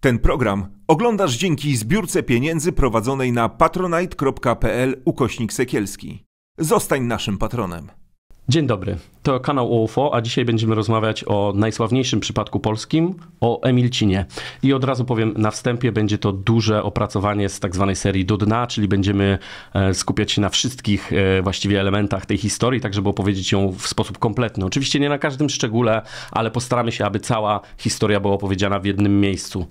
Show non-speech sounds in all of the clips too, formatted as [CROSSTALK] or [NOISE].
Ten program oglądasz dzięki zbiórce pieniędzy prowadzonej na patronite.pl ukośnik sekielski. Zostań naszym patronem. Dzień dobry, to kanał UFO, a dzisiaj będziemy rozmawiać o najsławniejszym przypadku polskim, o Emilcinie. I od razu powiem na wstępie, będzie to duże opracowanie z tak zwanej serii do dna, czyli będziemy e, skupiać się na wszystkich e, właściwie elementach tej historii, tak żeby opowiedzieć ją w sposób kompletny. Oczywiście nie na każdym szczególe, ale postaramy się, aby cała historia była opowiedziana w jednym miejscu.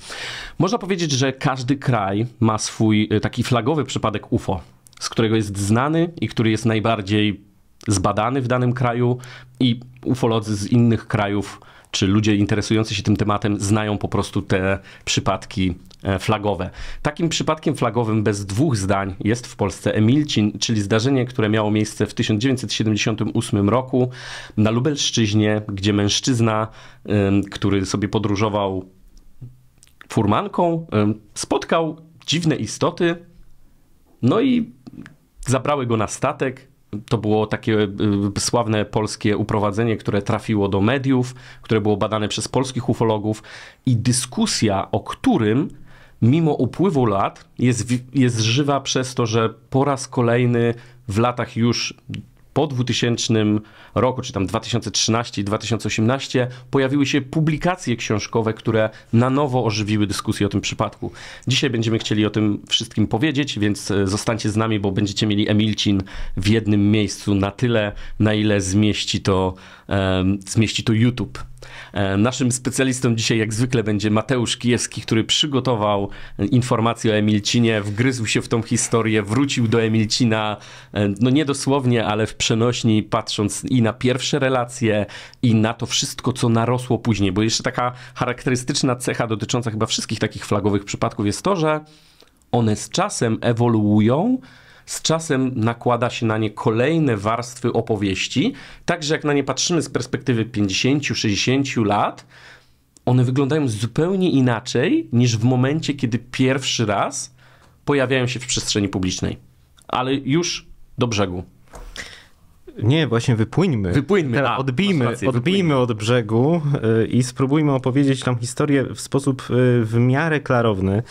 Można powiedzieć, że każdy kraj ma swój e, taki flagowy przypadek UFO z którego jest znany i który jest najbardziej zbadany w danym kraju i ufolodzy z innych krajów czy ludzie interesujący się tym tematem znają po prostu te przypadki e, flagowe. Takim przypadkiem flagowym bez dwóch zdań jest w Polsce Emilcin, czyli zdarzenie, które miało miejsce w 1978 roku na Lubelszczyźnie, gdzie mężczyzna, który sobie podróżował furmanką, spotkał dziwne istoty, no i zabrały go na statek, to było takie y, y, sławne polskie uprowadzenie, które trafiło do mediów, które było badane przez polskich ufologów i dyskusja o którym mimo upływu lat jest, jest żywa przez to, że po raz kolejny w latach już po 2000 roku, czy tam 2013 2018, pojawiły się publikacje książkowe, które na nowo ożywiły dyskusję o tym przypadku. Dzisiaj będziemy chcieli o tym wszystkim powiedzieć, więc e, zostańcie z nami, bo będziecie mieli Emilcin w jednym miejscu na tyle, na ile zmieści to zmieści to YouTube. Naszym specjalistą dzisiaj, jak zwykle, będzie Mateusz Kijewski, który przygotował informacje o Emilcinie, wgryzł się w tą historię, wrócił do Emilcina, no nie dosłownie, ale w przenośni, patrząc i na pierwsze relacje, i na to wszystko, co narosło później. Bo jeszcze taka charakterystyczna cecha dotycząca chyba wszystkich takich flagowych przypadków jest to, że one z czasem ewoluują z czasem nakłada się na nie kolejne warstwy opowieści, także jak na nie patrzymy z perspektywy 50-60 lat, one wyglądają zupełnie inaczej niż w momencie, kiedy pierwszy raz pojawiają się w przestrzeni publicznej. Ale już do brzegu. Nie, właśnie wypłyńmy. Wypłyńmy. A, odbijmy, rację, odbijmy wypłyńmy. od brzegu y, i spróbujmy opowiedzieć tam historię w sposób y, w miarę klarowny.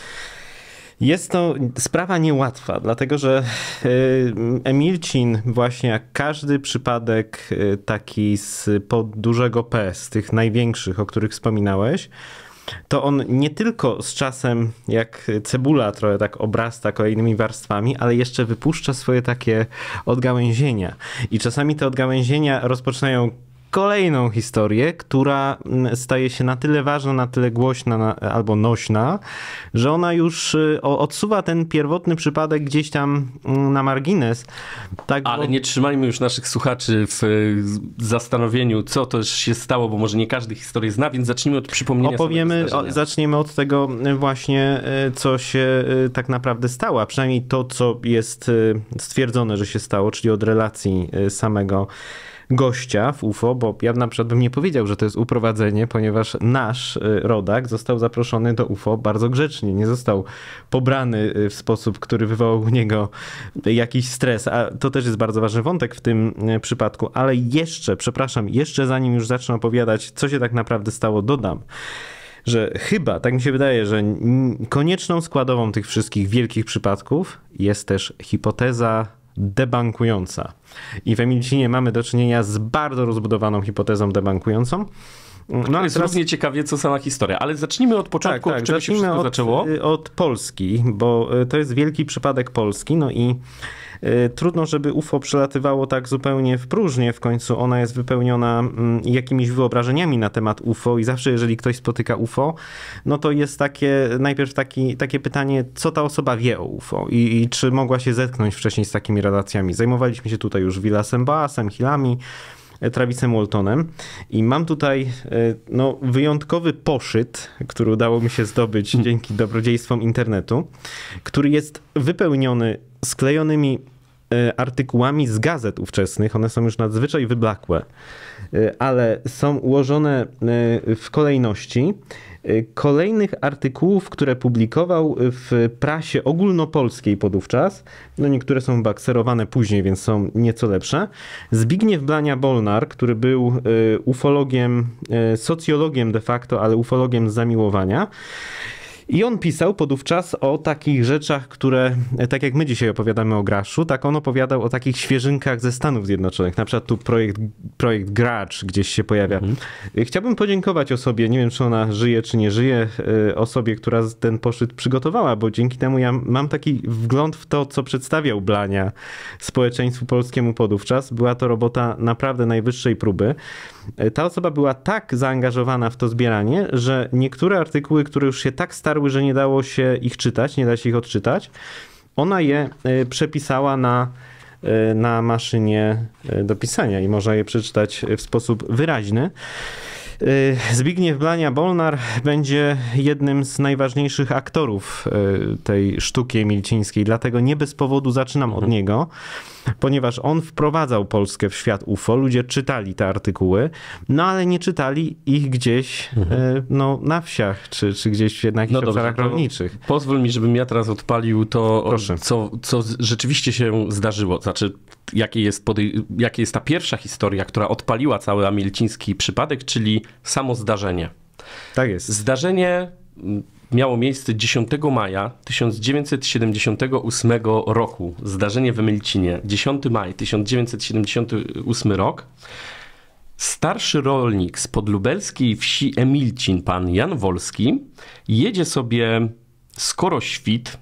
Jest to sprawa niełatwa, dlatego że y, Emilcin, właśnie jak każdy przypadek y, taki z pod dużego P, z tych największych, o których wspominałeś, to on nie tylko z czasem, jak cebula trochę tak obrasta kolejnymi warstwami, ale jeszcze wypuszcza swoje takie odgałęzienia. I czasami te odgałęzienia rozpoczynają kolejną historię, która mm, staje się na tyle ważna, na tyle głośna na, albo nośna, że ona już y, odsuwa ten pierwotny przypadek gdzieś tam mm, na margines. Tak, Ale bo... nie trzymajmy już naszych słuchaczy w y, zastanowieniu, co też się stało, bo może nie każdy historię zna, więc zacznijmy od przypomnienia. Opowiemy, o, zaczniemy od tego y, właśnie, co się tak naprawdę stało, a przynajmniej to, co jest stwierdzone, że się stało, czyli od relacji samego gościa w UFO, bo ja na przykład bym nie powiedział, że to jest uprowadzenie, ponieważ nasz y, rodak został zaproszony do UFO bardzo grzecznie. Nie został pobrany y, w sposób, który wywołał u niego jakiś stres, a to też jest bardzo ważny wątek w tym y, przypadku. Ale jeszcze, przepraszam, jeszcze zanim już zacznę opowiadać, co się tak naprawdę stało, dodam że chyba, tak mi się wydaje, że konieczną składową tych wszystkich wielkich przypadków jest też hipoteza debankująca. I w Emilcinie mamy do czynienia z bardzo rozbudowaną hipotezą debankującą. No, ale jest teraz... równie ciekawie, co sama historia. Ale zacznijmy od początku, tak, tak. się zacznijmy od, zaczęło. Y, od Polski, bo y, to jest wielki przypadek Polski. No i Y, trudno, żeby UFO przelatywało tak zupełnie w próżnię. W końcu ona jest wypełniona mm, jakimiś wyobrażeniami na temat UFO i zawsze, jeżeli ktoś spotyka UFO, no to jest takie najpierw taki, takie pytanie, co ta osoba wie o UFO i, i czy mogła się zetknąć wcześniej z takimi relacjami. Zajmowaliśmy się tutaj już Willasem Baasem, Hillami. E, Travisem Waltonem. I mam tutaj e, no, wyjątkowy poszyt, który udało mi się zdobyć hmm. dzięki dobrodziejstwom internetu, który jest wypełniony sklejonymi e, artykułami z gazet ówczesnych. One są już nadzwyczaj wyblakłe, e, ale są ułożone e, w kolejności kolejnych artykułów, które publikował w prasie ogólnopolskiej podówczas. No niektóre są bakserowane później, więc są nieco lepsze. Zbigniew Blania-Bolnar, który był ufologiem, socjologiem de facto, ale ufologiem z zamiłowania, i on pisał podówczas o takich rzeczach, które, tak jak my dzisiaj opowiadamy o Graszu, tak on opowiadał o takich świeżynkach ze Stanów Zjednoczonych. Na przykład tu projekt, projekt Gracz gdzieś się pojawia. Mhm. Chciałbym podziękować osobie, nie wiem czy ona żyje czy nie żyje, y, osobie, która ten poszyt przygotowała, bo dzięki temu ja mam taki wgląd w to, co przedstawiał Blania społeczeństwu polskiemu podówczas. Była to robota naprawdę najwyższej próby. Y, ta osoba była tak zaangażowana w to zbieranie, że niektóre artykuły, które już się tak starały, dotarły, że nie dało się ich czytać, nie da się ich odczytać. Ona je e, przepisała na, e, na maszynie e, do pisania i można je przeczytać w sposób wyraźny. Y, Zbigniew Blania-Bolnar będzie jednym z najważniejszych aktorów y, tej sztuki emilcińskiej, dlatego nie bez powodu zaczynam od mhm. niego, ponieważ on wprowadzał Polskę w świat UFO. Ludzie czytali te artykuły, no ale nie czytali ich gdzieś y, mhm. no, na wsiach, czy, czy gdzieś jednak no obszarach rolniczych. Pozwól mi, żebym ja teraz odpalił to, co, co rzeczywiście się zdarzyło. Znaczy, jakie jest, jakie jest ta pierwsza historia, która odpaliła cały amilciński przypadek, czyli samo zdarzenie. Tak jest. Zdarzenie mm, miało miejsce 10 maja 1978 roku. Zdarzenie w Emelcinie. 10 maja 1978 rok. Starszy rolnik z podlubelskiej wsi Emilcin, pan Jan Wolski, jedzie sobie skoro świt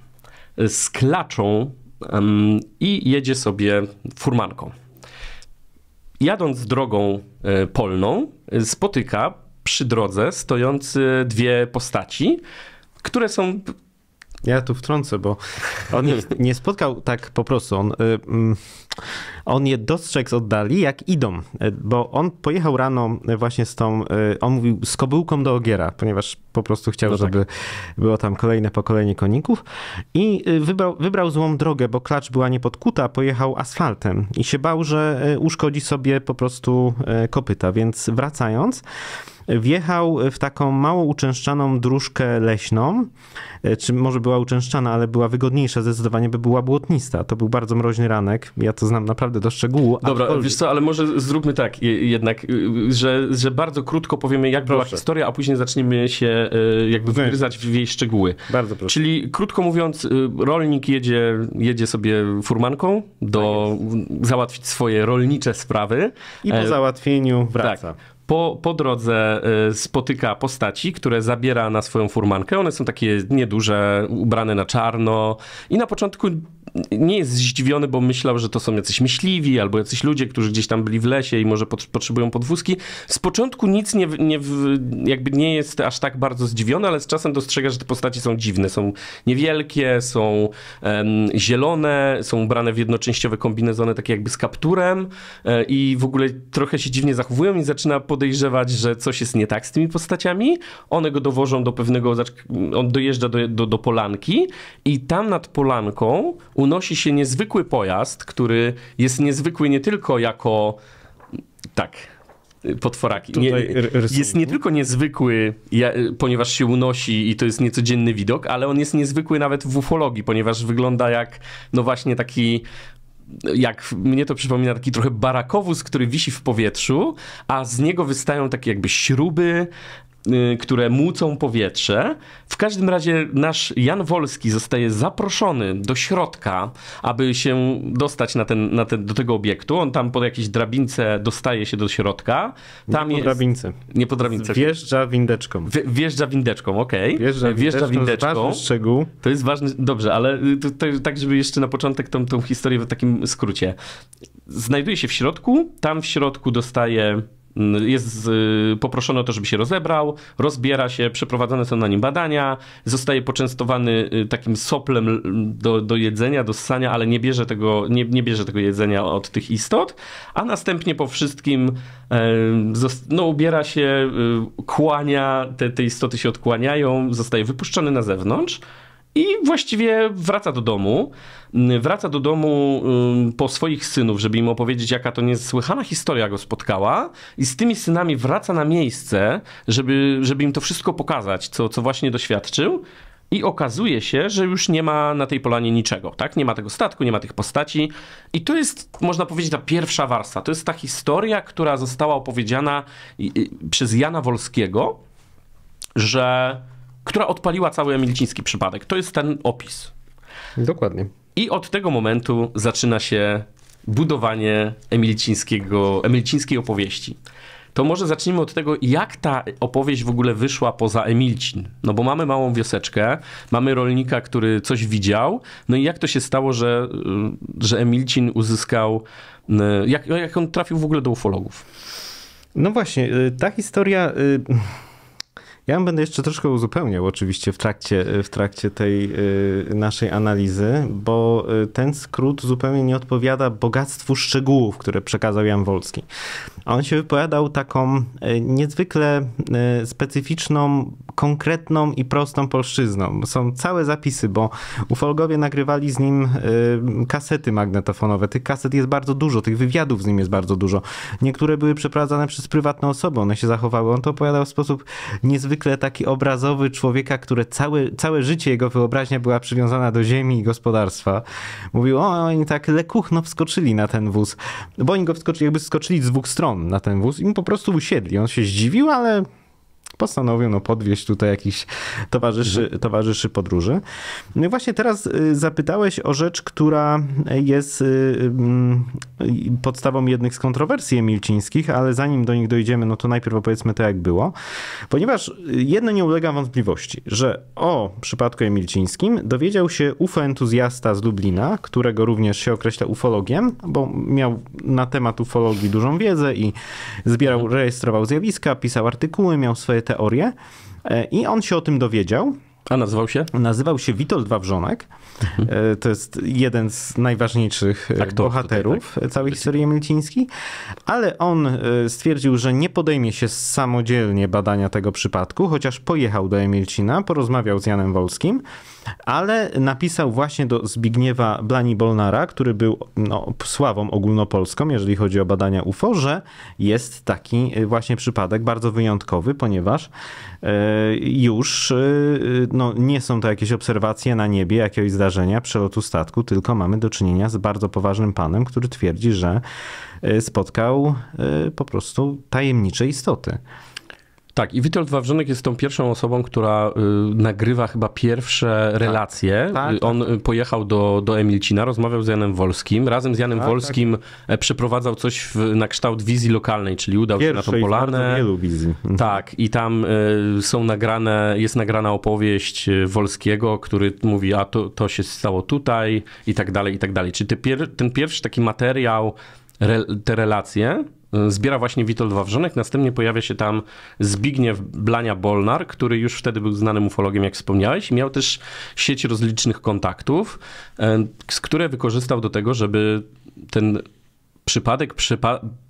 z klaczą um, i jedzie sobie furmanką jadąc drogą e, polną, e, spotyka przy drodze stojące dwie postaci, które są ja tu wtrącę, bo on nie, [LAUGHS] nie spotkał tak po prostu. On, y, y, on je dostrzegł z oddali, jak idą, e, bo on pojechał rano e, właśnie z tą, e, on mówił, z kobyłką do ogiera, ponieważ po prostu chciał, no tak. żeby było tam kolejne pokolenie koników i wybrał, wybrał złą drogę, bo klacz była niepodkuta, pojechał asfaltem i się bał, że uszkodzi sobie po prostu kopyta, więc wracając, wjechał w taką mało uczęszczaną dróżkę leśną, czy może była uczęszczana, ale była wygodniejsza zdecydowanie, by była błotnista. To był bardzo mroźny ranek, ja to znam naprawdę naprawdę do szczegółu. Dobra, aczkolwiek... wiesz co, ale może zróbmy tak jednak, y, y, że, że bardzo krótko powiemy, jak proszę. była historia, a później zaczniemy się y, jakby wgryzać w jej szczegóły. Bardzo proszę. Czyli krótko mówiąc, rolnik jedzie, jedzie sobie furmanką do tak załatwić swoje rolnicze sprawy. I po e, załatwieniu wraca. Tak po, po drodze spotyka postaci, które zabiera na swoją furmankę. One są takie nieduże, ubrane na czarno i na początku nie jest zdziwiony, bo myślał, że to są jacyś myśliwi albo jacyś ludzie, którzy gdzieś tam byli w lesie i może pot potrzebują podwózki. Z początku nic nie, nie, jakby nie jest aż tak bardzo zdziwiony, ale z czasem dostrzega, że te postaci są dziwne. Są niewielkie, są zielone, są ubrane w jednoczęściowe kombinezony, takie jakby z kapturem e, i w ogóle trochę się dziwnie zachowują i zaczyna podejrzewać, że coś jest nie tak z tymi postaciami. One go dowożą do pewnego, on dojeżdża do, do, do polanki i tam nad polanką u unosi się niezwykły pojazd, który jest niezwykły nie tylko jako. Tak, potworaki. Nie, jest nie tylko niezwykły, ponieważ się unosi i to jest niecodzienny widok, ale on jest niezwykły nawet w ufologii, ponieważ wygląda jak, no właśnie taki jak mnie to przypomina, taki trochę barakowóz, który wisi w powietrzu, a z niego wystają takie jakby śruby, Y, które młócą powietrze. W każdym razie nasz Jan Wolski zostaje zaproszony do środka, aby się dostać na ten, na ten, do tego obiektu. On tam po jakiejś drabince dostaje się do środka. Tam nie po jest... drabince. Nie po drabince. Wjeżdża windeczką. W, wjeżdża windeczką, okej. Okay. Wjeżdża, wjeżdża windeczką. To jest ważny szczegół. To jest ważny, dobrze, ale to, to, tak, żeby jeszcze na początek tą, tą historię w takim skrócie. Znajduje się w środku, tam w środku dostaje Mm, jest y, poproszono to, żeby się rozebrał, rozbiera się, przeprowadzone są na nim badania, zostaje poczęstowany y, takim soplem do, do jedzenia, do ssania, ale nie bierze, tego, nie, nie bierze tego jedzenia od tych istot, a następnie po wszystkim e, no, ubiera się, y, kłania, te, te istoty się odkłaniają, zostaje wypuszczony na zewnątrz, i właściwie wraca do domu. Mm, wraca do domu mm, po swoich synów, żeby im opowiedzieć, jaka to niesłychana historia go spotkała. I z tymi synami wraca na miejsce, żeby, żeby im to wszystko pokazać, co, co właśnie doświadczył. I okazuje się, że już nie ma na tej polanie niczego, tak? Nie ma tego statku, nie ma tych postaci. I to jest, można powiedzieć, ta pierwsza warstwa. To jest ta historia, która została opowiedziana przez Jana Wolskiego, że która odpaliła cały emilciński przypadek. To jest ten opis. Dokładnie. I od tego momentu zaczyna się budowanie emilcińskiego, emilcińskiej opowieści. To może zacznijmy od tego, jak ta opowieść w ogóle wyszła poza Emilcin. No bo mamy małą wioseczkę, mamy rolnika, który coś widział, no i jak to się stało, że, y, że Emilcin uzyskał, y, jak, jak on trafił w ogóle do ufologów? No właśnie, y, ta historia ja będę jeszcze troszkę uzupełniał oczywiście w trakcie, e, w trakcie tej e, naszej analizy, bo e, ten skrót zupełnie nie odpowiada bogactwu szczegółów, które przekazał Jan Wolski. A on się wypowiadał taką niezwykle specyficzną, konkretną i prostą polszczyzną. Są całe zapisy, bo ufolgowie nagrywali z nim kasety magnetofonowe. Tych kaset jest bardzo dużo, tych wywiadów z nim jest bardzo dużo. Niektóre były przeprowadzane przez prywatne osoby, one się zachowały. On to opowiadał w sposób niezwykle niezwykle taki obrazowy człowieka, który całe, całe życie jego wyobraźnia była przywiązana do ziemi i gospodarstwa. Mówił, o, oni tak lekuchno wskoczyli na ten wóz, bo oni go wskoczyli, jakby skoczyli z dwóch stron na ten wóz i po prostu usiedli. On się zdziwił, ale postanowiono podwieźć tutaj jakiś towarzyszy, mhm. towarzyszy podróży. No właśnie teraz y, zapytałeś o rzecz, która jest y, y, podstawą jednych z kontrowersji emilcińskich, ale zanim do nich dojdziemy, no to najpierw opowiedzmy to, jak było. Ponieważ jedno nie ulega wątpliwości, że o przypadku emilcińskim dowiedział się ufoentuzjasta z Lublina, którego również się określa ufologiem, bo miał na temat ufologii dużą wiedzę i zbierał, mhm. rejestrował zjawiska, pisał artykuły, miał swoje swoje teorie e, i on się o tym dowiedział. A nazywał się? Nazywał się Witold Wawrzonek. Mhm. E, to jest jeden z najważniejszych e, Aktor bohaterów tutaj, tak? całej historii Emilcińskiej. Ale on stwierdził, że nie podejmie się samodzielnie badania tego przypadku, chociaż pojechał do Emilcina, porozmawiał z Janem Wolskim ale napisał właśnie do Zbigniewa Blani-Bolnara, który był no, sławą ogólnopolską, jeżeli chodzi o badania UFO, że jest taki e, właśnie przypadek bardzo wyjątkowy, ponieważ e, już e, no, nie są to jakieś obserwacje na niebie jakiegoś zdarzenia, przelotu statku, tylko mamy do czynienia z bardzo poważnym panem, który twierdzi, że spotkał po prostu tajemnicze istoty. Tak, i Witold Wawrzynek jest tą pierwszą osobą, która y, nagrywa chyba pierwsze tak. relacje. Tak, tak, y, On tak. Y, pojechał do, do Emilcina, rozmawiał z Janem Wolskim. Razem z Janem tak, Wolskim tak. E, przeprowadzał coś w, na kształt wizji lokalnej, czyli udał się na tą polanę. wielu wizji. Mhm. Tak, i tam y, są nagrane, jest nagrana opowieść e, Wolskiego, który mówi, a to, to się stało tutaj i tak dalej, i tak dalej. Czyli te pier ten pierwszy taki materiał, re te relacje zbiera właśnie Witold Wawrzonek, następnie pojawia się tam Zbigniew Blania-Bolnar, który już wtedy był znanym ufologiem, jak wspomniałeś, miał też sieć rozlicznych kontaktów, e, które wykorzystał do tego, żeby ten przypadek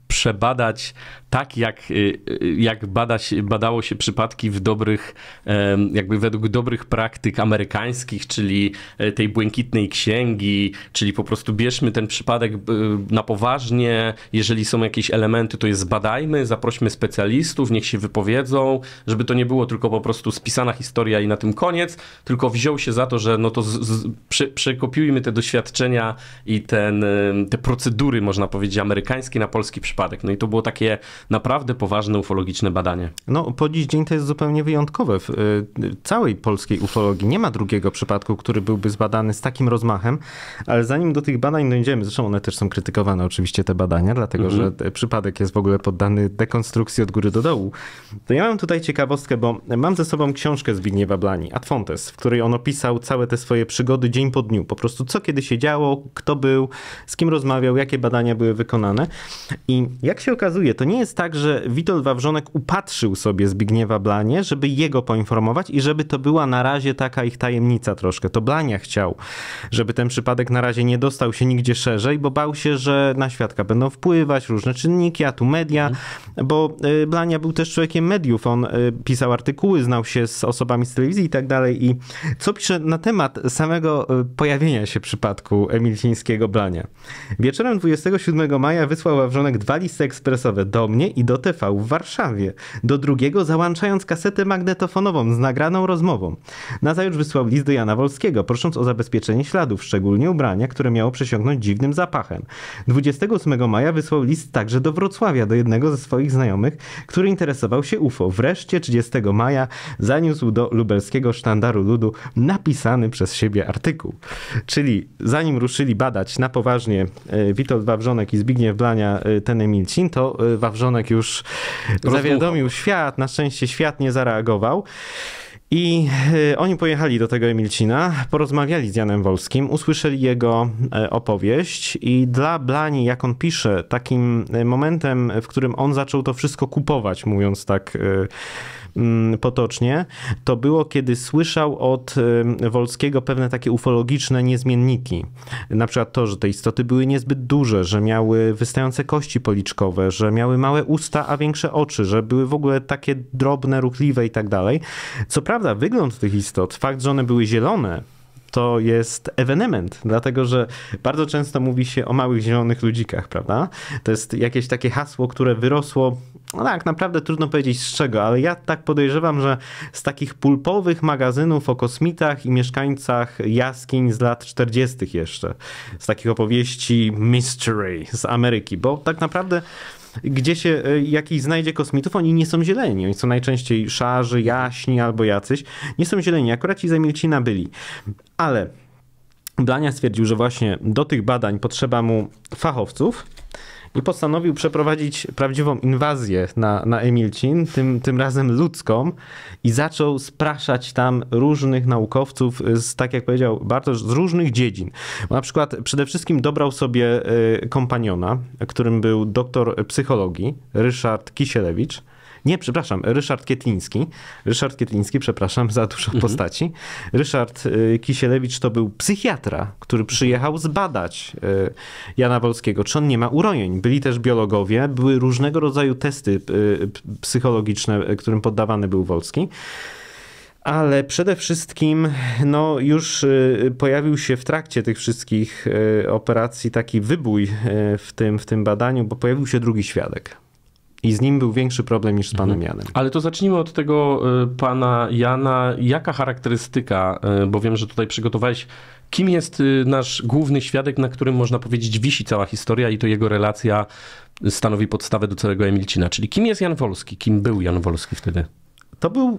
przebadać tak jak, y, y, jak bada się, badało się przypadki w dobrych, jakby według dobrych praktyk amerykańskich, czyli e, tej błękitnej księgi, czyli po prostu bierzmy ten przypadek y, na poważnie, jeżeli są jakieś elementy, to je zbadajmy, zaprośmy specjalistów, niech się wypowiedzą, żeby to nie było tylko po prostu spisana historia i na tym koniec, tylko wziął się za to, że no to z, z, przekopiujmy te doświadczenia i ten, te procedury, można powiedzieć, amerykańskie na polski przypadek. No i to było takie naprawdę poważne ufologiczne badanie. No, po dziś dzień to jest zupełnie wyjątkowe. W y, całej polskiej ufologii nie ma drugiego przypadku, który byłby zbadany z takim rozmachem, ale zanim do tych badań dojdziemy, zresztą one też są krytykowane oczywiście te badania, dlatego mhm. że przypadek jest w ogóle poddany dekonstrukcji od góry do dołu, to ja mam tutaj ciekawostkę, bo mam ze sobą książkę Zbigniewa Blani, Ad Fontes, w której on opisał całe te swoje przygody dzień po dniu, po prostu co kiedy się działo, kto był, z kim rozmawiał, jakie badania były wykonane i jak się okazuje, to nie jest jest tak, że Witold Wawrzonek upatrzył sobie Zbigniewa Blanie, żeby jego poinformować i żeby to była na razie taka ich tajemnica troszkę. To Blania chciał, żeby ten przypadek na razie nie dostał się nigdzie szerzej, bo bał się, że na świadka będą wpływać różne czynniki, a tu media, bo y, Blania był też człowiekiem mediów. On y, pisał artykuły, znał się z osobami z telewizji i tak dalej. I co pisze na temat samego y, pojawienia się przypadku Emilcińskiego Blania? Wieczorem 27 maja wysłał Wawrzonek dwa listy ekspresowe do mnie i do TV w Warszawie. Do drugiego załączając kasetę magnetofonową z nagraną rozmową. Nazajutrz wysłał list do Jana Wolskiego, prosząc o zabezpieczenie śladów, szczególnie ubrania, które miało przesiąknąć dziwnym zapachem. 28 maja wysłał list także do Wrocławia, do jednego ze swoich znajomych, który interesował się UFO. Wreszcie 30 maja zaniósł do lubelskiego sztandaru ludu napisany przez siebie artykuł. Czyli zanim ruszyli badać na poważnie e, Witold Wawrzonek i Zbigniew Blania e, ten Emilcin, to e, Wawrzonek małżonek już zawiadomił świat. Na szczęście świat nie zareagował. I e, oni pojechali do tego Emilcina, porozmawiali z Janem Wolskim, usłyszeli jego e, opowieść i dla Blani, jak on pisze, takim e, momentem, w którym on zaczął to wszystko kupować, mówiąc tak Mm, potocznie, to było kiedy słyszał od y, Wolskiego pewne takie ufologiczne niezmienniki. Na przykład to, że te istoty były niezbyt duże, że miały wystające kości policzkowe, że miały małe usta, a większe oczy, że były w ogóle takie drobne, ruchliwe i tak dalej. Co prawda, wygląd tych istot, fakt, że one były zielone, to jest ewenement, dlatego że bardzo często mówi się o małych zielonych ludzikach, prawda? To jest jakieś takie hasło, które wyrosło, no tak naprawdę trudno powiedzieć z czego, ale ja tak podejrzewam, że z takich pulpowych magazynów o kosmitach i mieszkańcach jaskiń z lat 40. jeszcze, z takich opowieści mystery z Ameryki, bo tak naprawdę gdzie się e, jakiś znajdzie kosmitów, oni nie są zieleni. Oni są najczęściej szarzy, jaśni albo jacyś. Nie są zieleni, akurat ci zamilcina byli. Ale Blania stwierdził, że właśnie do tych badań potrzeba mu fachowców, i postanowił przeprowadzić prawdziwą inwazję na, na Emilcin, tym, tym razem ludzką, i zaczął spraszać tam różnych naukowców, z, tak jak powiedział Bartosz, z różnych dziedzin. Na przykład przede wszystkim dobrał sobie y, kompaniona, którym był doktor psychologii Ryszard Kisielewicz nie, przepraszam, Ryszard Kietliński. Ryszard Kietliński, przepraszam, za dużo mhm. postaci. Ryszard y, Kisielewicz to był psychiatra, który przyjechał zbadać y, Jana Wolskiego, czy on nie ma urojeń. Byli też biologowie, były różnego rodzaju testy y, psychologiczne, którym poddawany był Wolski ale przede wszystkim no, już pojawił się w trakcie tych wszystkich operacji taki wybój w tym, w tym badaniu, bo pojawił się drugi świadek. I z nim był większy problem niż z panem mhm. Janem. Ale to zacznijmy od tego y, pana Jana. Jaka charakterystyka, y, bo wiem, że tutaj przygotowałeś, kim jest y, nasz główny świadek, na którym można powiedzieć wisi cała historia i to jego relacja stanowi podstawę do całego Emilcina. Czyli kim jest Jan Wolski? Kim był Jan Wolski wtedy? To był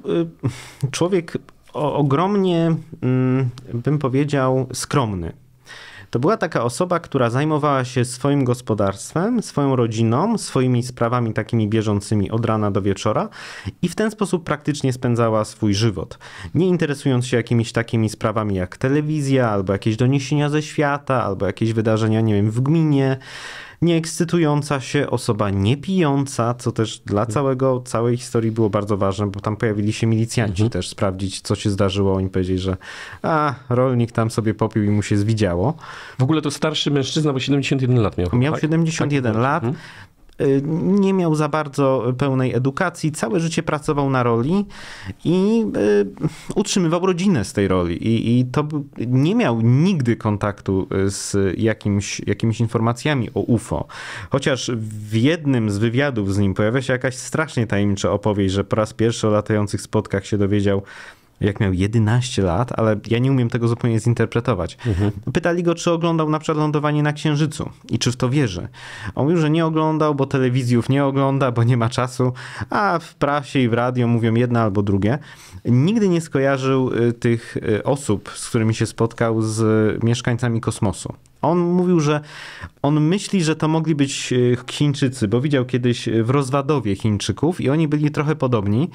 człowiek ogromnie, mm, bym powiedział, skromny. To była taka osoba, która zajmowała się swoim gospodarstwem, swoją rodziną, swoimi sprawami takimi bieżącymi od rana do wieczora i w ten sposób praktycznie spędzała swój żywot. Nie interesując się jakimiś takimi sprawami jak telewizja, albo jakieś doniesienia ze świata, albo jakieś wydarzenia, nie wiem, w gminie nieekscytująca się, osoba niepijąca, co też dla mhm. całego, całej historii było bardzo ważne, bo tam pojawili się milicjanci mhm. też sprawdzić, co się zdarzyło. Oni powiedzieli, że a, rolnik tam sobie popił i mu się zwidziało. W ogóle to starszy mężczyzna, bo 71 lat miał. Miał 71 tak? tak lat. Mhm. Y, nie miał za bardzo pełnej edukacji, całe życie pracował na roli i y, utrzymywał rodzinę z tej roli. I, i to nie miał nigdy kontaktu z jakimś, jakimiś informacjami o UFO. Chociaż w jednym z wywiadów z nim pojawia się jakaś strasznie tajemnicza opowieść, że po raz pierwszy o latających spotkach się dowiedział jak miał 11 lat, ale ja nie umiem tego zupełnie zinterpretować. Mhm. Pytali go, czy oglądał na przykład lądowanie na Księżycu i czy w to wierzy. On mówił, że nie oglądał, bo telewizjów nie ogląda, bo nie ma czasu, a w prasie i w radio mówią jedno albo drugie. Nigdy nie skojarzył y, tych y, osób, z którymi się spotkał, z mieszkańcami kosmosu. On mówił, że on myśli, że to mogli być e, Chińczycy, bo widział kiedyś e, w rozwadowie Chińczyków i oni byli trochę podobni,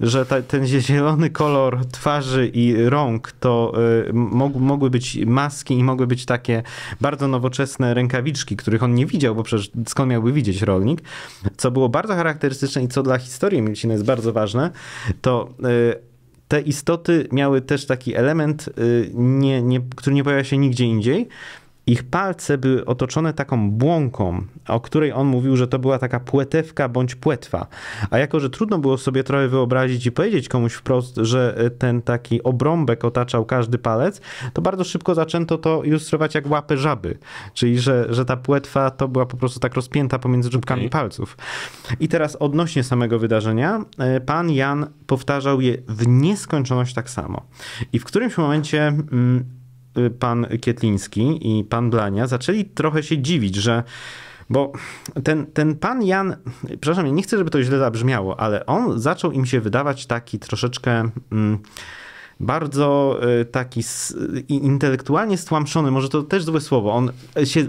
że ta, ten zielony kolor twarzy i rąk to e, mog, mogły być maski i mogły być takie bardzo nowoczesne rękawiczki, których on nie widział, bo przecież skąd miałby widzieć rolnik. Co było bardzo charakterystyczne i co dla historii Mielcina jest bardzo ważne, to te istoty miały też taki element, nie, nie, który nie pojawia się nigdzie indziej, ich palce były otoczone taką błąką, o której on mówił, że to była taka płetewka bądź płetwa. A jako, że trudno było sobie trochę wyobrazić i powiedzieć komuś wprost, że e, ten taki obrąbek otaczał każdy palec, to bardzo szybko zaczęto to ilustrować jak łapy żaby. Czyli, że, że ta płetwa to była po prostu tak rozpięta pomiędzy żubkami okay. palców. I teraz odnośnie samego wydarzenia, e, pan Jan powtarzał je w nieskończoność tak samo. I w którymś momencie... Mm, Y, pan Kietliński i pan Blania zaczęli trochę się dziwić, że bo ten, ten pan Jan, przepraszam, nie chcę, żeby to źle zabrzmiało, ale on zaczął im się wydawać taki troszeczkę. Mm, bardzo e, taki intelektualnie stłamszony, może to też złe słowo, on się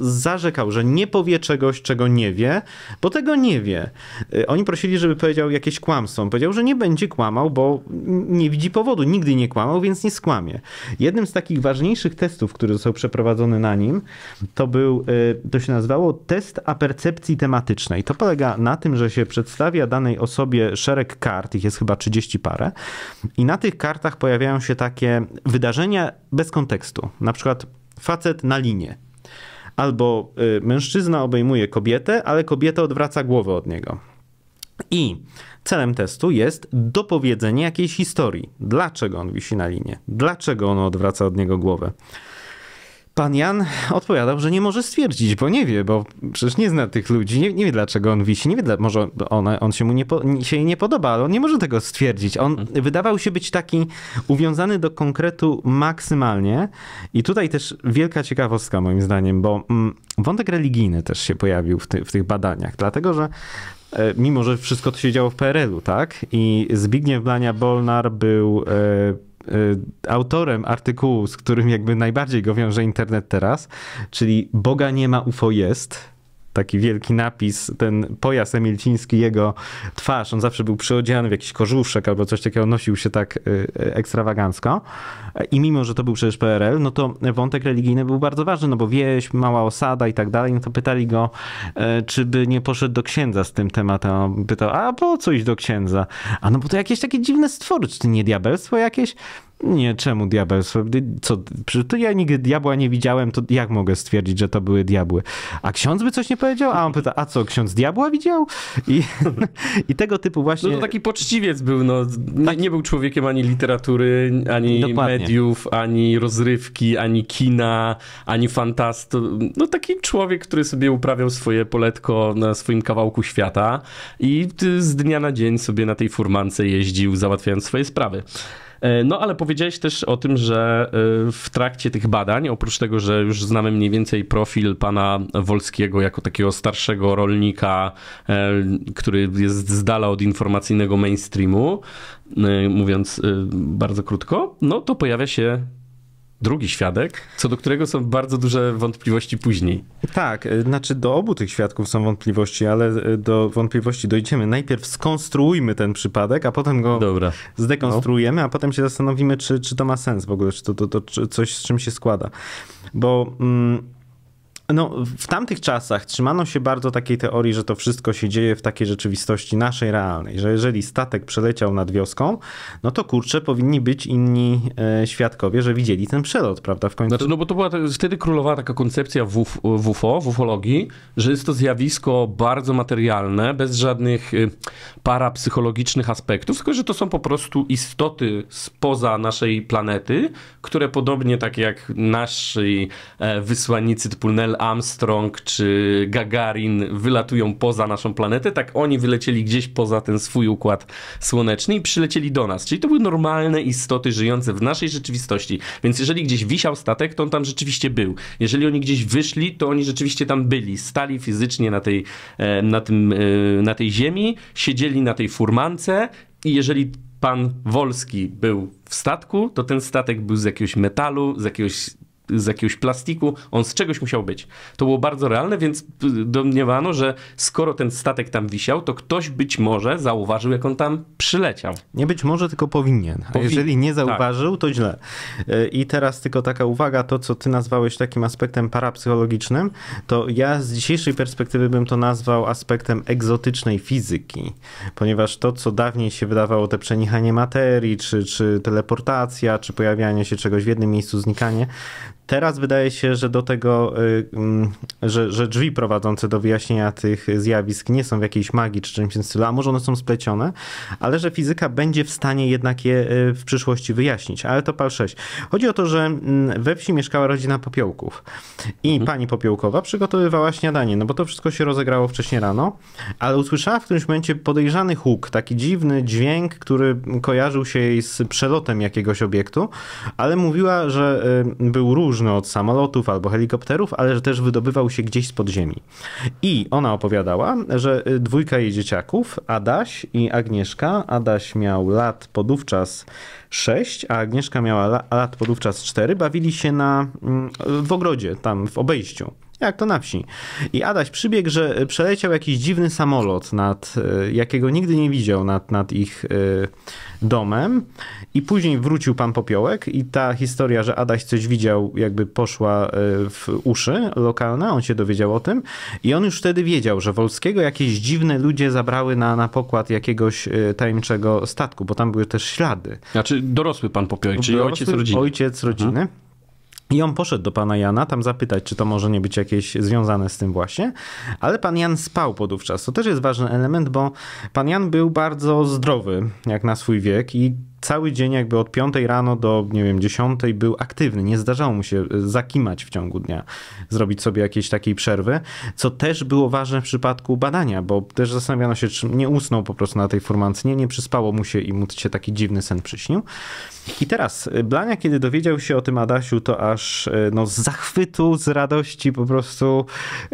zarzekał, że nie powie czegoś, czego nie wie, bo tego nie wie. E, oni prosili, żeby powiedział jakieś kłamstwo. On powiedział, że nie będzie kłamał, bo nie widzi powodu. Nigdy nie kłamał, więc nie skłamie. Jednym z takich ważniejszych testów, które został przeprowadzony na nim, to był, e, to się nazywało test apercepcji tematycznej. To polega na tym, że się przedstawia danej osobie szereg kart, ich jest chyba 30 parę, i na tych kartach pojawiają się takie wydarzenia bez kontekstu. Na przykład facet na linie. Albo y, mężczyzna obejmuje kobietę, ale kobieta odwraca głowę od niego. I celem testu jest dopowiedzenie jakiejś historii. Dlaczego on wisi na linie? Dlaczego ono odwraca od niego głowę? Pan Jan odpowiadał, że nie może stwierdzić, bo nie wie, bo przecież nie zna tych ludzi, nie, nie wie dlaczego on wisi, nie wie, dla, może ona, on się mu nie, się jej nie podoba, ale on nie może tego stwierdzić. On mhm. wydawał się być taki uwiązany do konkretu maksymalnie i tutaj też wielka ciekawostka moim zdaniem, bo mm, wątek religijny też się pojawił w, ty, w tych badaniach, dlatego że e, mimo, że wszystko to się działo w PRL-u, tak? I Zbigniew Blania-Bolnar był... E, Y, autorem artykułu, z którym jakby najbardziej go wiąże internet teraz, czyli Boga nie ma, UFO jest. Taki wielki napis, ten pojazd Emilciński, jego twarz, on zawsze był przyodziany w jakiś kożuszek albo coś takiego, nosił się tak y, y, ekstrawagancko. I mimo, że to był przecież PRL, no to wątek religijny był bardzo ważny, no bo wieś, mała osada i tak dalej, no to pytali go, e, czy by nie poszedł do księdza z tym tematem. On pytał, a po co iść do księdza? A no bo to jakieś takie dziwne stwory, czy to nie diabelstwo jakieś? Nie, czemu diabelstwo? Co, to ja nigdy diabła nie widziałem, to jak mogę stwierdzić, że to były diabły? A ksiądz by coś nie powiedział? A on pyta, a co, ksiądz diabła widział? I, [LAUGHS] i tego typu właśnie... No to taki poczciwiec był, no. Nie, tak. nie był człowiekiem ani literatury, ani Dokładnie mediów, ani rozrywki, ani kina, ani fantast. No taki człowiek, który sobie uprawiał swoje poletko na swoim kawałku świata i z dnia na dzień sobie na tej furmance jeździł, załatwiając swoje sprawy. E, no ale powiedziałeś też o tym, że e, w trakcie tych badań, oprócz tego, że już znamy mniej więcej profil pana Wolskiego jako takiego starszego rolnika, e, który jest z dala od informacyjnego mainstreamu, mówiąc bardzo krótko, no to pojawia się drugi świadek, co do którego są bardzo duże wątpliwości później. Tak, e, znaczy do obu tych świadków są wątpliwości, ale e, do wątpliwości dojdziemy. Najpierw skonstruujmy ten przypadek, a potem go Dobra. zdekonstruujemy, no. a potem się zastanowimy, czy, czy to ma sens w ogóle, czy to, to, to czy coś z czym się składa. Bo. Mm, no, w tamtych czasach trzymano się bardzo takiej teorii, że to wszystko się dzieje w takiej rzeczywistości naszej realnej, że jeżeli statek przeleciał nad wioską, no to kurczę, powinni być inni e, świadkowie, że widzieli ten przelot, prawda, w końcu. Znaczy, no bo to była wtedy królowa taka koncepcja w, w UFO, w ufologii, że jest to zjawisko bardzo materialne, bez żadnych y, parapsychologicznych aspektów, tylko że to są po prostu istoty spoza naszej planety, które podobnie tak jak nasi e, wysłannicy typu Nel Armstrong czy Gagarin wylatują poza naszą planetę, tak oni wylecieli gdzieś poza ten swój układ słoneczny i przylecieli do nas. Czyli to były normalne istoty żyjące w naszej rzeczywistości. Więc jeżeli gdzieś wisiał statek, to on tam rzeczywiście był. Jeżeli oni gdzieś wyszli, to oni rzeczywiście tam byli, stali fizycznie na tej, e, na tym, e, na tej ziemi, siedzieli na tej furmance i jeżeli pan Wolski był w statku, to ten statek był z jakiegoś metalu, z jakiegoś z jakiegoś plastiku, on z czegoś musiał być. To było bardzo realne, więc domniemano, że skoro ten statek tam wisiał, to ktoś być może zauważył, jak on tam przyleciał. Nie być może, tylko powinien. A Powin jeżeli nie tak. zauważył, tak. to źle. E, I teraz tylko taka uwaga, to co ty nazwałeś takim aspektem parapsychologicznym, to ja z dzisiejszej perspektywy bym to nazwał aspektem egzotycznej fizyki, ponieważ to, co dawniej się wydawało, te przenikanie materii, czy, czy teleportacja, czy pojawianie się czegoś w jednym miejscu, znikanie, Teraz wydaje się, że do tego, y, mm, że, że drzwi prowadzące do wyjaśnienia tych zjawisk nie są w jakiejś magii czy czymś w stylu, a może one są splecione, ale że fizyka będzie w stanie jednak je y, w przyszłości wyjaśnić. Ale to pal 6. Chodzi o to, że mm, we wsi mieszkała rodzina Popiołków i mhm. pani Popiołkowa przygotowywała śniadanie, no bo to wszystko się rozegrało wcześniej rano, ale usłyszała w którymś momencie podejrzany huk, taki dziwny dźwięk, który kojarzył się jej z przelotem jakiegoś obiektu, ale mówiła, że y, był róż różne od samolotów albo helikopterów, ale że też wydobywał się gdzieś z podziemi. I ona opowiadała, że y, dwójka jej dzieciaków, Adaś i Agnieszka, Adaś miał lat podówczas 6, a Agnieszka miała lat podówczas 4, bawili się na, mm, w ogrodzie, tam w obejściu jak to na wsi. I Adaś przybiegł, że przeleciał jakiś dziwny samolot, nad, e, jakiego nigdy nie widział nad, nad ich e, domem. I później wrócił pan Popiołek i ta historia, że Adaś coś widział, jakby poszła e, w uszy lokalna, on się dowiedział o tym. I on już wtedy wiedział, że Wolskiego jakieś dziwne ludzie zabrały na, na pokład jakiegoś tajemniczego statku, bo tam były też ślady. Znaczy dorosły pan Popiołek, czyli dorosły, ojciec rodziny. Ojciec mhm. rodziny. Aha. I on poszedł do pana Jana tam zapytać, czy to może nie być jakieś związane z tym właśnie, ale pan Jan spał podówczas. To też jest ważny element, bo pan Jan był bardzo zdrowy, jak na swój wiek i cały dzień jakby od 5 rano do, nie wiem, 10 był aktywny. Nie zdarzało mu się e, zakimać w ciągu dnia, zrobić sobie jakiejś takiej przerwy, co też było ważne w przypadku badania, bo też zastanawiano się, czy nie usnął po prostu na tej formacji, nie, nie przyspało mu się i mu się taki dziwny sen przyśnił. I teraz e, Blania, kiedy dowiedział się o tym Adasiu, to aż e, no, z zachwytu, z radości po prostu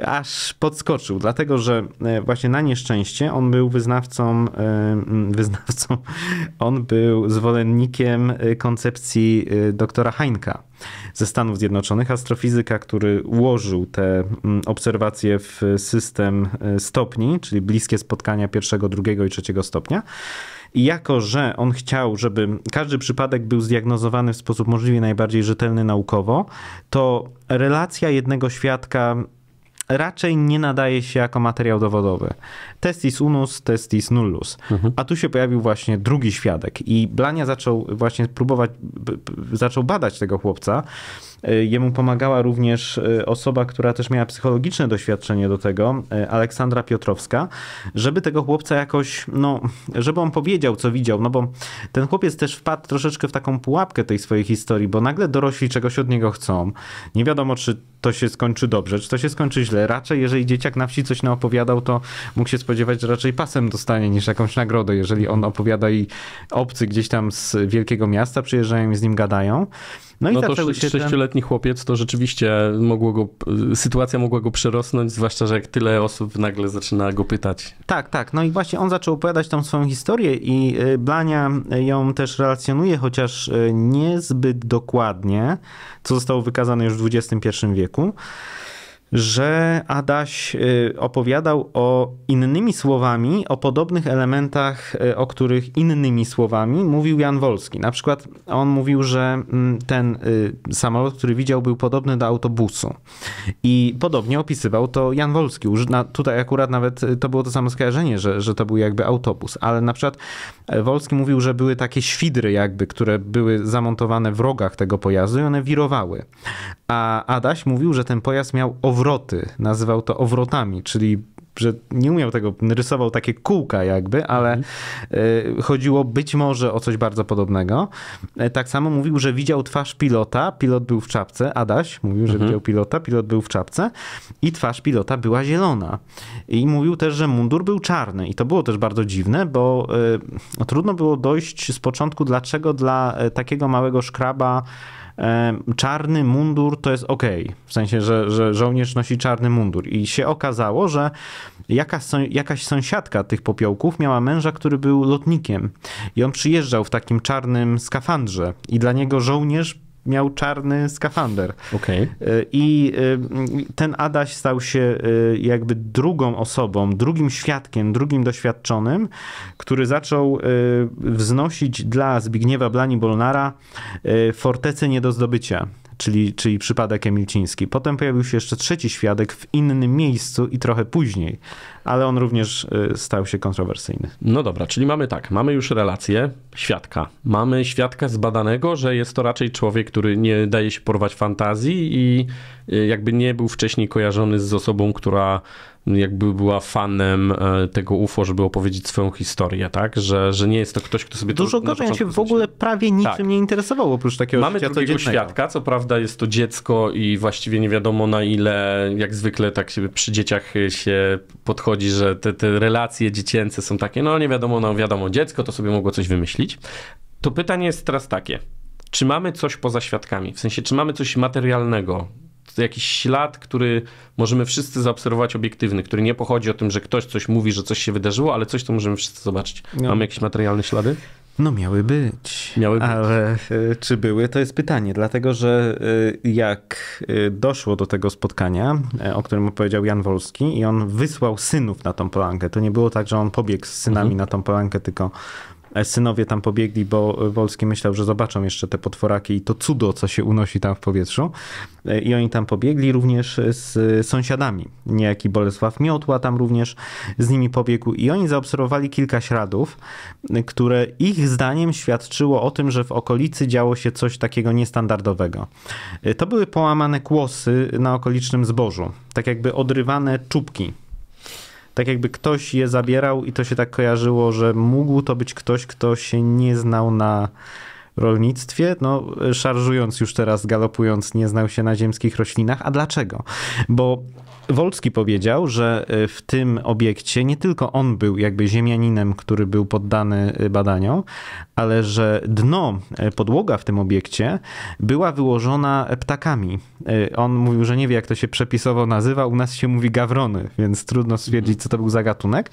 aż podskoczył, dlatego że właśnie na nieszczęście on był wyznawcą, wyznawcą, on był zwolennikiem y, koncepcji y, doktora Heinka ze Stanów Zjednoczonych, astrofizyka, który ułożył te mm, obserwacje w system y, stopni, czyli bliskie spotkania pierwszego, drugiego i trzeciego stopnia. I jako, że on chciał, żeby każdy przypadek był zdiagnozowany w sposób możliwie najbardziej rzetelny naukowo, to relacja jednego świadka raczej nie nadaje się jako materiał dowodowy. Testis unus, testis nullus. Mhm. A tu się pojawił właśnie drugi świadek i Blania zaczął właśnie próbować, zaczął badać tego chłopca. E, jemu pomagała również e, osoba, która też miała psychologiczne doświadczenie do tego, e, Aleksandra Piotrowska, żeby tego chłopca jakoś, no, żeby on powiedział, co widział, no bo ten chłopiec też wpadł troszeczkę w taką pułapkę tej swojej historii, bo nagle dorośli czegoś od niego chcą. Nie wiadomo, czy to się skończy dobrze, czy to się skończy źle. Raczej, jeżeli dzieciak na wsi coś naopowiadał, to mógł się spodziewać, że raczej pasem dostanie niż jakąś nagrodę, jeżeli on opowiada i obcy gdzieś tam z wielkiego miasta przyjeżdżają i z nim gadają. No, no i no to się sześcioletni ten... chłopiec, to rzeczywiście mogło go, sytuacja mogła go przerosnąć, zwłaszcza, że jak tyle osób nagle zaczyna go pytać. Tak, tak. No i właśnie on zaczął opowiadać tą swoją historię i y, Blania y, ją też relacjonuje, chociaż y, niezbyt dokładnie, co zostało wykazane już w XXI wieku że Adaś y, opowiadał o innymi słowami, o podobnych elementach, y, o których innymi słowami mówił Jan Wolski. Na przykład on mówił, że mm, ten y, samolot, który widział, był podobny do autobusu. I podobnie opisywał to Jan Wolski. tutaj akurat nawet to było to samo skojarzenie, że, że to był jakby autobus. Ale na przykład Wolski mówił, że były takie świdry jakby, które były zamontowane w rogach tego pojazdu i one wirowały. A Adaś mówił, że ten pojazd miał owoc owroty, nazywał to owrotami, czyli że nie umiał tego, rysował takie kółka jakby, ale mhm. Y, chodziło być może o coś bardzo podobnego. E, tak samo mówił, że widział twarz pilota, pilot był w czapce, Adaś mówił, że mhm. widział pilota, pilot był w czapce i twarz pilota była zielona. I mówił też, że mundur był czarny i to było też bardzo dziwne, bo y, no, trudno było dojść z początku, dlaczego dla y, takiego małego szkraba czarny mundur to jest ok, w sensie, że, że żołnierz nosi czarny mundur. I się okazało, że jakaś, jakaś sąsiadka tych popiołków miała męża, który był lotnikiem i on przyjeżdżał w takim czarnym skafandrze i dla niego żołnierz miał czarny skafander. Okay. Y, I ten Adaś stał się y, jakby drugą osobą, drugim świadkiem, drugim doświadczonym, który zaczął y, wznosić dla Zbigniewa Blani-Bolnara fortecę nie do zdobycia czyli, czyli przypadek Emilciński. Potem pojawił się jeszcze trzeci świadek w innym miejscu i trochę później, ale on również y, stał się kontrowersyjny. No dobra, czyli mamy tak, mamy już relację świadka. Mamy świadka zbadanego, że jest to raczej człowiek, który nie daje się porwać fantazji i y, jakby nie był wcześniej kojarzony z osobą, która jakby była fanem e, tego UFO, żeby opowiedzieć swoją historię, tak? Że, że nie jest to ktoś, kto sobie... Dużo gorzej, ja się w ogóle prawie niczym tak. nie interesowało oprócz takiego Mamy drugiego świadka, co prawda jest to dziecko i właściwie nie wiadomo na ile, jak zwykle tak się przy dzieciach się podchodzi, że te, te relacje dziecięce są takie, no nie wiadomo, no wiadomo, dziecko to sobie mogło coś wymyślić. To pytanie jest teraz takie, czy mamy coś poza świadkami? W sensie, czy mamy coś materialnego, jakiś ślad, który możemy wszyscy zaobserwować obiektywny, który nie pochodzi o tym, że ktoś coś mówi, że coś się wydarzyło, ale coś to możemy wszyscy zobaczyć. No. Mamy jakieś materialne ślady? No miały być. Miały być. Ale e, czy były, to jest pytanie, dlatego że e, jak e, doszło do tego spotkania, o którym opowiedział Jan Wolski i on wysłał synów na tą polankę, to nie było tak, że on pobiegł z synami mhm. na tą polankę, tylko E, synowie tam pobiegli, bo e, Wolski myślał, że zobaczą jeszcze te potworaki i to cudo, co się unosi tam w powietrzu. E, I oni tam pobiegli również z sąsiadami. Niejaki Bolesław Miotła tam również z nimi pobiegł i oni zaobserwowali kilka śladów, które ich zdaniem świadczyło o tym, że w okolicy działo się coś takiego niestandardowego. To były połamane kłosy na okolicznym zbożu, tak jakby odrywane czubki tak jakby ktoś je zabierał i to się tak kojarzyło, że mógł to być ktoś, kto się nie znał na rolnictwie, no szarżując już teraz, galopując, nie znał się na ziemskich roślinach. A dlaczego? Bo Wolski powiedział, że y, w tym obiekcie nie tylko on był jakby ziemianinem, który był poddany y, badaniom, ale że dno, y, podłoga w tym obiekcie była wyłożona ptakami. On mówił, że nie wie jak to się przepisowo nazywa, u nas się mówi gawrony, więc trudno stwierdzić co to był za gatunek,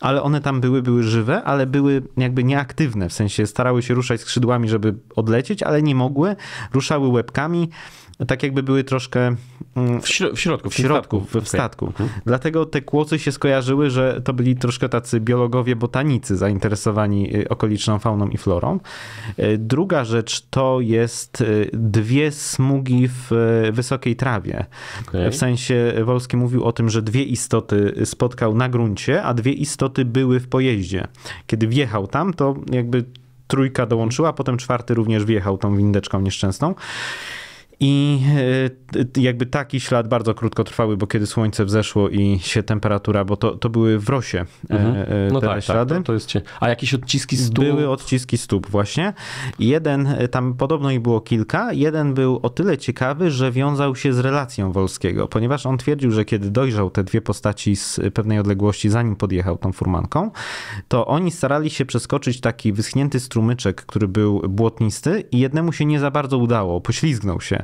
ale one tam były, były żywe, ale były jakby nieaktywne, w sensie starały się ruszać skrzydłami, żeby odlecieć, ale nie mogły, ruszały łebkami, tak jakby były troszkę... Mm, w, śro w środku. W, w środku, statku. w statku. Okay. Mhm. Dlatego te kłocy się skojarzyły, że to byli troszkę tacy biologowie, botanicy zainteresowani y, okoliczną fauną i florą. Y, druga rzecz to jest y, dwie smugi w wysokiej trawie. Okay. W sensie Wolski mówił o tym, że dwie istoty spotkał na gruncie, a dwie istoty były w pojeździe. Kiedy wjechał tam, to jakby trójka dołączyła, potem czwarty również wjechał tą windeczką nieszczęsną. I e, jakby taki ślad bardzo krótko trwały, bo kiedy słońce wzeszło i się temperatura, bo to, to były w rosie e, mhm. E, no tak, tak ślady. Tak, to, jest, a jakieś odciski stóp? Były odciski stóp właśnie. Jeden, tam podobno ich było kilka, jeden był o tyle ciekawy, że wiązał się z relacją Wolskiego, ponieważ on twierdził, że kiedy dojrzał te dwie postaci z pewnej odległości, zanim podjechał tą furmanką, to oni starali się przeskoczyć taki wyschnięty strumyczek, który był błotnisty i jednemu się nie za bardzo udało, poślizgnął się.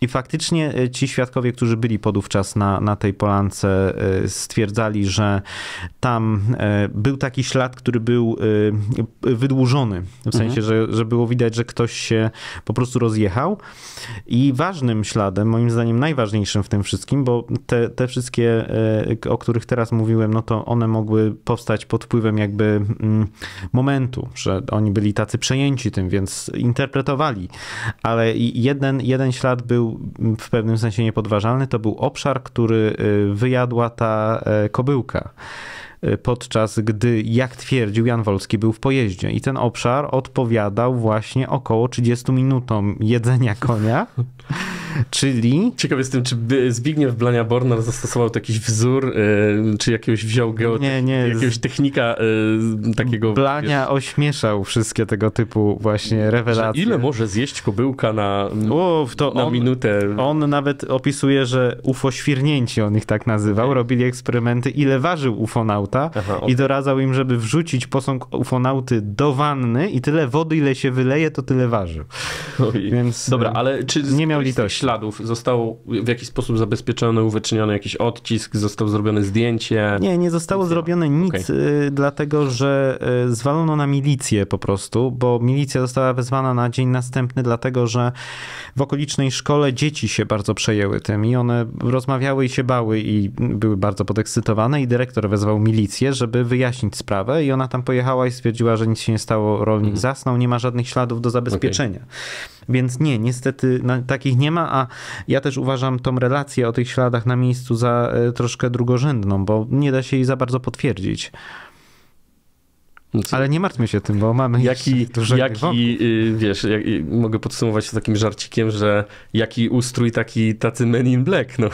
I faktycznie e, ci świadkowie, którzy byli podówczas na, na tej polance, e, stwierdzali, że tam e, był taki ślad, który był wydłużony, w sensie, mhm. że, że było widać, że ktoś się po prostu rozjechał. I ważnym śladem, moim zdaniem najważniejszym w tym wszystkim, bo te, te wszystkie, o których teraz mówiłem, no to one mogły powstać pod wpływem jakby mm, momentu, że oni byli tacy przejęci tym, więc interpretowali. Ale jeden, jeden ślad był był w pewnym sensie niepodważalny, to był obszar, który y, wyjadła ta y, kobyłka y, podczas gdy, jak twierdził, Jan Wolski był w pojeździe. I ten obszar odpowiadał właśnie około 30 minutom jedzenia konia [LAUGHS] Czyli... Ciekaw jestem, czy Zbigniew Blania-Bornar zastosował jakiś wzór, e, czy jakiegoś wziął geo... Nie, nie. Jakiegoś technika e, takiego... Blania wiesz... ośmieszał wszystkie tego typu właśnie rewelacje. Że ile może zjeść kobyłka na, Uf, to na on, minutę? On nawet opisuje, że UFOświernięci, on ich tak nazywał, mhm. robili eksperymenty, ile ważył ufonauta Aha, i doradzał im, żeby wrzucić posąg ufonauty do wanny i tyle wody, ile się wyleje, to tyle ważył. Więc Dobra, e, ale czy nie miał litości śladów? Został w jakiś sposób zabezpieczony, uwyczyniony jakiś odcisk, został zrobione zdjęcie? Nie, nie zostało nic zrobione nic, okay. dlatego że y, zwalono na milicję po prostu, bo milicja została wezwana na dzień następny, dlatego że w okolicznej szkole dzieci się bardzo przejęły tym i one rozmawiały i się bały i były bardzo podekscytowane i dyrektor wezwał milicję, żeby wyjaśnić sprawę i ona tam pojechała i stwierdziła, że nic się nie stało, rolnik mm. zasnął, nie ma żadnych śladów do zabezpieczenia. Okay. Więc nie, niestety no, takich nie ma, a ja też uważam tą relację o tych śladach na miejscu za e, troszkę drugorzędną, bo nie da się jej za bardzo potwierdzić. No Ale nie martwmy się tym, bo mamy jaki, jaki y, wiesz, jak, y, mogę podsumować to takim żarcikiem, że jaki ustrój, taki tacy men in black, no.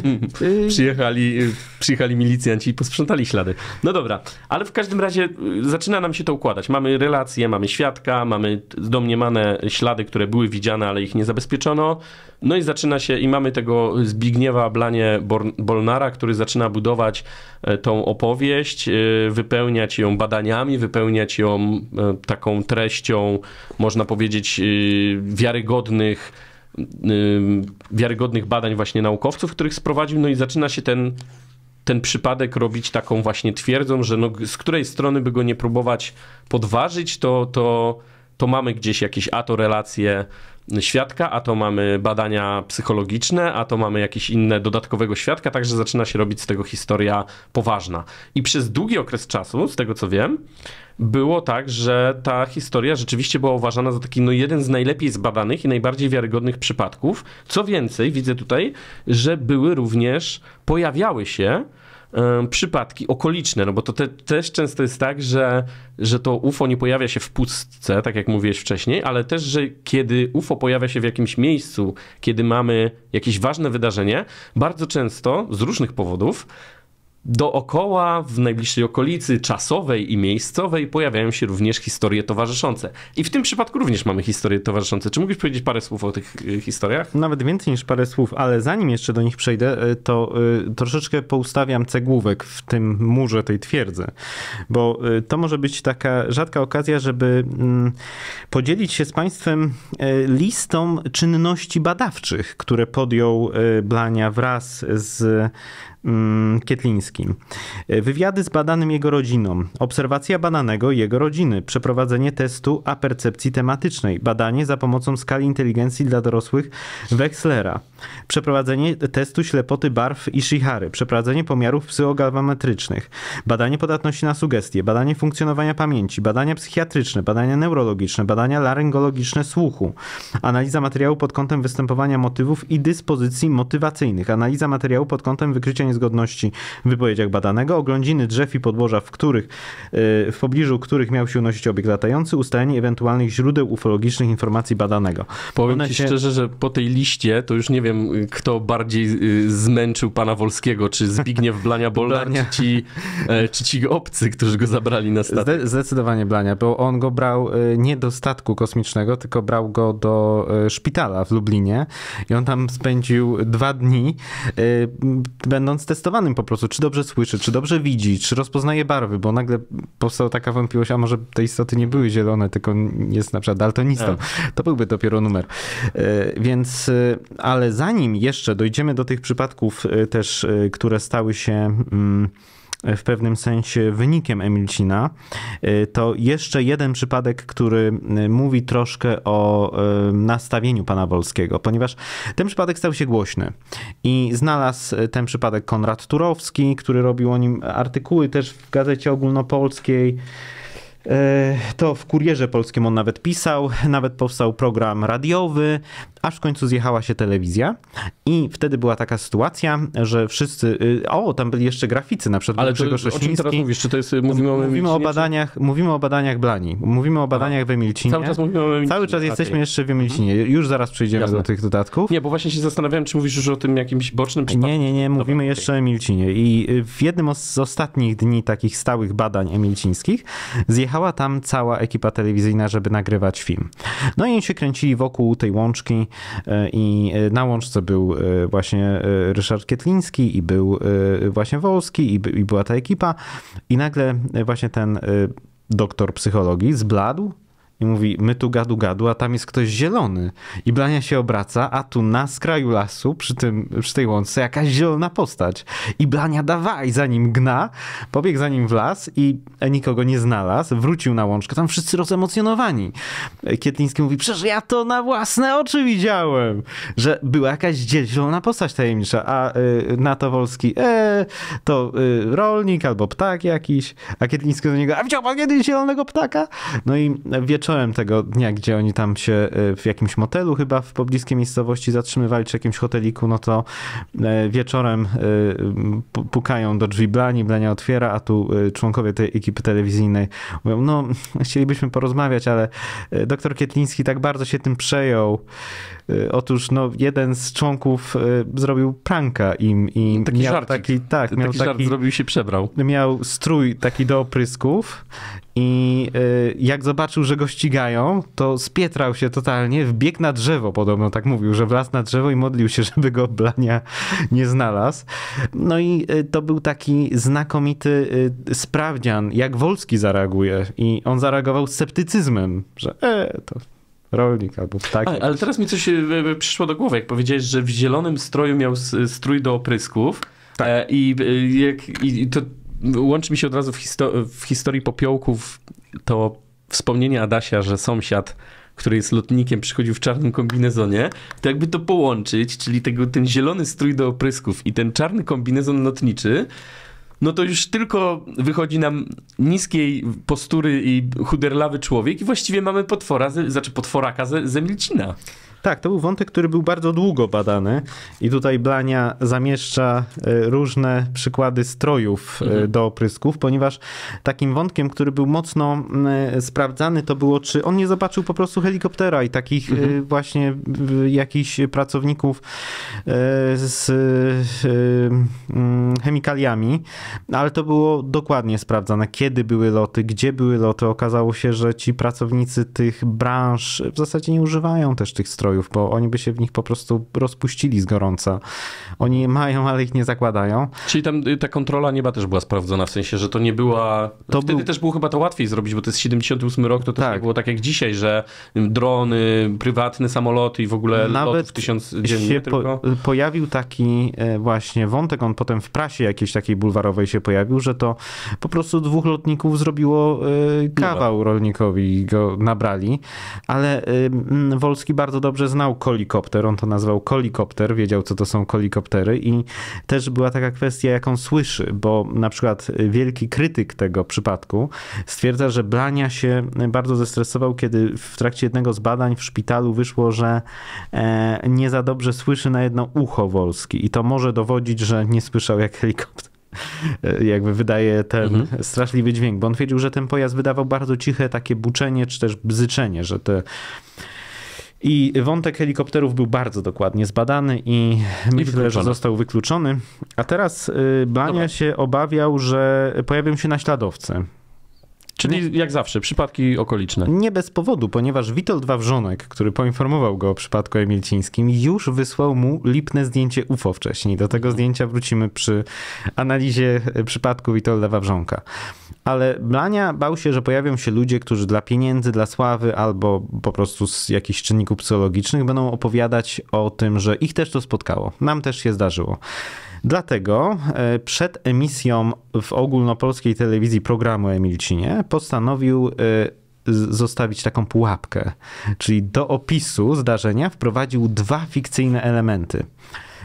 [LAUGHS] przyjechali, przyjechali milicjanci i posprzątali ślady. No dobra, ale w każdym razie y, zaczyna nam się to układać. Mamy relacje, mamy świadka, mamy domniemane ślady, które były widziane, ale ich nie zabezpieczono. No i zaczyna się, i mamy tego Zbigniewa Blanie Bolnara, który zaczyna budować e, tą opowieść, e, wypełniać ją badaniami, wypełniać ją e, taką treścią, można powiedzieć, wiarygodnych Y, wiarygodnych badań właśnie naukowców, których sprowadził, no i zaczyna się ten, ten przypadek robić taką właśnie twierdzą, że no, z której strony by go nie próbować podważyć, to, to, to mamy gdzieś jakieś a to relacje świadka, a to mamy badania psychologiczne, a to mamy jakieś inne dodatkowego świadka, także zaczyna się robić z tego historia poważna. I przez długi okres czasu, z tego co wiem, było tak, że ta historia rzeczywiście była uważana za taki no, jeden z najlepiej zbadanych i najbardziej wiarygodnych przypadków. Co więcej, widzę tutaj, że były również, pojawiały się y, przypadki okoliczne, no bo to te, też często jest tak, że, że to UFO nie pojawia się w pustce, tak jak mówiłeś wcześniej, ale też, że kiedy UFO pojawia się w jakimś miejscu, kiedy mamy jakieś ważne wydarzenie, bardzo często z różnych powodów Dookoła, w najbliższej okolicy czasowej i miejscowej pojawiają się również historie towarzyszące. I w tym przypadku również mamy historie towarzyszące. Czy mógłbyś powiedzieć parę słów o tych y, historiach? Nawet więcej niż parę słów, ale zanim jeszcze do nich przejdę, y, to y, troszeczkę poustawiam cegłówek w tym murze tej twierdzy, bo to może być taka rzadka okazja, żeby mm, podzielić się z Państwem listą czynności badawczych, które podjął Blania wraz z Mm, Kietlińskim. Wywiady z badanym jego rodziną, obserwacja badanego i jego rodziny, przeprowadzenie testu apercepcji tematycznej, badanie za pomocą skali inteligencji dla dorosłych Wexlera, przeprowadzenie testu ślepoty barw i Shihary, przeprowadzenie pomiarów psychogalwametrycznych, badanie podatności na sugestie, badanie funkcjonowania pamięci, badania psychiatryczne, badania neurologiczne, badania laryngologiczne słuchu, analiza materiału pod kątem występowania motywów i dyspozycji motywacyjnych, analiza materiału pod kątem wykrycia zgodności w wypowiedziach badanego, oglądziny drzew i podłoża, w których, y, w pobliżu których miał się unosić obiekt latający, ustalenie ewentualnych źródeł ufologicznych informacji badanego. Powiem One ci się... szczerze, że po tej liście to już nie wiem, kto bardziej y, zmęczył pana Wolskiego, czy Zbigniew Blania [LAUGHS] Bolnar, czy, ci, e, czy ci obcy, którzy go zabrali na statek. Zdecydowanie Blania, bo on go brał y, nie do statku kosmicznego, tylko brał go do szpitala w Lublinie i on tam spędził dwa dni, będąc testowanym po prostu, czy dobrze słyszy, czy dobrze widzi, czy rozpoznaje barwy, bo nagle powstała taka wątpliwość, a może te istoty nie były zielone, tylko jest na przykład daltonistą. Tak. To byłby dopiero numer. E, więc, e, ale zanim jeszcze dojdziemy do tych przypadków e, też, które stały się... Mm, w pewnym sensie wynikiem Emilcina, e, to jeszcze jeden przypadek, który mówi troszkę o e, nastawieniu pana Wolskiego, ponieważ ten przypadek stał się głośny i znalazł e, ten przypadek Konrad Turowski, który robił o nim artykuły też w Gazecie Ogólnopolskiej. E, to w Kurierze Polskim on nawet pisał, nawet powstał program radiowy, aż w końcu zjechała się telewizja i wtedy była taka sytuacja, że wszyscy, y, o, tam byli jeszcze graficy na przykład Ale Grzegorz o czym teraz mówisz? Czy to jest, y, mówimy o Mówimy o badaniach, czy? mówimy o badaniach Blani, mówimy o badaniach Aha. w Cały czas mówimy o Emilcinie. Cały czas jesteśmy okay. jeszcze w Emilcinie, mhm. już zaraz przejdziemy Jasne. do tych dodatków. Nie, bo właśnie się zastanawiałem, czy mówisz już o tym jakimś bocznym przypadku. Nie, nie, nie, mówimy Dobra, okay. jeszcze o Emilcinie i y, w jednym z ostatnich dni takich stałych badań emilcińskich zjechała pojechała tam cała ekipa telewizyjna, żeby nagrywać film. No i oni się kręcili wokół tej łączki e, i e, na łączce był e, właśnie Ryszard Kietliński i był właśnie Wolski i, była ta ekipa i nagle właśnie ten doktor psychologii zbladł i mówi, my tu gadu gadu, a tam jest ktoś zielony. I Blania się obraca, a tu na skraju lasu, przy, tym, przy tej łące, jakaś zielona postać. I Blania dawaj, zanim gna, pobiegł za nim w las i e, nikogo nie znalazł, wrócił na łączkę, tam wszyscy rozemocjonowani. E, Kietliński mówi, przecież ja to na własne oczy widziałem, że była jakaś zielona postać tajemnicza, a y, e, to Wolski, e, to y, rolnik albo ptak jakiś, a Kietliński do niego, a widział pan kiedyś zielonego ptaka? No i wieczorem wieczorem tego dnia, gdzie oni tam się e, w jakimś motelu chyba w pobliskiej miejscowości zatrzymywali, czy jakimś hoteliku, no to e, wieczorem e, pukają do drzwi Blani, Blania otwiera, a tu członkowie tej ekipy telewizyjnej mówią, no [LAUGHS] chcielibyśmy porozmawiać, ale doktor Kietliński tak bardzo się tym przejął. Otóż no, jeden z członków zrobił pranka im i no, taki miał żarcik. taki, tak, taki miał taki, żart zrobił się przebrał. Miał strój taki do oprysków i jak zobaczył, że go ścigają, to spietrał się totalnie, wbiegł na drzewo podobno, tak mówił, że wlazł na drzewo i modlił się, [LAUGHS] żeby go Blania nie znalazł. No i y, to był taki znakomity y, sprawdzian, jak Wolski zareaguje i on zareagował sceptycyzmem, że e, to rolnik albo ptak. Ale, teraz mi coś e, e, przyszło do głowy, jak powiedziałeś, że w zielonym stroju miał strój do oprysków tak. E, i, i to łączy mi się od razu w, w historii popiołków to wspomnienia Adasia, że sąsiad który jest lotnikiem, przychodził w czarnym kombinezonie, to jakby to połączyć, czyli tego, ten zielony strój do oprysków i ten czarny kombinezon lotniczy, no to już tylko wychodzi nam niskiej postury i chuderlawy człowiek i właściwie mamy potwora, znaczy potworaka ze, ze Milcina. Tak, to był wątek, który był bardzo długo badany i tutaj Blania zamieszcza e, różne przykłady strojów e, mhm. do oprysków, ponieważ takim wątkiem, który był mocno e, sprawdzany, to było, czy on nie zobaczył po prostu helikoptera i takich mhm. właśnie jakichś pracowników z chemikaliami, ale to było dokładnie sprawdzane, kiedy były loty, gdzie były loty. Okazało się, że ci pracownicy tych branż w zasadzie nie używają też tych strojów strojów, bo oni by się w nich po prostu rozpuścili z gorąca. Oni je mają, ale ich nie zakładają. Czyli tam y, ta kontrola nieba też była sprawdzona, w sensie, że to nie była... To Wtedy był... też było chyba to łatwiej zrobić, bo to jest 78 rok, to też tak. nie było tak jak dzisiaj, że mm, drony, prywatne samoloty i w ogóle Nawet w tysiąc dziennie po, pojawił taki e, właśnie wątek, on potem w prasie jakiejś takiej bulwarowej się pojawił, że to po prostu dwóch lotników zrobiło e, kawał rolnikowi i go nabrali, ale e, Wolski bardzo dobrze dobrze znał kolikopter, on to nazwał kolikopter, wiedział co to są kolikoptery i też była taka kwestia, jaką słyszy, bo na przykład wielki krytyk tego przypadku stwierdza, że Blania się bardzo zestresował, kiedy w trakcie jednego z badań w szpitalu wyszło, że e, nie za dobrze słyszy na jedno ucho Wolski i to może dowodzić, że nie słyszał jak helikopter e, jakby wydaje ten mhm. straszliwy dźwięk, bo on twierdził, że ten pojazd wydawał bardzo ciche takie buczenie czy też bzyczenie, że te i wątek helikopterów był bardzo dokładnie zbadany i, I myślę, że został wykluczony. A teraz y, Bania Dobra. się obawiał, że pojawią się naśladowcy. Czyli jak zawsze, przypadki okoliczne. Nie bez powodu, ponieważ Witold Wawrzonek, który poinformował go o przypadku emilcińskim, już wysłał mu lipne zdjęcie UFO wcześniej. Do tego mhm. zdjęcia wrócimy przy analizie e, przypadku Witolda Wawrzonka. Ale Blania bał się, że pojawią się ludzie, którzy dla pieniędzy, dla sławy albo po prostu z jakichś czynników psychologicznych będą opowiadać o tym, że ich też to spotkało. Nam też się zdarzyło. Dlatego e, przed emisją w ogólnopolskiej telewizji programu Emilcinie postanowił e, zostawić taką pułapkę. Czyli do opisu zdarzenia wprowadził dwa fikcyjne elementy,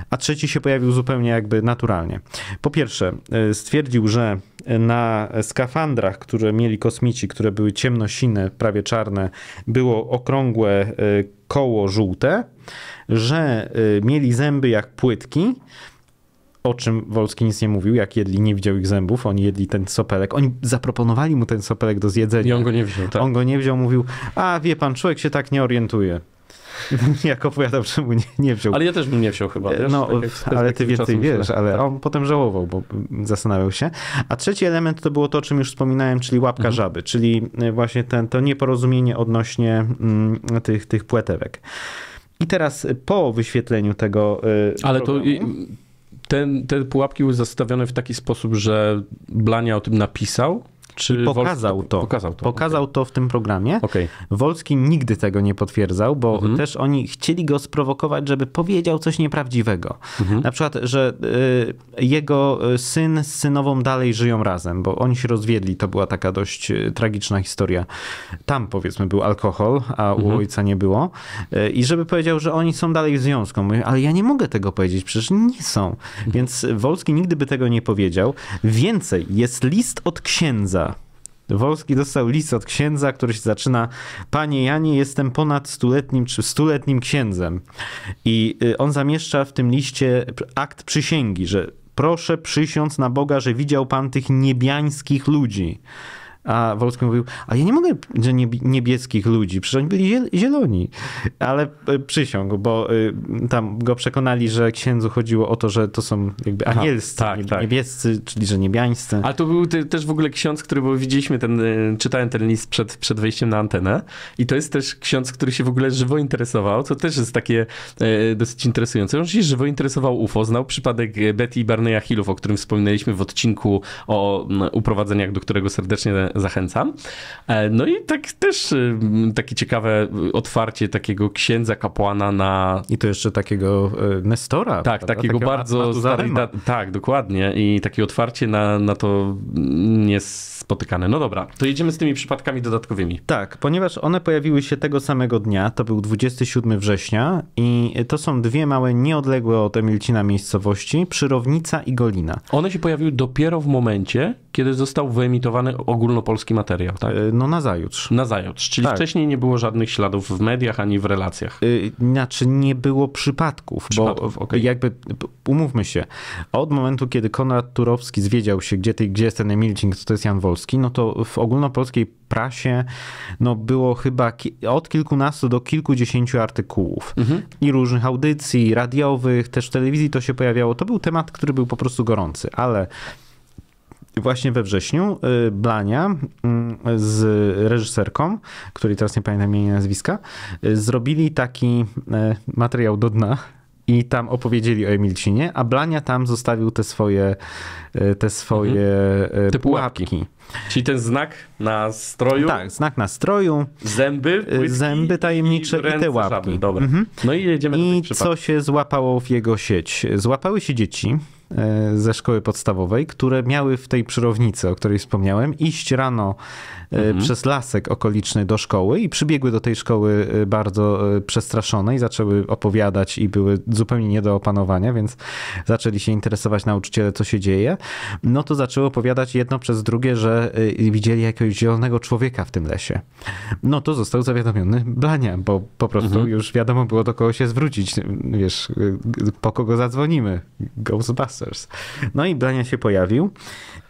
a trzeci się pojawił zupełnie jakby naturalnie. Po pierwsze, e, stwierdził, że na skafandrach, które mieli kosmici, które były ciemnosine, prawie czarne, było okrągłe koło żółte, że mieli zęby jak płytki o czym Wolski nic nie mówił, jak jedli, nie widział ich zębów, oni jedli ten sopelek. Oni zaproponowali mu ten sopelek do zjedzenia. I on go nie wziął, tak. On go nie wziął, mówił, a wie pan, człowiek się tak nie orientuje. [LAUGHS] jak opowiadał, czemu nie, nie wziął. Ale ja też bym nie wziął chyba. Wiesz? No, tak ale ty więcej wiesz, ale tak. on potem żałował, bo zastanawiał się. A trzeci element to było to, o czym już wspominałem, czyli łapka mhm. żaby, czyli e, właśnie ten, to nieporozumienie odnośnie mm, tych, tych płetewek. I teraz e, po wyświetleniu tego. E, ale programu, to ten, te pułapki były zastawione w taki sposób, że Blania o tym napisał, czy pokazał to. Pokazał to, pokazał okay. to w tym programie. Okay. Wolski nigdy tego nie potwierdzał, bo mhm. też oni chcieli go sprowokować, żeby powiedział coś nieprawdziwego. Mhm. Na przykład, że y, jego y, syn z synową dalej żyją razem, bo oni się rozwiedli. To była taka dość y, tragiczna historia. Tam powiedzmy był alkohol, a u mhm. ojca nie było. I żeby powiedział, że oni są dalej w związku. ale ja nie mogę tego powiedzieć, przecież nie są. Mhm. Więc Wolski nigdy by tego nie powiedział. Więcej, jest list od księdza Wolski dostał list od księdza, który się zaczyna: Panie Janie, jestem ponad stuletnim czy stuletnim księdzem. I y, on zamieszcza w tym liście akt przysięgi, że proszę przysiąc na Boga, że widział pan tych niebiańskich ludzi. A Wolski mówił, a ja nie mogę że niebieskich ludzi, przecież oni byli zieloni. Ale e, przysiągł, bo e, tam go przekonali, że księdzu chodziło o to, że to są jakby anielscy, Aha, tak, tak. niebiescy, czyli że niebiańscy. Ale to był też w ogóle ksiądz, który, bo widzieliśmy ten, e, czytałem ten list przed, przed wejściem na antenę i to jest też ksiądz, który się w ogóle żywo interesował, co też jest takie e, dosyć interesujące. On się żywo interesował UFO, znał przypadek Betty i Barneya Hillów, o którym wspominaliśmy w odcinku o uprowadzeniach, do którego serdecznie zachęcam. E, no i tak też y, takie ciekawe otwarcie takiego księdza kapłana na... I to jeszcze takiego e, Nestora. Tak, takiego, takiego bardzo... Starej, tak, dokładnie. I takie otwarcie na, na to nie spotykane. No dobra, to jedziemy z tymi przypadkami dodatkowymi. Tak, ponieważ one pojawiły się tego samego dnia, to był 27 września i to są dwie małe, nieodległe od Emilcina miejscowości, Przyrownica i Golina. One się pojawiły dopiero w momencie, kiedy został wyemitowany ogólnopolski materiał, tak? E, no Na zajutrz, czyli tak. wcześniej nie było żadnych śladów w mediach ani w relacjach. E, znaczy nie było przypadków, przypadków bo okay. jakby umówmy się, od momentu, kiedy Konrad Turowski zwiedział się, gdzie, ty, gdzie jest ten Emilcin, to jest Jan Wolski, Polski, no to w ogólnopolskiej prasie no było chyba ki od kilkunastu do kilkudziesięciu artykułów mhm. i różnych audycji radiowych, też w telewizji to się pojawiało. To był temat, który był po prostu gorący, ale właśnie we wrześniu y, Blania y, z reżyserką, której teraz nie pamiętam jej nazwiska, y, zrobili taki materiał do dna i tam opowiedzieli o Emilcinie, a Blania tam zostawił te swoje te swoje mhm. pułapki. Czyli ten znak na stroju? Tak, znak na stroju. Zęby? Y, zęby tajemnicze i, i te łapki. Dobra. Mhm. No i jedziemy I do co się złapało w jego sieć? Złapały się dzieci, E, ze szkoły podstawowej, które miały w tej przyrownicy, o której wspomniałem, iść rano e, mhm. przez lasek okoliczny do szkoły i przybiegły do tej szkoły e, bardzo przestraszone i zaczęły opowiadać i były zupełnie nie do opanowania, więc zaczęli się interesować nauczyciele, co się dzieje. No to zaczęły opowiadać jedno przez drugie, że widzieli jakiegoś zielonego człowieka w tym lesie. No to został zawiadomiony Blania, bo po prostu mhm. już wiadomo było do kogo się zwrócić. Wiesz, po kogo zadzwonimy. Ghostbusters. No i Blania się pojawił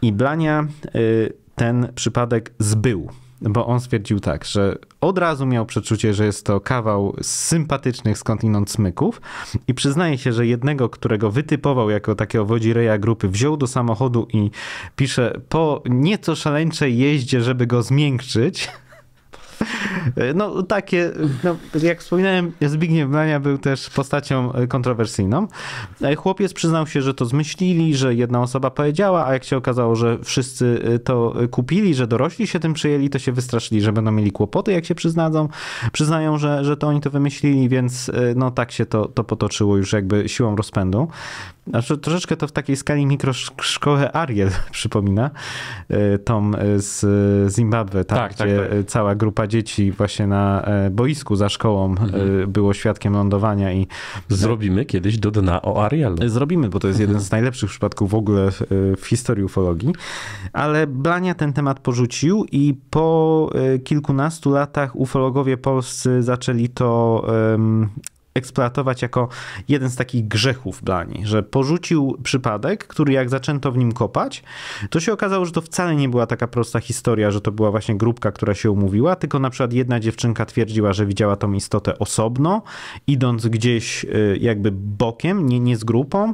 i Blania y, ten przypadek zbył bo on stwierdził tak, że od razu miał przeczucie, że jest to kawał sympatycznych skądinąd smyków i przyznaje się, że jednego, którego wytypował jako takiego wodzireja grupy, wziął do samochodu i pisze po nieco szaleńczej jeździe, żeby go zmiękczyć, [LAUGHS] No takie, no, jak wspominałem, Zbigniew Blania był też postacią e, kontrowersyjną. E, chłopiec przyznał się, że to zmyślili, że jedna osoba powiedziała, a jak się okazało, że wszyscy e, to kupili, że dorośli się tym przyjęli, to się wystraszyli, że będą mieli kłopoty, jak się przyznadzą. Przyznają, że, że to oni to wymyślili, więc no tak się to, to potoczyło już jakby siłą rozpędu. Znaczy, troszeczkę to w takiej skali mikroszkołę Ariel [LAUGHS] przypomina, e, tom z Zimbabwe, tam tak, tak, gdzie tak, tak. cała grupa dzieci właśnie na e, boisku za szkołą e, mhm. było świadkiem lądowania i... Zrobimy kiedyś do dna o Ariel. Zrobimy, bo to jest jeden z najlepszych przypadków w ogóle w, w historii ufologii, ale Blania ten temat porzucił i po kilkunastu latach ufologowie polscy zaczęli to um, eksploatować jako jeden z takich grzechów Blani, że porzucił przypadek, który jak zaczęto w nim kopać, to się okazało, że to wcale nie była taka prosta historia, że to była właśnie grupka, która się umówiła, tylko na przykład jedna dziewczynka twierdziła, że widziała tą istotę osobno, idąc gdzieś y, jakby bokiem, nie, nie z grupą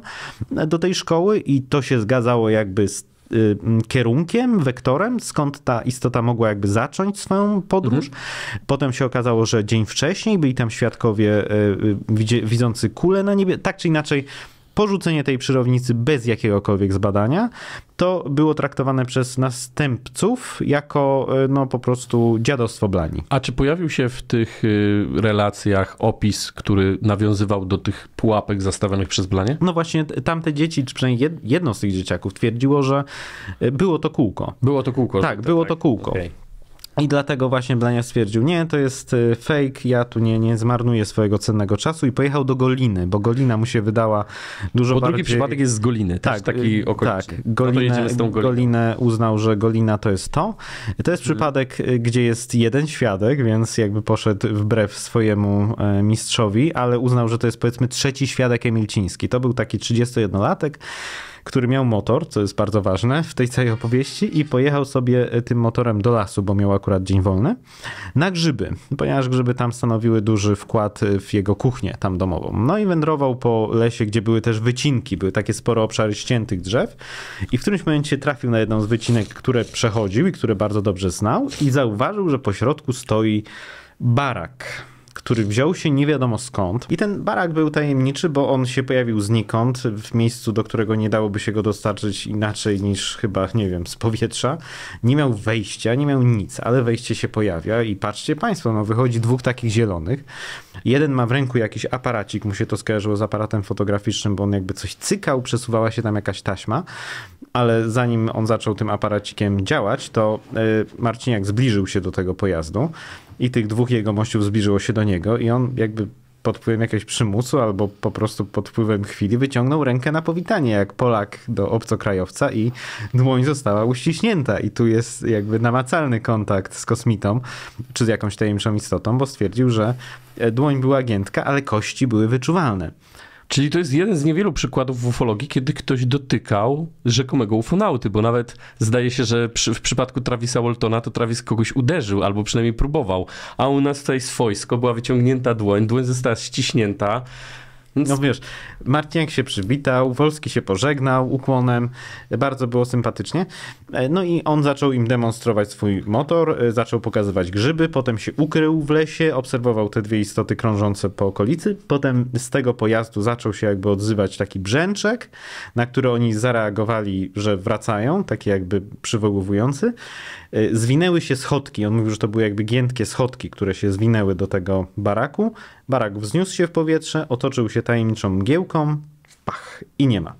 do tej szkoły i to się zgadzało jakby z Y, mm, kierunkiem, wektorem, skąd ta istota mogła jakby zacząć swoją podróż. Mhm. Potem się okazało, że dzień wcześniej byli tam świadkowie y, y, widzący kulę na niebie. Tak czy inaczej, porzucenie tej przyrownicy bez jakiegokolwiek zbadania, to było traktowane przez następców jako e, no, po prostu dziadostwo blani. A czy pojawił się w tych e, relacjach opis, który nawiązywał do tych pułapek zastawionych przez blanie? No właśnie, tamte dzieci, czy przynajmniej jedno z tych dzieciaków twierdziło, że e, było to kółko. Było to kółko. Tak, było tak. to kółko. Okay. I dlatego właśnie Blania stwierdził, nie, to jest y, fake, ja tu nie, nie zmarnuję swojego cennego czasu i pojechał do Goliny, bo Golina mu się wydała dużo bo bardziej... drugi przypadek jest z Goliny, tak, taki y, okoliczny. Tak, no Golinę, no Golinę uznał, że Golina to jest to. To jest hmm. przypadek, y, gdzie jest jeden świadek, więc jakby poszedł wbrew swojemu e, mistrzowi, ale uznał, że to jest powiedzmy trzeci świadek Emilciński. To był taki 31-latek, który miał motor, co jest bardzo ważne w tej całej opowieści, i pojechał sobie e, tym motorem do lasu, bo miał akurat dzień wolny, na grzyby, ponieważ grzyby tam stanowiły duży wkład e, w jego kuchnię tam domową. No i wędrował po lesie, gdzie były też wycinki, były takie spore obszary ściętych drzew i w którymś momencie trafił na jedną z wycinek, które przechodził i które bardzo dobrze znał i zauważył, że po środku stoi barak który wziął się nie wiadomo skąd. I ten barak był tajemniczy, bo on się pojawił znikąd, w miejscu, do którego nie dałoby się go dostarczyć inaczej niż chyba, nie wiem, z powietrza. Nie miał wejścia, nie miał nic, ale wejście się pojawia i patrzcie Państwo, no wychodzi dwóch takich zielonych. Jeden ma w ręku jakiś aparacik, mu się to skojarzyło z aparatem fotograficznym, bo on jakby coś cykał, przesuwała się tam jakaś taśma ale zanim on zaczął tym aparacikiem działać, to y, Marciniak zbliżył się do tego pojazdu i tych dwóch jego mościów zbliżyło się do niego i on jakby pod wpływem jakiegoś przymusu albo po prostu pod wpływem chwili wyciągnął rękę na powitanie, jak Polak do obcokrajowca i dłoń została uściśnięta. I tu jest jakby namacalny kontakt z kosmitą, czy z jakąś tajemniczą istotą, bo stwierdził, że e, dłoń była giętka, ale kości były wyczuwalne. Czyli to jest jeden z niewielu przykładów w ufologii, kiedy ktoś dotykał rzekomego ufonauty, bo nawet zdaje się, że przy, w przypadku Travisa Waltona to Travis kogoś uderzył, albo przynajmniej próbował, a u nas tutaj swojsko była wyciągnięta dłoń, dłoń została ściśnięta, no wiesz, Marciniak się przywitał, Wolski się pożegnał ukłonem, bardzo było sympatycznie. E, no i on zaczął im demonstrować swój motor, e, zaczął pokazywać grzyby, potem się ukrył w lesie, obserwował te dwie istoty krążące po okolicy. Potem z tego pojazdu zaczął się jakby odzywać taki brzęczek, na który oni zareagowali, że wracają, taki jakby przywoływujący. E, zwinęły się schodki, on mówił, że to były jakby giętkie schodki, które się zwinęły do tego baraku. Barak wzniósł się w powietrze, otoczył się tajemniczą mgiełką, pach i nie ma.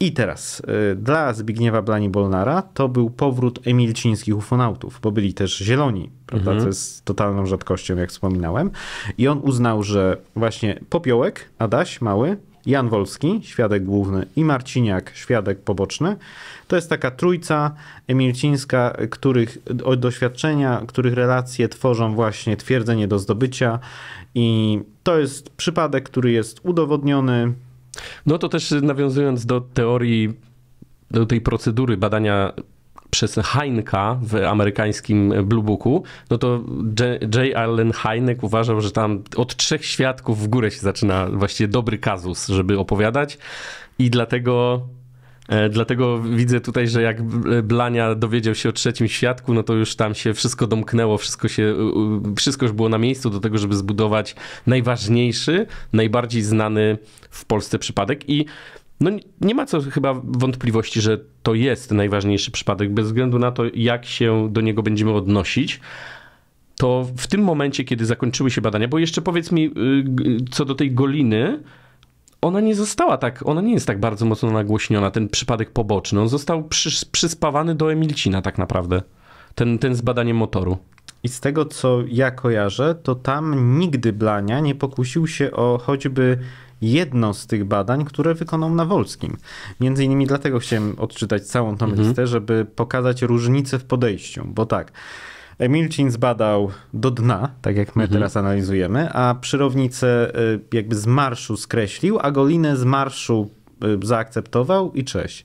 I teraz, y, dla Zbigniewa Blani-Bolnara to był powrót emilcińskich ufonautów, bo byli też zieloni, prawda, mhm. co jest totalną rzadkością, jak wspominałem. I on uznał, że właśnie Popiołek, Adaś Mały, Jan Wolski, świadek główny i Marciniak, świadek poboczny, to jest taka trójca emilcińska, których doświadczenia, których relacje tworzą właśnie twierdzenie do zdobycia i to jest przypadek, który jest udowodniony. No to też nawiązując do teorii, do tej procedury badania przez Heinka w amerykańskim Blue Booku, no to J. J. Allen Heinek uważał, że tam od trzech świadków w górę się zaczyna właściwie dobry kazus, żeby opowiadać i dlatego E, dlatego widzę tutaj, że jak Blania dowiedział się o trzecim świadku, no to już tam się wszystko domknęło, wszystko, się, wszystko już było na miejscu do tego, żeby zbudować najważniejszy, najbardziej znany w Polsce przypadek. I no, nie ma co chyba wątpliwości, że to jest najważniejszy przypadek, bez względu na to, jak się do niego będziemy odnosić to w tym momencie, kiedy zakończyły się badania, bo jeszcze powiedz mi y, co do tej Goliny, ona nie została tak, ona nie jest tak bardzo mocno nagłośniona, ten przypadek poboczny. On został przy, przyspawany do Emilcina tak naprawdę, ten, ten z badaniem motoru. I z tego, co ja kojarzę, to tam nigdy Blania nie pokusił się o choćby jedno z tych badań, które wykonał na Wolskim. Między innymi dlatego chciałem odczytać całą tą mhm. listę, żeby pokazać różnicę w podejściu, bo tak... Emilcin zbadał do dna, tak jak my mhm. teraz analizujemy, a przyrownicę y, jakby z marszu skreślił, a golinę z marszu y, zaakceptował i cześć.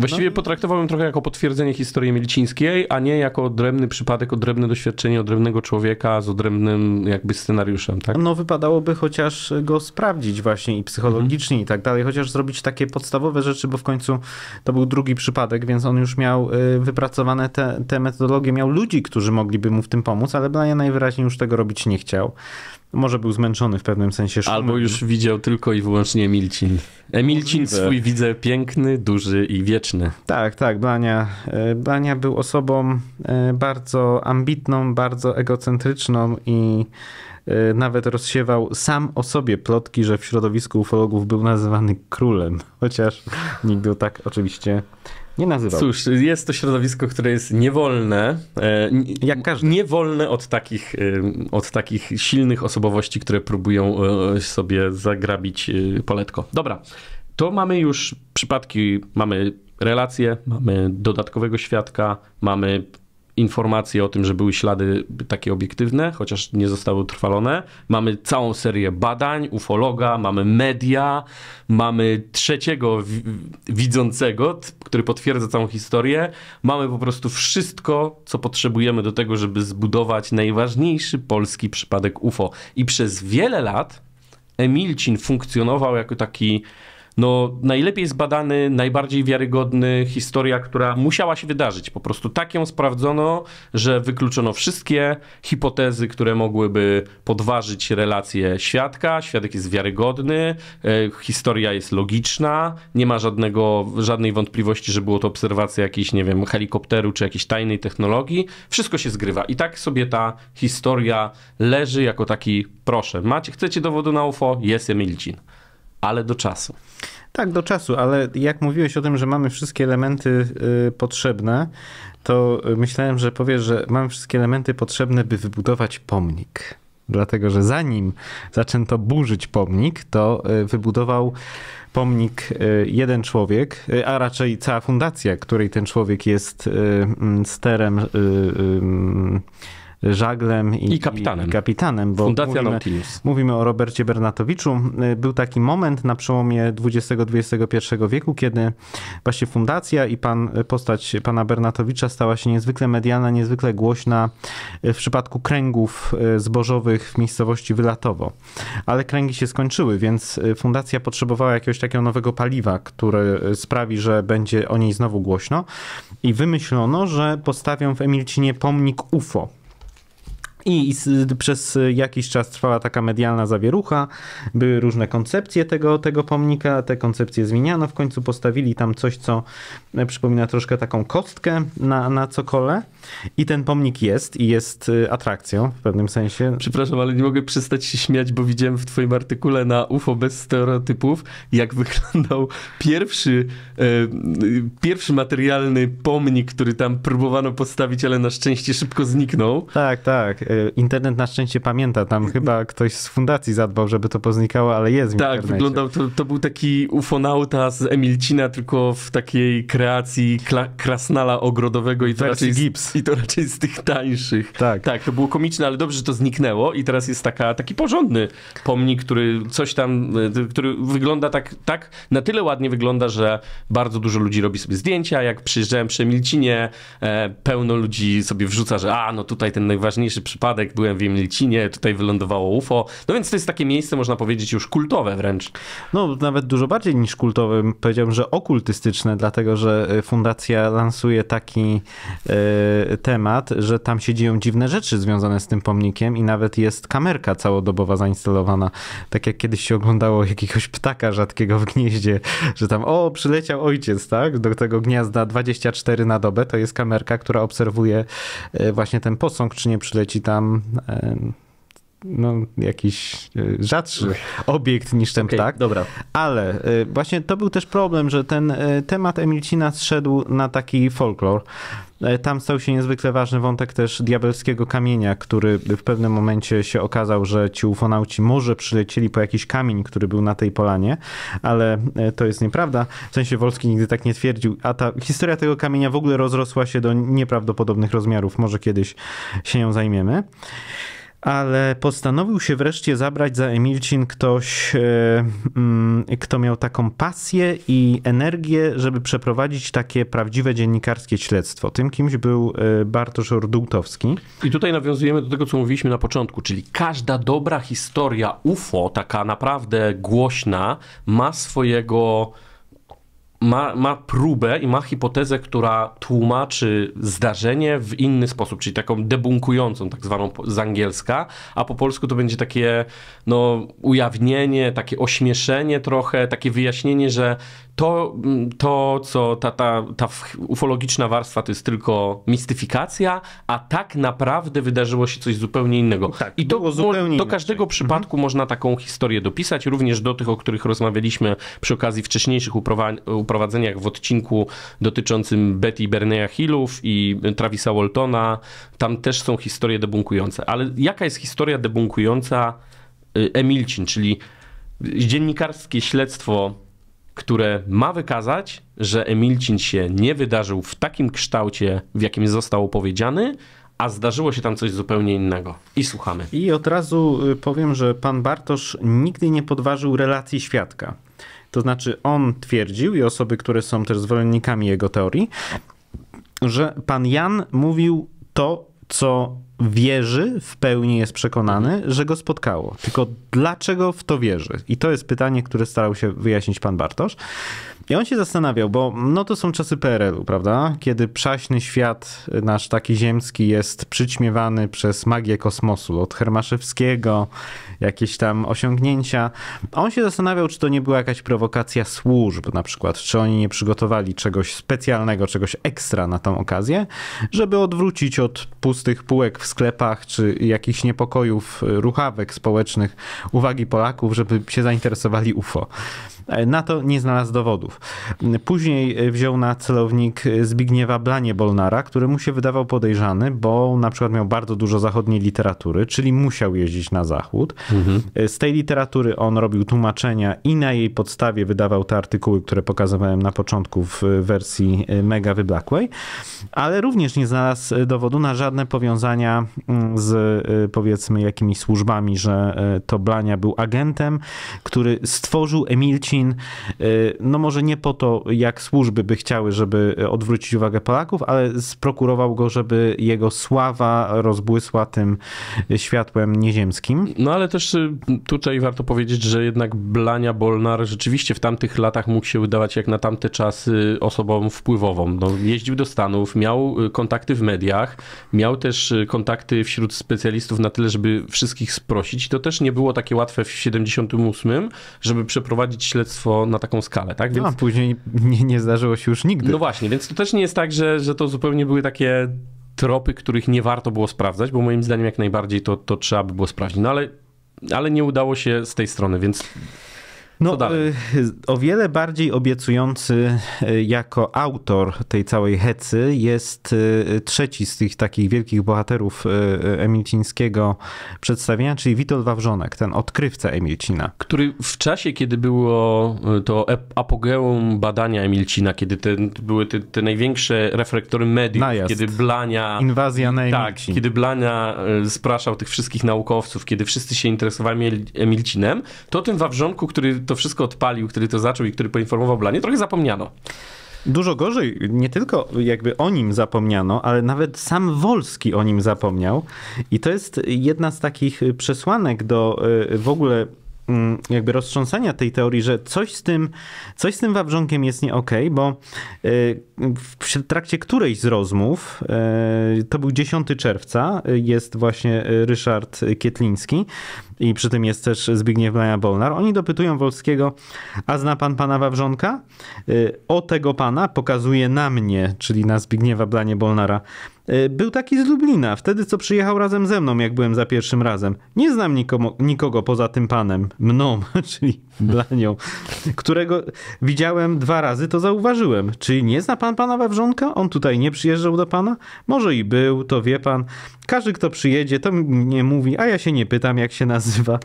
Właściwie no. potraktowałbym trochę jako potwierdzenie historii Milicińskiej, a nie jako odrębny przypadek, odrębne doświadczenie odrębnego człowieka z odrębnym jakby scenariuszem, tak? No wypadałoby chociaż go sprawdzić właśnie i psychologicznie mhm. i tak dalej, chociaż zrobić takie podstawowe rzeczy, bo w końcu to był drugi przypadek, więc on już miał y, wypracowane te, te metodologie, miał ludzi, którzy mogliby mu w tym pomóc, ale Blania najwyraźniej już tego robić nie chciał. Może był zmęczony w pewnym sensie szumem. Albo już widział tylko i wyłącznie Emilcin. Emilcin swój widzę piękny, duży i wieczny. Tak, tak. Blania, Blania e, był osobą e, bardzo ambitną, bardzo egocentryczną i e, nawet rozsiewał sam o sobie plotki, że w środowisku ufologów był nazywany królem, chociaż nigdy tak oczywiście nie nazywał. Cóż, jest to środowisko, które jest niewolne. E, Jak każdy. Niewolne od takich, e, od takich silnych osobowości, które próbują e, sobie zagrabić poletko. Dobra, to mamy już przypadki, mamy relacje, mamy dodatkowego świadka, mamy informacje o tym, że były ślady takie obiektywne, chociaż nie zostały utrwalone. Mamy całą serię badań, ufologa, mamy media, mamy trzeciego widzącego, który potwierdza całą historię. Mamy po prostu wszystko, co potrzebujemy do tego, żeby zbudować najważniejszy polski przypadek UFO. I przez wiele lat Emilcin funkcjonował jako taki no, najlepiej zbadany, najbardziej wiarygodny, historia, która musiała się wydarzyć. Po prostu tak ją sprawdzono, że wykluczono wszystkie hipotezy, które mogłyby podważyć relację świadka. Świadek jest wiarygodny, e, historia jest logiczna, nie ma żadnego, żadnej wątpliwości, że było to obserwacja jakiejś, nie wiem, helikopteru czy jakiejś tajnej technologii. Wszystko się zgrywa. I tak sobie ta historia leży jako taki proszę. Macie, chcecie dowodu na UFO? Jest Emilcin ale do czasu. Tak, do czasu, ale jak mówiłeś o tym, że mamy wszystkie elementy y, potrzebne, to y, myślałem, że powiesz, że mamy wszystkie elementy potrzebne, by wybudować pomnik. Dlatego, że zanim zaczęto burzyć pomnik, to y, wybudował pomnik y, jeden człowiek, a raczej cała fundacja, której ten człowiek jest mm, sterem żaglem i, I kapitanem. I kapitanem bo Fundacja mówimy, Nautilus. Mówimy o Robercie Bernatowiczu. Był taki moment na przełomie XX-XXI wieku, kiedy właśnie fundacja i pan, postać pana Bernatowicza stała się niezwykle medialna, niezwykle głośna e, w przypadku kręgów e, zbożowych w miejscowości Wylatowo. Ale kręgi się skończyły, więc e, fundacja potrzebowała jakiegoś takiego nowego paliwa, które sprawi, że będzie o niej znowu głośno. I wymyślono, że postawią w Emilcinie pomnik UFO i przez jakiś czas trwała taka medialna zawierucha, były różne koncepcje tego, tego pomnika, te koncepcje zmieniano, w końcu postawili tam coś, co przypomina troszkę taką kostkę na, na cokole i ten pomnik jest i jest y, atrakcją w pewnym sensie. Przepraszam, ale nie mogę przestać się śmiać, bo widziałem w twoim artykule na UFO bez stereotypów, jak [LAUGHS] wyglądał pierwszy, e, pierwszy materialny pomnik, który tam próbowano postawić, ale na szczęście szybko zniknął. Tak, tak. Y, internet na szczęście pamięta, tam mhm. chyba ktoś z fundacji zadbał, żeby to poznikało, ale jest w Tak, internecie. wyglądał, to, to był taki ufonauta z Emilcina, tylko w takiej kreacji kla, krasnala ogrodowego i to, Wersji raczej z, i to raczej z tych tańszych. Tak. tak, to było komiczne, ale dobrze, że to zniknęło i teraz jest taka, taki porządny pomnik, który coś tam, y, który wygląda tak, tak na tyle ładnie wygląda, że bardzo dużo ludzi robi sobie zdjęcia, jak przyjeżdżałem przy Emilcinie, e, pełno ludzi sobie wrzuca, że a, no tutaj ten najważniejszy przy, przypadek, byłem w Jemilcinie, tutaj wylądowało UFO. No więc to jest takie miejsce, można powiedzieć, już kultowe wręcz. No nawet dużo bardziej niż kultowe, powiedziałbym, że okultystyczne, dlatego że e, fundacja lansuje taki e, temat, że tam się dzieją dziwne rzeczy związane z tym pomnikiem i nawet jest kamerka całodobowa zainstalowana. Tak jak kiedyś się oglądało jakiegoś ptaka rzadkiego w gnieździe, że tam o, przyleciał ojciec, tak? Do tego gniazda 24 na dobę, to jest kamerka, która obserwuje e, właśnie ten posąg, czy nie przyleci tam tam no, jakiś e, rzadszy obiekt niż ten okay, ptak. Dobra. Ale e, właśnie to był też problem, że ten e, temat Emilcina zszedł na taki folklor. E, tam stał się niezwykle ważny wątek też diabelskiego kamienia, który w pewnym momencie się okazał, że ci ufonauci może przylecieli po jakiś kamień, który był na tej polanie, ale e, to jest nieprawda. W sensie Wolski nigdy tak nie twierdził, a ta historia tego kamienia w ogóle rozrosła się do nieprawdopodobnych rozmiarów. Może kiedyś się ją zajmiemy ale postanowił się wreszcie zabrać za Emilcin ktoś, e, mm, kto miał taką pasję i energię, żeby przeprowadzić takie prawdziwe dziennikarskie śledztwo. Tym kimś był e, Bartosz Ordułtowski. I tutaj nawiązujemy do tego, co mówiliśmy na początku, czyli każda dobra historia UFO, taka naprawdę głośna, ma swojego ma, ma próbę i ma hipotezę, która tłumaczy zdarzenie w inny sposób, czyli taką debunkującą, tak zwaną z angielska, a po polsku to będzie takie no, ujawnienie, takie ośmieszenie trochę, takie wyjaśnienie, że to, mm, to co ta, ta, ta ufologiczna warstwa to jest tylko mistyfikacja, a tak naprawdę wydarzyło się coś zupełnie innego. Tak, I to, zupełnie do każdego mhm. przypadku mhm. można taką historię dopisać, również do tych, o których rozmawialiśmy przy okazji wcześniejszych uprowadzonych prowadzeniach w odcinku dotyczącym Betty Bernie'a Hillów i Travisa Waltona. Tam też są historie debunkujące. Ale jaka jest historia debunkująca y, Emilcin, czyli dziennikarskie śledztwo które ma wykazać, że Emilcin się nie wydarzył w takim kształcie, w jakim został opowiedziany, a zdarzyło się tam coś zupełnie innego. I słuchamy. I od razu y, powiem, że pan Bartosz nigdy nie podważył relacji świadka. To znaczy on twierdził i osoby, które są też zwolennikami jego teorii, że pan Jan mówił to, co wierzy, w pełni jest przekonany, że go spotkało. Tylko dlaczego w to wierzy? I to jest pytanie, które starał się wyjaśnić pan Bartosz. I on się zastanawiał, bo no to są czasy PRL-u, prawda? Kiedy przaśny świat y, nasz taki ziemski jest przyćmiewany przez magię kosmosu, od Hermaszewskiego, jakieś tam osiągnięcia. on się zastanawiał, czy to nie była jakaś prowokacja służb na przykład, czy oni nie przygotowali czegoś specjalnego, czegoś ekstra na tą okazję, żeby odwrócić od pustych półek w sklepach, czy jakichś niepokojów, y, ruchawek społecznych uwagi Polaków, żeby się zainteresowali UFO. E, na to nie znalazł dowodów. Mm, później e, wziął na celownik e, Zbigniewa Blanie Bolnara, który mu się wydawał podejrzany, bo na przykład miał bardzo dużo zachodniej literatury, czyli musiał jeździć na zachód. Mhm. Z tej literatury on robił tłumaczenia i na jej podstawie wydawał te artykuły, które pokazywałem na początku w wersji mega wyblakłej, ale również nie znalazł dowodu na żadne powiązania mm, z powiedzmy jakimiś służbami, że to Blania był agentem, który stworzył Emilcin Chin, y, no może nie po to, jak służby by chciały, żeby odwrócić uwagę Polaków, ale sprokurował go, żeby jego sława rozbłysła tym światłem nieziemskim. No ale też y, tutaj warto powiedzieć, że jednak Blania Bolnar rzeczywiście w tamtych latach mógł się wydawać jak na tamte czasy osobą wpływową. No, jeździł do Stanów, miał y, kontakty w mediach, miał też kontakty wśród specjalistów na tyle, żeby wszystkich sprosić. To też nie było takie łatwe w 78, żeby przeprowadzić śledztwo śledztwo na taką skalę, tak? No, więc... No, a później nie, nie zdarzyło się już nigdy. No właśnie, więc to też nie jest tak, że, że to zupełnie były takie tropy, których nie warto było sprawdzać, bo moim zdaniem jak najbardziej to, to trzeba by było sprawdzić. No ale ale nie udało się z tej strony, więc no, y, o wiele bardziej obiecujący y, jako autor tej całej hecy jest y, trzeci z tych takich wielkich bohaterów Emilcińskiego przedstawienia, czyli Witold Wawrzonek, ten odkrywca Emilcina. Który w czasie, kiedy było to apogeum badania Emilcina, kiedy te, były te, te największe reflektory mediów, Najazd. kiedy Blania... Inwazja na tak, Emilcin. Tak, kiedy Blania spraszał tych wszystkich naukowców, kiedy wszyscy się interesowali Emilcinem, to tym Wawrzonku, który to wszystko odpalił, który to zaczął i który poinformował Blanie, trochę zapomniano. Dużo gorzej, nie tylko jakby o nim zapomniano, ale nawet sam Wolski o nim zapomniał. I to jest jedna z takich przesłanek do e, w ogóle Mm, jakby roztrząsania tej teorii, że coś z tym, coś z tym wawrzonkiem jest nie okej, okay, bo e, w trakcie którejś z rozmów, e, to był 10 czerwca, e, jest właśnie Ryszard Kietliński i przy tym jest też Zbigniew Blania bolnar Oni dopytują Wolskiego, a zna pan pana Wawrzonka? O tego pana pokazuje na mnie, czyli na Zbigniewa Blanie-Bolnara E, był taki z Lublina, wtedy co przyjechał razem ze mną, jak byłem za pierwszym razem. Nie znam nikomu, nikogo poza tym panem, mną, [LAUGHS] czyli Blanią, którego widziałem dwa razy, to zauważyłem. Czyli nie zna pan pana Wawrzonka? On tutaj nie przyjeżdżał do pana? Może i był, to wie pan. Każdy, kto przyjedzie, to mnie mówi, a ja się nie pytam, jak się nazywa.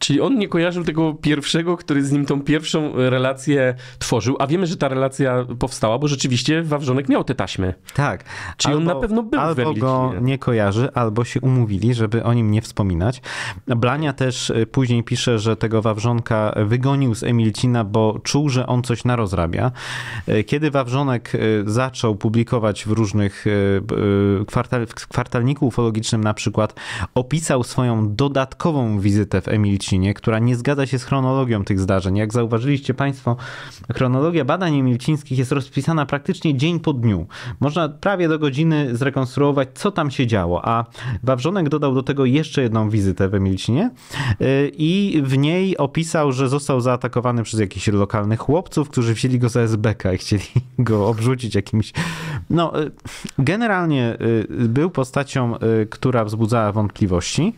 Czyli on nie kojarzył tego pierwszego, który z nim tą pierwszą relację tworzył, a wiemy, że ta relacja powstała, bo rzeczywiście Wawrzonek miał te taśmy. Tak. Czyli Albo... on na pewno pewno był albo w Albo go nie kojarzy, albo się umówili, żeby o nim nie wspominać. Blania też y, później pisze, że tego Wawrzonka wygonił z Emilcina, bo czuł, że on coś narozrabia. Y, kiedy Wawrzonek y, zaczął publikować w różnych kwartal, w kwartalniku ufologicznym na przykład, opisał swoją dodatkową wizytę w Emilcinie, która nie zgadza się z chronologią tych zdarzeń. Jak zauważyliście Państwo, chronologia badań emilcińskich jest rozpisana praktycznie dzień po dniu. Można prawie do godziny zrekonstruować, co tam się działo. A Wawrzonek dodał do tego jeszcze jedną wizytę w Emilcinie y, i w niej opisał, że został zaatakowany przez jakichś lokalnych chłopców, którzy wzięli go za SBK i chcieli [LAUGHS] go obrzucić jakimś. No, y, generalnie y, był postacią, która wzbudzała wątpliwości.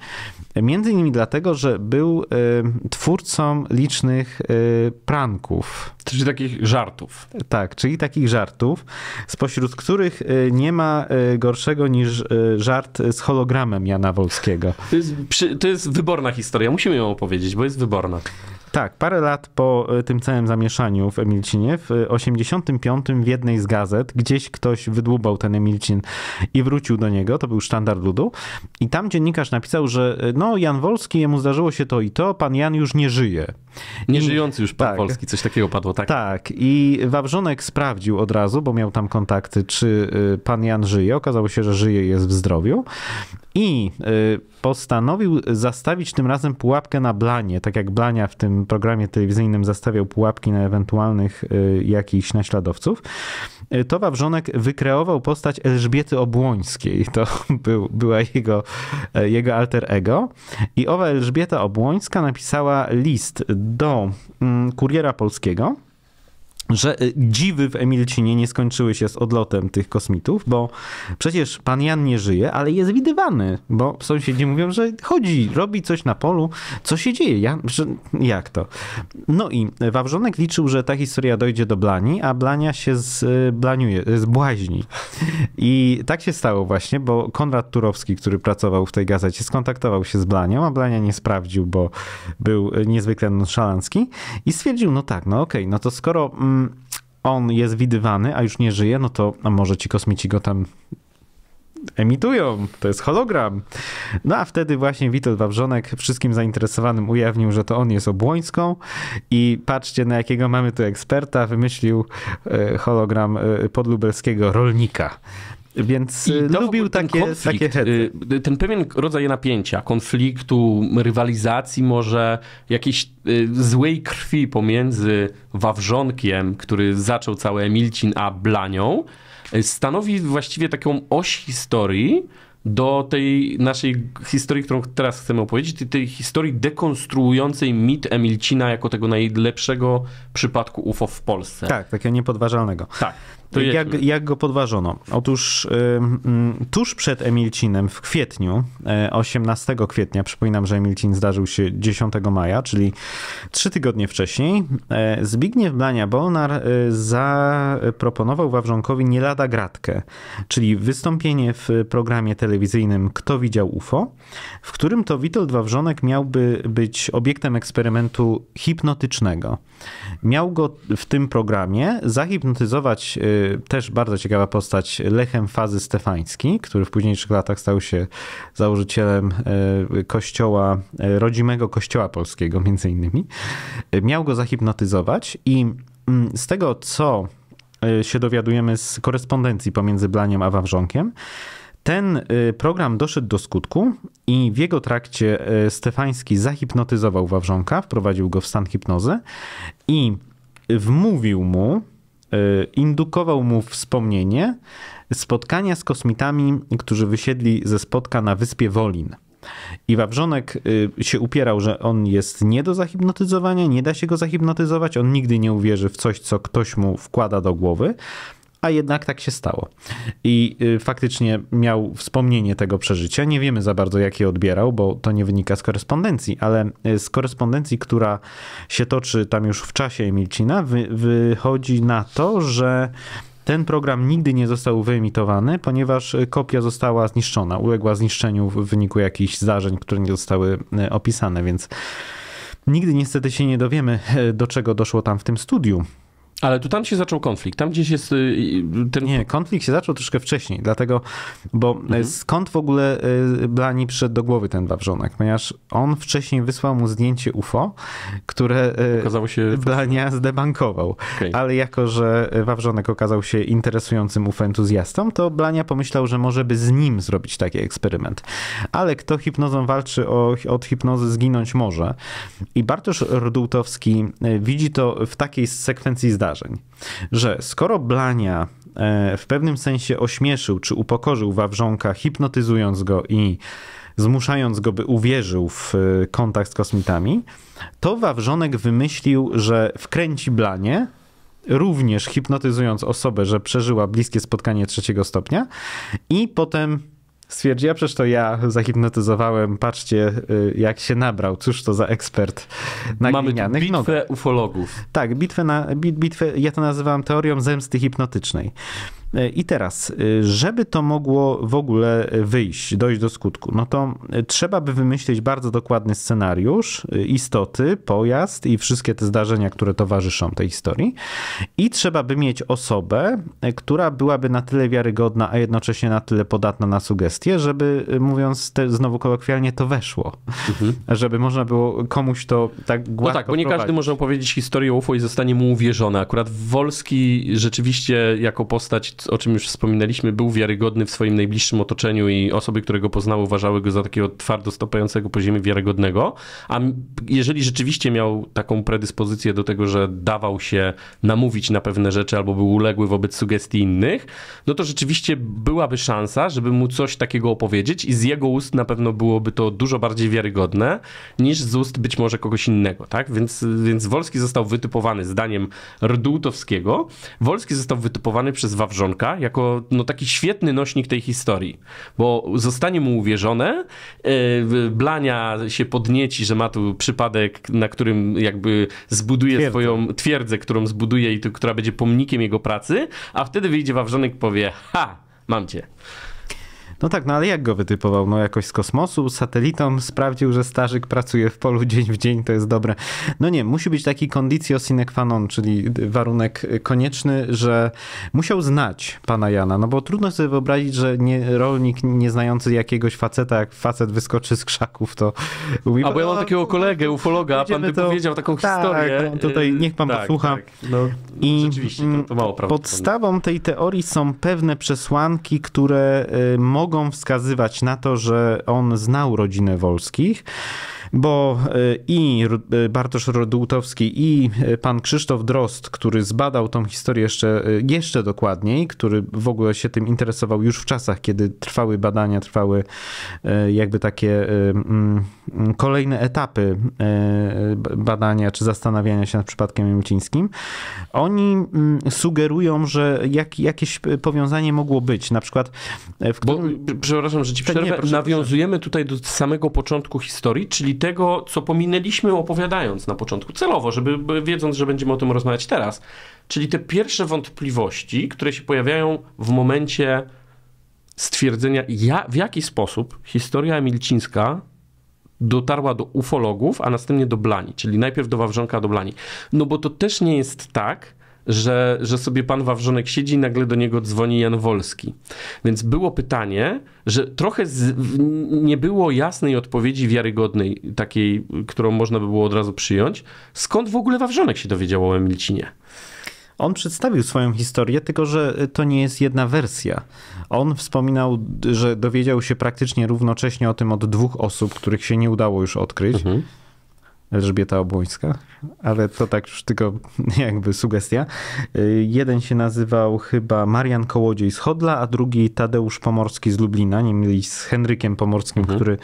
Między innymi dlatego, że był y, twórcą licznych y, pranków. Czyli takich żartów. Tak, czyli takich żartów, spośród których y, nie ma gorszego niż żart z hologramem Jana Wolskiego. To jest, to jest wyborna historia, musimy ją opowiedzieć, bo jest wyborna. Tak, parę lat po e, tym całym zamieszaniu w Emilcinie, w 85 e, w jednej z gazet, gdzieś ktoś wydłubał ten Emilcin i wrócił do niego, to był sztandar ludu i tam dziennikarz napisał, że e, no Jan Wolski, jemu zdarzyło się to i to, pan Jan już nie żyje. nie żyjący już pan tak, Wolski, coś takiego padło, tak? Tak i Wawrzonek sprawdził od razu, bo miał tam kontakty, czy pan Jan żyje, okazało się, że żyje jest w zdrowiu i y, postanowił zastawić tym razem pułapkę na Blanie, tak jak Blania w tym programie telewizyjnym zastawiał pułapki na ewentualnych y, jakichś naśladowców. Y, Towa Wrzonek wykreował postać Elżbiety Obłońskiej. To [LAUGHS] był, była jego, e, jego alter ego. I owa Elżbieta Obłońska napisała list do mm, Kuriera Polskiego, że y, dziwy w Emilcinie nie skończyły się z odlotem tych kosmitów, bo przecież pan Jan nie żyje, ale jest widywany, bo sąsiedzi mówią, że chodzi, robi coś na polu, co się dzieje, ja, że, jak to? No i Wawrzonek liczył, że ta historia dojdzie do Blani, a Blania się zblaniuje, y, zbłaźni. I tak się stało właśnie, bo Konrad Turowski, który pracował w tej gazecie, skontaktował się z Blanią, a Blania nie sprawdził, bo był y, niezwykle nonszalancki i stwierdził, no tak, no okej, okay, no to skoro mm, on jest widywany, a już nie żyje, no to a może ci kosmici go tam emitują, to jest hologram. No a wtedy właśnie Witold Wawrzonek wszystkim zainteresowanym ujawnił, że to on jest Obłońską i patrzcie na jakiego mamy tu eksperta, wymyślił e, hologram e, podlubelskiego rolnika. Więc y, lubił takie, takie y, Ten pewien rodzaj napięcia, konfliktu, rywalizacji, może jakiejś y, złej krwi pomiędzy Wawrzonkiem, który zaczął cały Emilcin, a Blanią, stanowi właściwie taką oś historii, do tej naszej historii, którą teraz chcemy opowiedzieć, tej, tej historii dekonstruującej mit Emilcina jako tego najlepszego przypadku UFO w Polsce. Tak, takiego niepodważalnego. Tak. To jak, jak go podważono? Otóż y, mm, tuż przed Emilcinem w kwietniu, 18 e, kwietnia, przypominam, że Emilcin zdarzył się 10 maja, czyli trzy tygodnie wcześniej, e, Zbigniew Blania-Bolnar e, zaproponował Wawrzonkowi nie lada gratkę, czyli wystąpienie w programie telewizyjnym Kto widział UFO, w którym to Witold Wawrzonek miałby być obiektem eksperymentu hipnotycznego. Miał go w tym programie zahipnotyzować też bardzo ciekawa postać, Lechem Fazy Stefański, który w późniejszych latach stał się założycielem e, kościoła, e, rodzimego kościoła polskiego między innymi. E, miał go zahipnotyzować i mm, z tego, co się dowiadujemy z korespondencji pomiędzy Blaniem a Wawrzonkiem, ten program doszedł do skutku i w jego trakcie Stefański zahipnotyzował Wawrzonka, wprowadził go w stan hipnozy i wmówił mu, Y, indukował mu wspomnienie spotkania z kosmitami, którzy wysiedli ze spotka na wyspie Wolin. I Wawrzonek y, się upierał, że on jest nie do zahipnotyzowania, nie da się go zahipnotyzować, on nigdy nie uwierzy w coś, co ktoś mu wkłada do głowy a jednak tak się stało. I y, faktycznie miał wspomnienie tego przeżycia. Nie wiemy za bardzo, jak je odbierał, bo to nie wynika z korespondencji, ale y, z korespondencji, która się toczy tam już w czasie Emilcina, wy, wychodzi na to, że ten program nigdy nie został wyemitowany, ponieważ y, kopia została zniszczona, uległa zniszczeniu w wyniku jakichś zdarzeń, które nie zostały opisane, więc nigdy niestety się nie dowiemy, do czego doszło tam w tym studiu. Ale tu tam się zaczął konflikt, tam gdzieś jest y, y, ten... Nie, konflikt się zaczął troszkę wcześniej, dlatego, bo e, mhm. skąd w ogóle e, Blani przyszedł do głowy ten wawrzonek? Ponieważ on wcześniej wysłał mu zdjęcie UFO, które e, okazało się Blania zdebankował. Okay. Ale jako, że wawrzonek okazał się interesującym UFO entuzjastą, to Blania pomyślał, że może by z nim zrobić taki eksperyment. Ale kto hipnozą walczy, o, od hipnozy zginąć może. I Bartosz Rudultowski widzi to w takiej sekwencji zdarzeń, zdarzeń, że skoro Blania e, w pewnym sensie ośmieszył czy upokorzył Wawrzonka, hipnotyzując go i zmuszając go, by uwierzył w e, kontakt z kosmitami, to Wawrzonek wymyślił, że wkręci Blanie, również hipnotyzując osobę, że przeżyła bliskie spotkanie trzeciego stopnia i potem Stwierdziła, przecież to ja zahipnotyzowałem, patrzcie y, jak się nabrał, cóż to za ekspert na Mamy bitwę nogach. ufologów. Tak, bitwę, na, bit, bitwę, ja to nazywam teorią zemsty hipnotycznej. E, I teraz, e, żeby to mogło w ogóle e, wyjść, dojść do skutku, no to trzeba by wymyślić bardzo dokładny scenariusz, istoty, pojazd i wszystkie te zdarzenia, które towarzyszą tej historii. I trzeba by mieć osobę, która byłaby na tyle wiarygodna, a jednocześnie na tyle podatna na sugestie, żeby mówiąc te, znowu kolokwialnie, to weszło. Mhm. [LAUGHS] Żeby można było komuś to tak no gładko No tak, bo nie prowadzić. każdy może opowiedzieć historię UFO i zostanie mu uwierzony. Akurat Wolski rzeczywiście jako postać o czym już wspominaliśmy, był wiarygodny w swoim najbliższym otoczeniu i osoby, które go poznały, uważały go za takiego twardo stopającego po ziemi wiarygodnego. A jeżeli rzeczywiście miał taką predyspozycję do tego, że dawał się namówić na pewne rzeczy albo był uległy wobec sugestii innych, no to rzeczywiście byłaby szansa, żeby mu coś takiego opowiedzieć i z jego ust na pewno byłoby to dużo bardziej wiarygodne niż z ust być może kogoś innego, tak? Więc, więc Wolski został wytypowany zdaniem Rdutowskiego. Wolski został wytypowany przez Wawrzowskiego jako no, taki świetny nośnik tej historii, bo zostanie mu uwierzone, yy, Blania się podnieci, że ma tu przypadek, na którym jakby zbuduje twierdzę. swoją twierdzę, którą zbuduje i która będzie pomnikiem jego pracy, a wtedy wyjdzie Wawrzonek powie, ha, mam cię. No tak, no ale jak go wytypował? No jakoś z kosmosu, satelitą, sprawdził, że Starzyk pracuje w polu dzień w dzień, to jest dobre. No nie, musi być taki conditio sine qua non, czyli warunek konieczny, że musiał znać pana Jana, no bo trudno sobie wyobrazić, że nie, rolnik nie znający jakiegoś faceta, jak facet wyskoczy z krzaków, to... Mówi, A bo ja mam takiego kolegę, ufologa, a pan by to... powiedział taką tak, historię. No tutaj niech pan yy, tak, posłucha. Tak, no, I rzeczywiście, to, to mało mm, prawdopodobne. Podstawą tej teorii są pewne przesłanki, które mogą y, mogą wskazywać na to, że on znał rodzinę Wolskich bo y, i y, Bartosz Rodułtowski i y, pan Krzysztof Drost, który zbadał tą historię jeszcze, jeszcze dokładniej, który w ogóle się tym interesował już w czasach, kiedy trwały badania, trwały jakby takie mm, kolejne etapy badania czy zastanawiania się nad przypadkiem Jamucińskim, oni mm, sugerują, że jak, jakieś powiązanie mogło być, na przykład w którym... Bo, przepraszam, że ci przerwę, nie, proszę, nawiązujemy proszę. tutaj do samego początku historii, czyli tego, co pominęliśmy opowiadając na początku, celowo, żeby wiedząc, że będziemy o tym rozmawiać teraz, czyli te pierwsze wątpliwości, które się pojawiają w momencie stwierdzenia, ja, w jaki sposób historia emilcińska dotarła do ufologów, a następnie do Blani, czyli najpierw do Wawrzonka, do Blani. No bo to też nie jest tak, że, że sobie pan Wawrzonek siedzi i nagle do niego dzwoni Jan Wolski. Więc było pytanie, że trochę z, nie było jasnej odpowiedzi wiarygodnej, takiej, którą można by było od razu przyjąć. Skąd w ogóle Wawrzonek się dowiedział o Emilcinie? On przedstawił swoją historię, tylko że to nie jest jedna wersja. On wspominał, że dowiedział się praktycznie równocześnie o tym od dwóch osób, których się nie udało już odkryć. Mhm Elżbieta Obłońska, ale to tak już tylko [LAUGHS] jakby sugestia. Y, jeden się nazywał chyba Marian Kołodziej z Chodla, a drugi Tadeusz Pomorski z Lublina, nie mieli z Henrykiem Pomorskim, mhm. który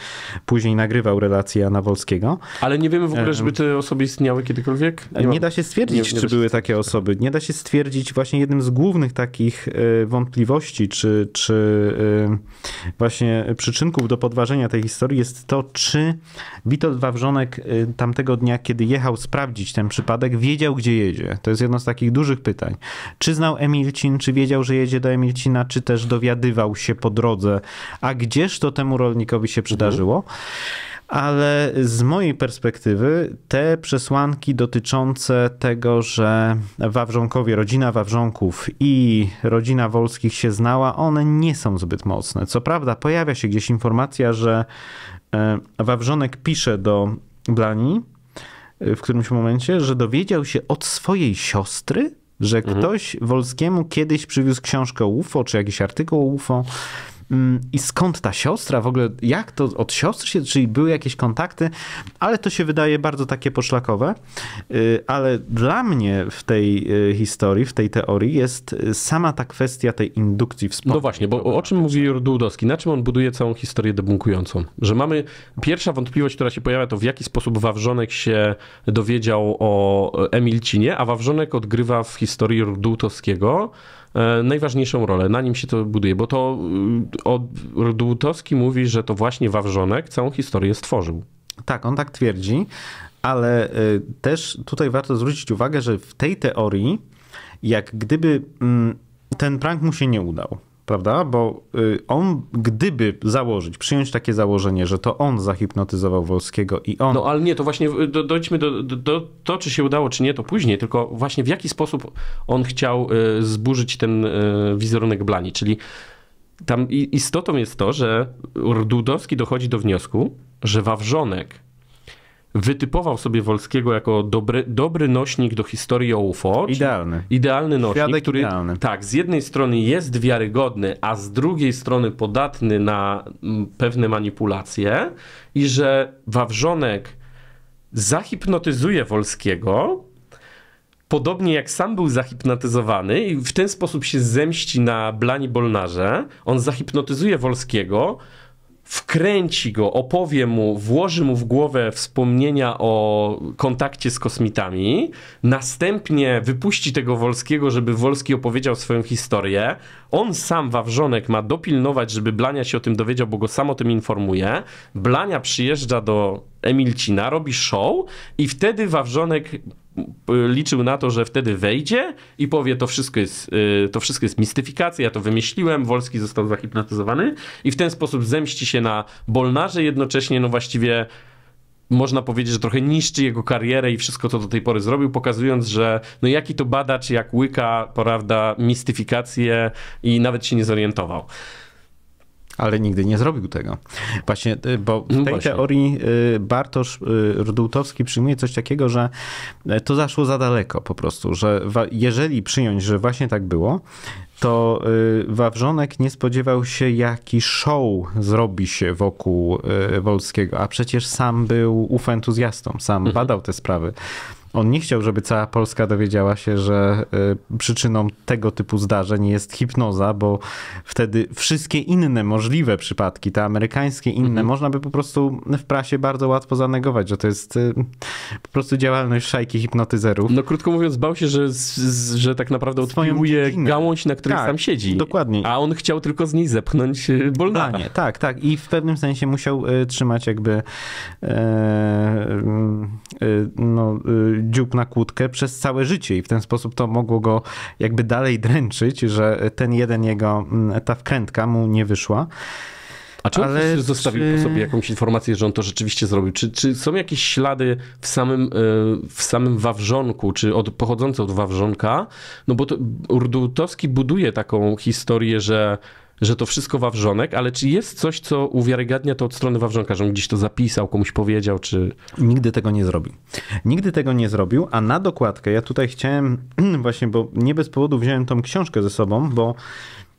później nagrywał relacje Jana Wolskiego. Ale nie wiemy w ogóle, y, żeby te osoby istniały kiedykolwiek? Nie, nie da się stwierdzić, nie, czy były takie osoby. Nie da się stwierdzić właśnie jednym z głównych takich y, wątpliwości, czy, czy właśnie przyczynków do podważenia tej historii jest to, czy Witold Wawrzonek tam tamtego dnia, kiedy jechał sprawdzić ten przypadek, wiedział, gdzie jedzie? To jest jedno z takich dużych pytań. Czy znał Emilcin, czy wiedział, że jedzie do Emilcina, czy też dowiadywał się po drodze, a gdzież to temu rolnikowi się przydarzyło? Ale z mojej perspektywy te przesłanki dotyczące tego, że Wawrzonkowie, rodzina Wawrzonków i rodzina Wolskich się znała, one nie są zbyt mocne. Co prawda pojawia się gdzieś informacja, że e, Wawrzonek pisze do Blani y, w którymś momencie, że dowiedział się od swojej siostry, że mhm. ktoś Wolskiemu kiedyś przywiózł książkę UFO, czy jakiś artykuł UFO, Mm, I skąd ta siostra w ogóle, jak to od siostry się, czyli były jakieś kontakty, ale to się wydaje bardzo takie poszlakowe. Y, ale dla mnie w tej y, historii, w tej teorii jest y, sama ta kwestia tej indukcji wspomnień. No właśnie, bo o czym mówi Rudłowski? Na czym on buduje całą historię debunkującą? Że mamy pierwsza wątpliwość, która się pojawia, to w jaki sposób Wawrzonek się dowiedział o e, Emilcinie, a Wawrzonek odgrywa w historii Rudłowskiego? E, najważniejszą rolę. Na nim się to buduje, bo to y, Dłutowski mówi, że to właśnie Wawrzonek całą historię stworzył. Tak, on tak twierdzi, ale y, też tutaj warto zwrócić uwagę, że w tej teorii, jak gdyby mm, ten prank mu się nie udał prawda? Bo y, on, gdyby założyć, przyjąć takie założenie, że to on zahipnotyzował Wolskiego i on... No ale nie, to właśnie do, dojdźmy do, do, do, to, czy się udało, czy nie, to później, tylko właśnie w jaki sposób on chciał y, zburzyć ten y, wizerunek Blani, czyli tam istotą jest to, że Dudowski dochodzi do wniosku, że Wawrzonek wytypował sobie Wolskiego jako dobry, dobry nośnik do historii o UFO. Idealny. Idealny nośnik, Świadek który idealny. tak, z jednej strony jest wiarygodny, a z drugiej strony podatny na mm, pewne manipulacje i że Wawrzonek zahipnotyzuje Wolskiego, podobnie jak sam był zahipnotyzowany i w ten sposób się zemści na Blani Bolnarze, on zahipnotyzuje Wolskiego, wkręci go, opowie mu, włoży mu w głowę wspomnienia o kontakcie z kosmitami, następnie wypuści tego Wolskiego, żeby Wolski opowiedział swoją historię. On sam, Wawrzonek, ma dopilnować, żeby Blania się o tym dowiedział, bo go sam o tym informuje. Blania przyjeżdża do Emilcina, robi show i wtedy Wawrzonek liczył na to, że wtedy wejdzie i powie, to wszystko jest, y, to wszystko jest mistyfikacja, ja to wymyśliłem, Wolski został zahipnotyzowany i w ten sposób zemści się na Bolnarze, jednocześnie no właściwie można powiedzieć, że trochę niszczy jego karierę i wszystko, co do tej pory zrobił, pokazując, że no jaki to badacz, jak łyka, prawda, mistyfikację i nawet się nie zorientował. Ale nigdy nie zrobił tego. Właśnie, y, bo w no tej Właśnie. teorii y, Bartosz y, Rudutowski przyjmuje coś takiego, że to zaszło za daleko po prostu, że jeżeli przyjąć, że właśnie tak było, to Wawrzonek nie spodziewał się, jaki show zrobi się wokół Wolskiego, a przecież sam był ufentuzjastą, sam mhm. badał te sprawy. On nie chciał, żeby cała Polska dowiedziała się, że y, przyczyną tego typu zdarzeń jest hipnoza, bo wtedy wszystkie inne możliwe przypadki, te amerykańskie inne, mhm. można by po prostu w prasie bardzo łatwo zanegować, że to jest y, po prostu działalność szajki hipnotyzerów. No krótko mówiąc, bał się, że, że tak naprawdę odpiłuje gałąź, na której tak, sam siedzi. Dokładnie. A on chciał tylko z niej zepchnąć y, Bolnara. tak, tak. I w pewnym sensie musiał trzymać jakby e, no, dziób na kłódkę przez całe życie i w ten sposób to mogło go jakby dalej dręczyć, że ten jeden jego, mm, ta wkrętka mu nie wyszła. A czy on Ale zostawił czy... po sobie jakąś informację, że on to rzeczywiście zrobił? Czy, czy są jakieś ślady w samym, e, w samym Wawrzonku, czy od, pochodzące od Wawrzonka? No bo to, Urdutowski buduje taką historię, że że to wszystko Wawrzonek, ale czy jest coś, co uwiarygadnia to od strony Wawrzonka, że on gdzieś to zapisał, komuś powiedział, czy... Nigdy tego nie zrobił. Nigdy tego nie zrobił, a na dokładkę ja tutaj chciałem [CLEARS THROAT] właśnie, bo nie bez powodu wziąłem tą książkę ze sobą, bo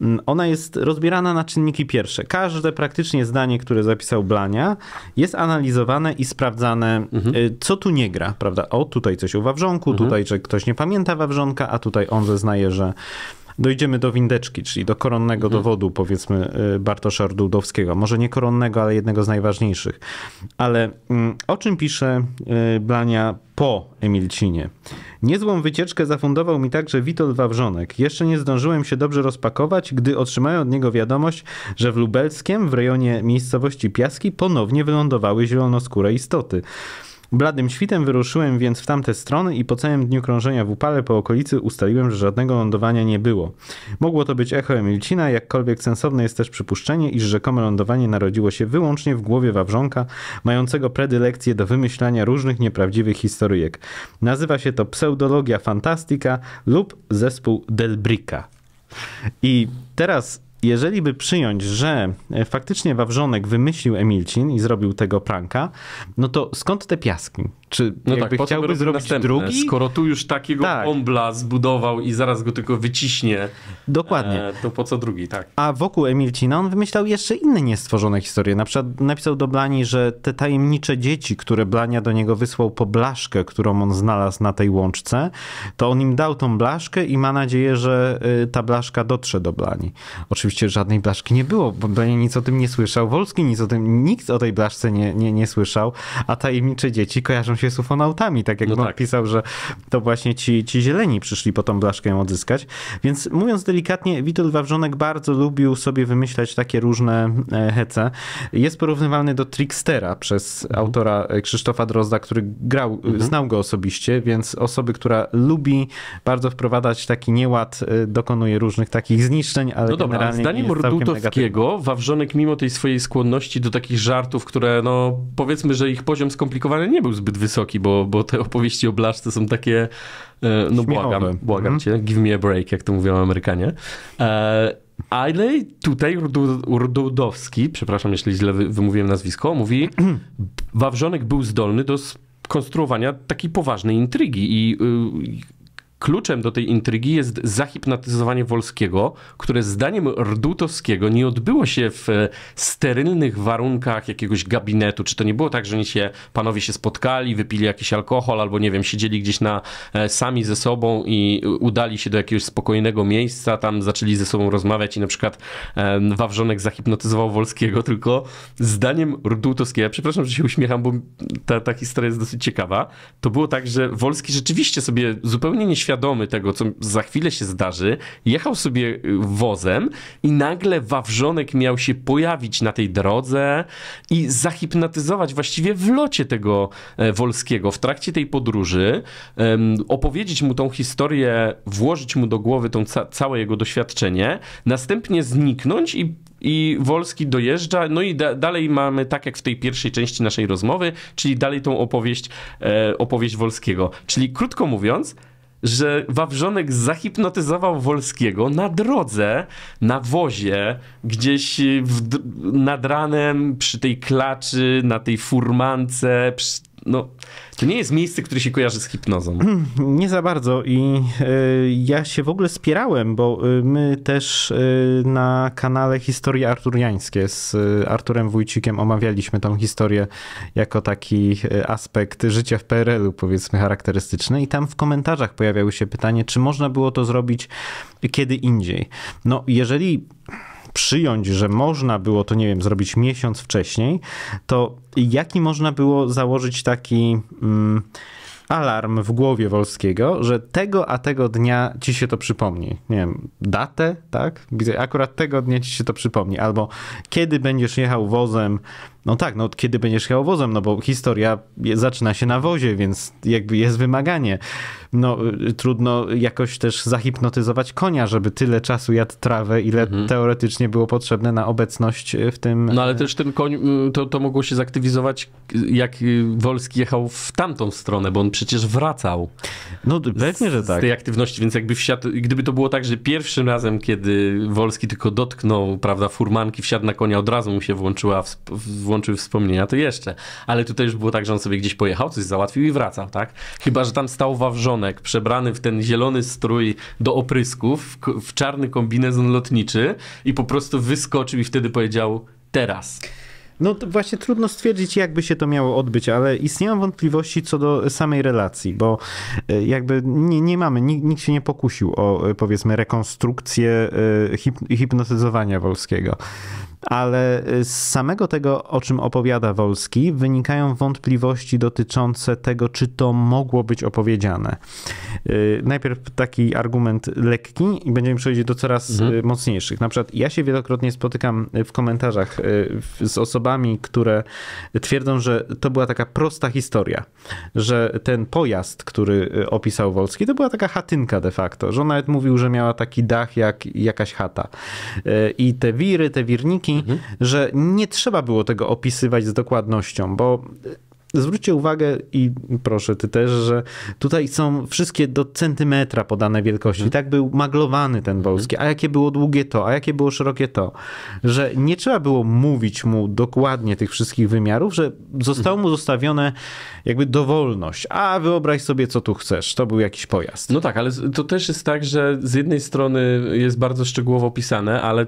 mm, ona jest rozbierana na czynniki pierwsze. Każde praktycznie zdanie, które zapisał Blania, jest analizowane i sprawdzane, mhm. Y, co tu nie gra, prawda? O, tutaj coś o Wawrzonku, mhm. tutaj, że ktoś nie pamięta Wawrzonka, a tutaj on zeznaje, że dojdziemy do windeczki, czyli do koronnego mhm. dowodu, powiedzmy, y, Bartosza Rudowskiego. Może nie koronnego, ale jednego z najważniejszych. Ale mm, o czym pisze y, Blania po Emilcinie? Niezłą wycieczkę zafundował mi także Witold Wawrzonek. Jeszcze nie zdążyłem się dobrze rozpakować, gdy otrzymałem od niego wiadomość, że w Lubelskiem, w rejonie miejscowości Piaski, ponownie wylądowały zielonoskóre istoty. Bladym świtem wyruszyłem więc w tamte strony i po całym dniu krążenia w upale po okolicy ustaliłem, że żadnego lądowania nie było. Mogło to być echo Emilcina, jakkolwiek sensowne jest też przypuszczenie, iż rzekome lądowanie narodziło się wyłącznie w głowie Wawrzonka, mającego predylekcję do wymyślania różnych nieprawdziwych historyjek. Nazywa się to pseudologia fantastika lub zespół Delbricka. I teraz jeżeli by przyjąć, że e, faktycznie Wawrzonek wymyślił Emilcin i zrobił tego pranka, no to skąd te piaski? Czy no tak, jakby tak, chciałby zrobić następne, drugi? Skoro tu już takiego tak. ombla zbudował i zaraz go tylko wyciśnie. Dokładnie. E, to po co drugi, tak. A wokół Emilcina on wymyślał jeszcze inne niestworzone historie. Na przykład napisał do Blani, że te tajemnicze dzieci, które Blania do niego wysłał po blaszkę, którą on znalazł na tej łączce, to on im dał tą blaszkę i ma nadzieję, że e, ta blaszka dotrze do Blani. Oczywiście oczywiście żadnej blaszki nie było, bo Benia nic o tym nie słyszał, Wolski nic o tym, nikt o tej blaszce nie, nie, nie słyszał, a tajemnicze dzieci kojarzą się z ufonautami, tak jak no tak. pisał, że to właśnie ci, ci zieleni przyszli po tą blaszkę ją odzyskać. Więc mówiąc delikatnie, Witold Wawrzonek bardzo lubił sobie wymyślać takie różne e, hece. Jest porównywany do Trickstera przez mhm. autora e, Krzysztofa Drozda, który grał, e, mhm. znał go osobiście, więc osoby, która lubi bardzo wprowadzać taki nieład, dokonuje różnych takich zniszczeń, ale no dobra, generalnie Zdaniem Mordutowskiego Wawrzonek mimo tej swojej skłonności do takich żartów, które no powiedzmy, że ich poziom skomplikowany nie był zbyt wysoki, bo, bo te opowieści o Blaszce są takie e, no błagam, błagam mm. cię, mhm. give me a break, jak to mówią Amerykanie. E, ale tutaj Rudowski, przepraszam, jeśli źle wymówiłem nazwisko, mówi [CLEARS THROAT] Wawrzonek był zdolny do konstruowania takiej poważnej intrygi i y, Kluczem do tej intrygi jest zahipnotyzowanie Wolskiego, które zdaniem Rdutowskiego nie odbyło się w e, sterylnych warunkach jakiegoś gabinetu. Czy to nie było tak, że oni się, panowie się spotkali, wypili jakiś alkohol albo nie wiem, siedzieli gdzieś na, e, sami ze sobą i udali się do jakiegoś spokojnego miejsca, tam zaczęli ze sobą rozmawiać i na przykład Wawrzonek zahipnotyzował Wolskiego, tylko zdaniem Rdutowskiego, ja przepraszam, że się uśmiecham, bo ta, ta historia jest dosyć ciekawa, to było tak, że Wolski rzeczywiście sobie zupełnie nie świadomy tego, co za chwilę się zdarzy, jechał sobie y, wozem i nagle wawrzonek miał się pojawić na tej drodze i zahipnotyzować właściwie w locie tego e, Wolskiego w trakcie tej podróży, opowiedzieć mu tą historię, włożyć mu do głowy tą ca całe jego doświadczenie, następnie zniknąć i i Wolski dojeżdża, no i da dalej mamy, tak jak w tej pierwszej części naszej rozmowy, czyli dalej tą opowieść, e, opowieść Wolskiego. Czyli krótko mówiąc, że Wawrzonek zahipnotyzował Wolskiego na drodze, na wozie, gdzieś w, nad ranem, przy tej klaczy, na tej furmance, przy no, to nie jest miejsce, które się kojarzy z hipnozą. [CLEARS THROAT] Nie za bardzo i y, ja się w ogóle spierałem, bo e, my też y, na kanale Historie Arturiańskie z Arturem Wójcikiem omawialiśmy tą historię jako taki aspekt życia w PRL-u, powiedzmy, charakterystyczny i tam w komentarzach pojawiały się pytanie, czy można było to zrobić kiedy indziej. No, jeżeli przyjąć, że można było to, nie wiem, zrobić miesiąc wcześniej, to jaki można było założyć taki. Mm, alarm w głowie Wolskiego, że tego a tego dnia ci się to przypomni. Nie wiem, datę, tak? Akurat tego dnia ci się to przypomni. Albo kiedy będziesz jechał wozem no tak, no kiedy będziesz jechał wozem, no bo historia zaczyna się na wozie, więc jakby jest wymaganie. No y, trudno jakoś też zahipnotyzować konia, żeby tyle czasu jadł trawę, ile mhm. teoretycznie było potrzebne na obecność y, w tym... No ale y, też ten koń, to, to mogło się zaktywizować, jak Wolski jechał w tamtą stronę, bo on przecież wracał. No pewnie, że tak. Z tej aktywności, więc jakby wsiadł, gdyby to było tak, że pierwszym razem, kiedy Wolski tylko dotknął, prawda, furmanki, wsiadł na konia, od razu mu się włączyła w, w włączyły wspomnienia, to jeszcze. Ale tutaj już było tak, że on sobie gdzieś pojechał, coś załatwił i wracał, tak? Chyba, że tam stał Wawrzonek, przebrany w ten zielony strój do oprysków, w, w czarny kombinezon lotniczy i po prostu wyskoczył i wtedy powiedział teraz. No właśnie trudno stwierdzić, jakby się to miało odbyć, ale istnieją wątpliwości co do samej relacji, bo e, jakby nie, nie mamy, nikt, nikt się nie pokusił o e, powiedzmy rekonstrukcję e, hip, hipnotyzowania Wolskiego ale y, z samego tego, o czym opowiada Wolski, wynikają wątpliwości dotyczące tego, czy to mogło być opowiedziane. Y, najpierw taki argument lekki i będziemy przejść do coraz mhm. Y, mocniejszych. Na przykład ja się wielokrotnie spotykam w komentarzach z osobami, które twierdzą, że to była taka prosta historia, że ten pojazd, który opisał Wolski, to była taka chatynka de facto, że on nawet mówił, że miała taki dach jak jakaś chata. I te wiry, te wirniki mhm. że nie trzeba było tego opisywać z dokładnością, bo e, zwróćcie uwagę i proszę ty też, że tutaj są wszystkie do centymetra podane wielkości. Hmm. Tak był maglowany ten mhm. Wolski, a jakie było długie to, a jakie było szerokie to. Że nie trzeba było mówić mu dokładnie tych wszystkich wymiarów, że zostało mu mhm. zostawione jakby dowolność. A wyobraź sobie, co tu chcesz. To był jakiś pojazd. No tak, ale to też jest tak, że z jednej strony jest bardzo szczegółowo opisane, ale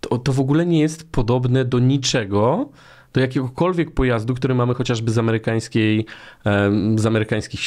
to, to w ogóle nie jest podobne do niczego, do jakiegokolwiek pojazdu, który mamy chociażby z amerykańskiej, z amerykańskich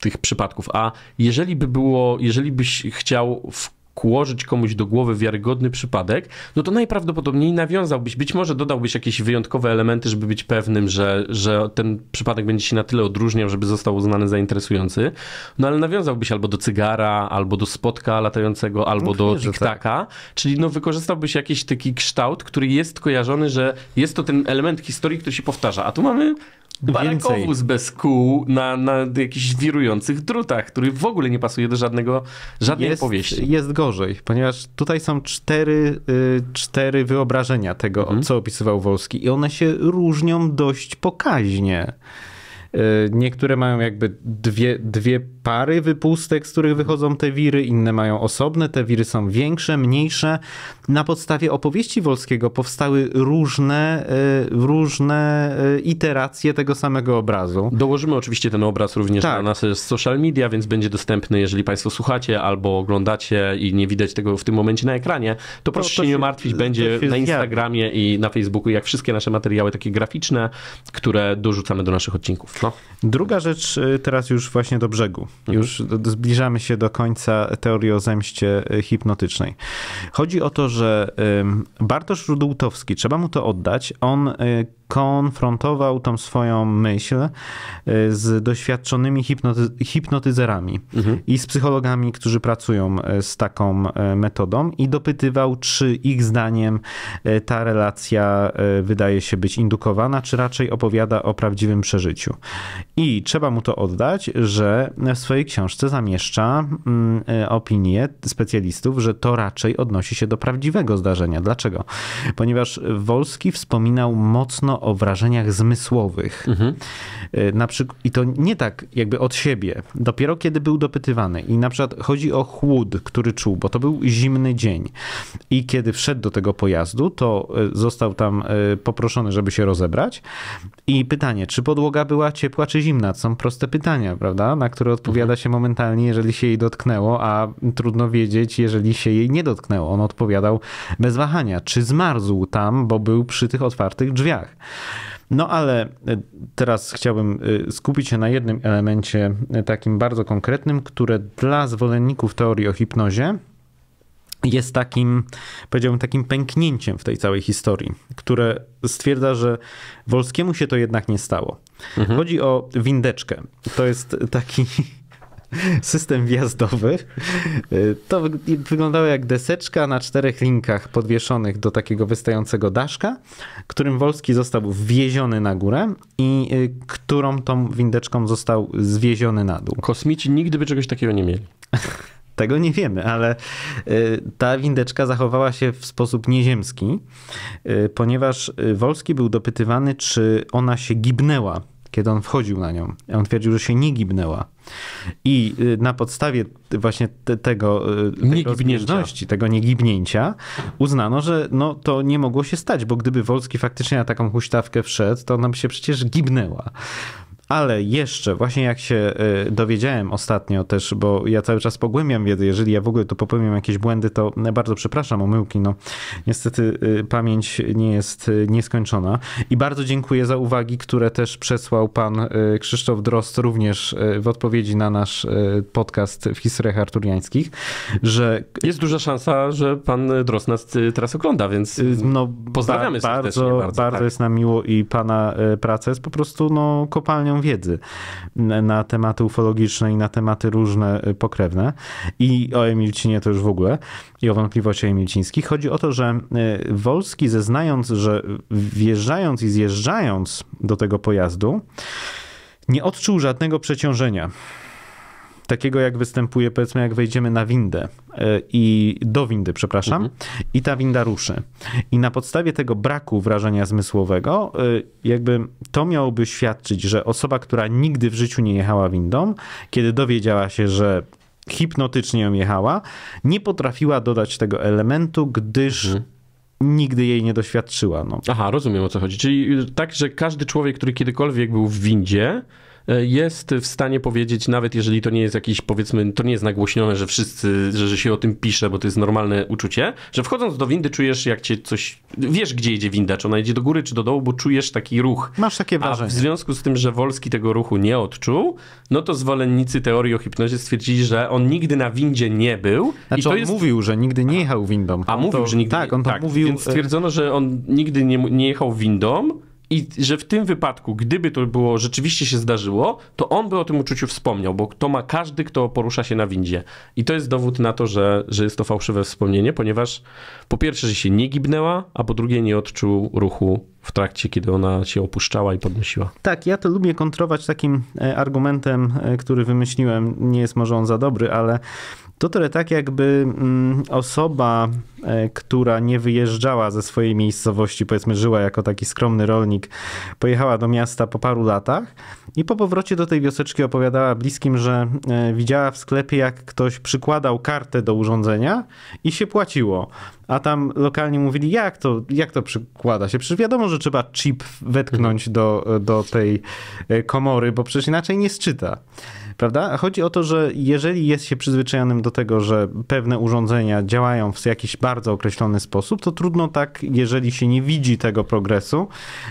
tych przypadków. A jeżeli by było, jeżeli byś chciał w kłożyć komuś do głowy wiarygodny przypadek, no to najprawdopodobniej nawiązałbyś, być może dodałbyś jakieś wyjątkowe elementy, żeby być pewnym, że, że ten przypadek będzie się na tyle odróżniał, żeby został uznany za interesujący, no ale nawiązałbyś albo do cygara, albo do spotka latającego, albo no, do tak. tiktaka, tak. czyli no wykorzystałbyś jakiś taki kształt, który jest kojarzony, że jest to ten element historii, który się powtarza, a tu mamy barakowóz bez kół na, na jakichś wirujących drutach, który w ogóle nie pasuje do żadnego, żadnej jest, powieści. Jest go gorzej, ponieważ tutaj są cztery, y, cztery wyobrażenia tego, mhm. co opisywał Wolski i one się różnią dość pokaźnie. E, niektóre mają jakby dwie, dwie pary wypustek, z których wychodzą te wiry, inne mają osobne, te wiry są większe, mniejsze. Na podstawie opowieści Wolskiego powstały różne, e, różne e, iteracje tego samego obrazu. Dołożymy oczywiście ten obraz również tak. na z social media, więc będzie dostępny, jeżeli Państwo słuchacie albo oglądacie i nie widać tego w tym momencie na ekranie, to proszę to, to się nie martwić, będzie na Instagramie i na Facebooku, jak wszystkie nasze materiały takie graficzne, które dorzucamy do naszych odcinków. No. Druga rzecz, y, teraz już właśnie do brzegu. Mhm. Już zbliżamy się do końca teorii o zemście y, hipnotycznej. Chodzi o to, że Bartosz Rudłutowski, trzeba mu to oddać, on y, konfrontował tą swoją myśl y, z doświadczonymi hipnoty hipnotyzerami mhm. i z psychologami, którzy pracują y, z taką y, metodą i dopytywał, czy ich zdaniem ta relacja wydaje się być indukowana, czy raczej opowiada o prawdziwym przeżyciu. I trzeba mu to oddać, że w swojej książce zamieszcza mm, opinię specjalistów, że to raczej odnosi się do prawdziwego zdarzenia. Dlaczego? Ponieważ Wolski wspominał mocno o wrażeniach zmysłowych. Mhm. E, na I to nie tak jakby od siebie, dopiero kiedy był dopytywany. I na przykład chodzi o chłód, który czuł, bo to był zimny dzień. I kiedy wszedł do tego pojazdu, to e, został tam e, poproszony, żeby się rozebrać. I pytanie, czy podłoga była ciepła czy zimna? To są proste pytania, prawda? Na które odpowiada mhm. się momentalnie, jeżeli się jej dotknęło, a trudno wiedzieć, jeżeli się jej nie dotknęło. On odpowiadał bez wahania, czy zmarzł tam, bo był przy tych otwartych drzwiach. No ale e, teraz chciałbym e, skupić się na jednym elemencie e, takim bardzo konkretnym, które dla zwolenników teorii o hipnozie jest takim, powiedziałbym, takim pęknięciem w tej całej historii, które stwierdza, że Wolskiemu się to jednak nie stało. Mhm. Chodzi o windeczkę. To jest taki [LAUGHS] system wjazdowy. Y, to wyglądało jak deseczka na czterech linkach podwieszonych do takiego wystającego daszka, którym Wolski został wwieziony na górę i y, którą tą windeczką został zwieziony na dół. Kosmici nigdy by czegoś takiego nie mieli. [LAUGHS] Tego nie wiemy, ale y, ta windeczka zachowała się w sposób nieziemski, ponieważ Wolski był dopytywany, czy ona się gibnęła kiedy on wchodził na nią. On twierdził, że się nie gibnęła. I y, na podstawie właśnie te, tego, y, tego niegibnięcia, uznano, że no, to nie mogło się stać, bo gdyby Wolski faktycznie na taką huśtawkę wszedł, to ona by się przecież gibnęła. Ale jeszcze, właśnie jak się y, dowiedziałem ostatnio też, bo ja cały czas pogłębiam wiedzę, jeżeli ja w ogóle tu popełniam jakieś błędy, to bardzo przepraszam, omyłki, no niestety y, pamięć nie jest y, nieskończona. I bardzo dziękuję za uwagi, które też przesłał pan Krzysztof Drost również w odpowiedzi na nasz podcast w historiach arturiańskich, że... Jest duża szansa, że pan Drost nas teraz ogląda, więc no, pozdrawiamy ba bardzo, bardzo, bardzo tak. jest nam miło i pana praca jest po prostu no, kopalnią wiedzy na tematy ufologiczne i na tematy różne y, pokrewne i o Emilcinie to już w ogóle i o wątpliwości emilcińskich. Chodzi o to, że y, Wolski zeznając, że wjeżdżając i zjeżdżając do tego pojazdu nie odczuł żadnego przeciążenia takiego, jak występuje, powiedzmy, jak wejdziemy na windę e, i do windy, przepraszam, mhm. i ta winda ruszy. I na podstawie tego braku wrażenia zmysłowego, e, jakby to miałoby świadczyć, że osoba, która nigdy w życiu nie jechała windą, kiedy dowiedziała się, że hipnotycznie ją jechała, nie potrafiła dodać tego elementu, gdyż mhm nigdy jej nie doświadczyła. No. Aha, rozumiem o co chodzi. Czyli tak, że każdy człowiek, który kiedykolwiek był w windzie, E, jest w stanie powiedzieć, nawet jeżeli to nie jest jakiś, powiedzmy, to nie jest nagłośnione, że wszyscy, że, że się o tym pisze, bo to jest normalne uczucie, że wchodząc do windy czujesz, jak cię coś, wiesz gdzie idzie winda, czy ona jedzie do góry, czy do dołu, bo czujesz taki ruch. Masz takie wrażenie. A w związku z tym, że Wolski tego ruchu nie odczuł, no to zwolennicy teorii o hipnozie stwierdzili, że on nigdy na windzie nie był. Znaczy on jest... mówił, że nigdy nie jechał windą. A on mówił, to, że nigdy... Tak, on to tak, mówił... Więc e- stwierdzono, że on nigdy nie, nie jechał windą, i że w tym wypadku, gdyby to było rzeczywiście się zdarzyło, to on by o tym uczuciu wspomniał, bo to ma każdy, kto porusza się na windzie. I to jest dowód na to, że, że jest to fałszywe wspomnienie, ponieważ po pierwsze, że się nie gibnęła, a po drugie nie odczuł ruchu w trakcie, kiedy ona się opuszczała i podnosiła. Tak, ja to lubię kontrować takim e, argumentem, e, który wymyśliłem. Nie jest może on za dobry, ale to trochę tak, jakby mm, osoba, e, która nie wyjeżdżała ze swojej miejscowości, powiedzmy, żyła jako taki skromny rolnik, pojechała do miasta po paru latach i po powrocie do tej wioseczki opowiadała bliskim, że e, widziała w sklepie, jak ktoś przykładał kartę do urządzenia i się płaciło a tam lokalnie mówili, jak to, jak to przykłada się. Przecież wiadomo, że trzeba chip wetknąć do, do tej e, komory, bo przecież inaczej nie sczyta. Prawda? A chodzi o to, że jeżeli jest się przyzwyczajonym do tego, że pewne urządzenia działają w jakiś bardzo określony sposób, to trudno tak, jeżeli się nie widzi tego progresu,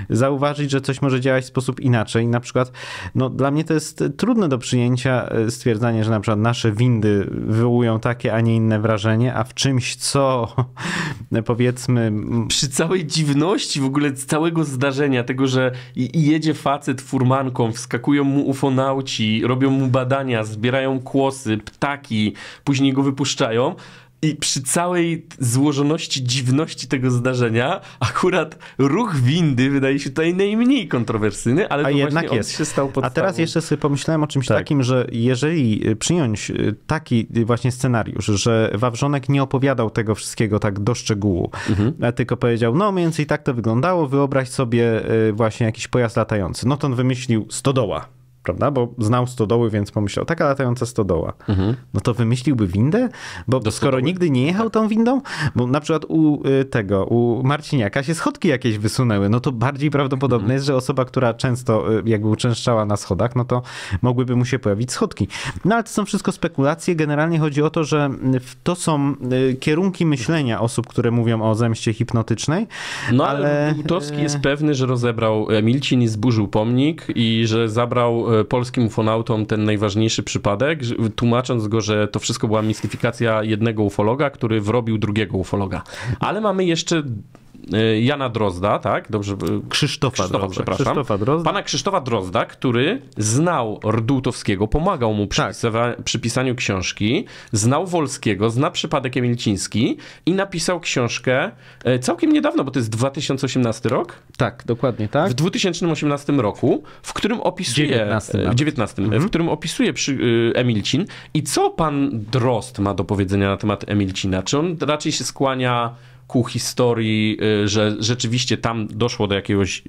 zauważyć, że coś może działać w sposób inaczej. Na przykład, no, dla mnie to jest trudne do przyjęcia e, stwierdzenie, że na przykład nasze windy wywołują takie, a nie inne wrażenie, a w czymś, co [LAUGHS] powiedzmy... Przy całej dziwności w ogóle całego zdarzenia, tego, że jedzie facet furmanką, wskakują mu ufonauci, robią mu badania, zbierają kłosy, ptaki, później go wypuszczają, i przy całej złożoności, dziwności tego zdarzenia, akurat ruch windy wydaje się tutaj najmniej kontrowersyjny, ale A to jednak jest. się stał podstawą. A teraz jeszcze sobie pomyślałem o czymś tak. takim, że jeżeli y, przyjąć y, taki y, właśnie scenariusz, że Wawrzonek nie opowiadał tego wszystkiego tak do szczegółu, mhm. tylko powiedział, no mniej więcej tak to wyglądało, wyobraź sobie właśnie jakiś pojazd latający. No to on wymyślił stodoła prawda? Bo znał stodoły, więc pomyślał, taka latająca stodoła. Mhm. No to wymyśliłby windę? Bo Do skoro stodoły? nigdy nie jechał tą windą, bo na przykład u y, tego, u Marciniaka się schodki jakieś wysunęły, no to bardziej prawdopodobne mhm. jest, że osoba, która często y, jakby uczęszczała na schodach, no to mogłyby mu się pojawić schodki. No ale to są wszystko spekulacje. Generalnie chodzi o to, że y, to są kierunki myślenia osób, które mówią o zemście hipnotycznej. No ale, ale... Butowski jest pewny, że rozebrał Milcin i zburzył pomnik i że zabrał E, polskim ufonautom ten najważniejszy przypadek, tłumacząc go, że to wszystko była mistyfikacja jednego ufologa, który wrobił drugiego ufologa. Ale mamy jeszcze Y, Jana Drozda, tak? Dobrze. Y, Krzysztofa, Krzysztofa Drozda. przepraszam. Krzysztofa Drozda. Pana Krzysztofa Drozda, który znał Rdułtowskiego, pomagał mu przy, tak. przy pisaniu książki, znał Wolskiego, zna przypadek Emilciński i napisał książkę e, całkiem niedawno, bo to jest 2018 rok. Tak, dokładnie tak. W 2018 roku, w którym opisuje 19, 19 mhm. w którym opisuje przy, y, Emilcin i co pan Drozd ma do powiedzenia na temat Emilcina? Czy on raczej się skłania ku historii, y, że rzeczywiście tam doszło do jakiegoś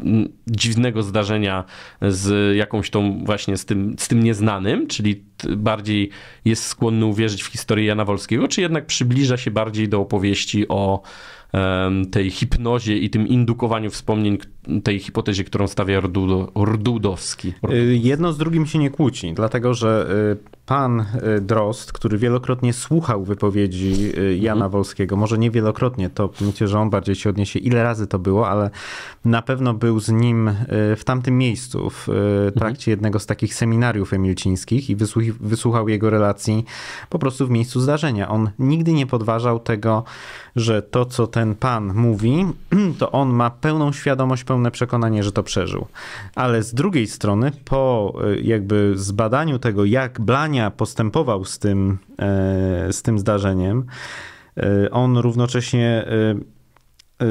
mm, dziwnego zdarzenia z jakąś tą właśnie z tym, z tym nieznanym, czyli bardziej jest skłonny uwierzyć w historię Jana Wolskiego, czy jednak przybliża się bardziej do opowieści o um, tej hipnozie i tym indukowaniu wspomnień, tej hipotezie, którą stawia Rdudowski. Y, jedno z drugim się nie kłóci, dlatego że y, pan e, Drost, który wielokrotnie słuchał wypowiedzi e, Jana mhm. Wolskiego, może nie wielokrotnie, to myślę, że on bardziej się odniesie, ile razy to było, ale na pewno był z nim e, w tamtym miejscu, w mhm. trakcie jednego z takich seminariów emilcińskich i wysłuchał jego relacji po prostu w miejscu zdarzenia. On nigdy nie podważał tego, że to, co ten pan mówi, [CLEARS THROAT] to on ma pełną świadomość, pełne przekonanie, że to przeżył. Ale z drugiej strony, po jakby zbadaniu tego, jak Blanie postępował z tym, e, z tym zdarzeniem, e, on równocześnie e,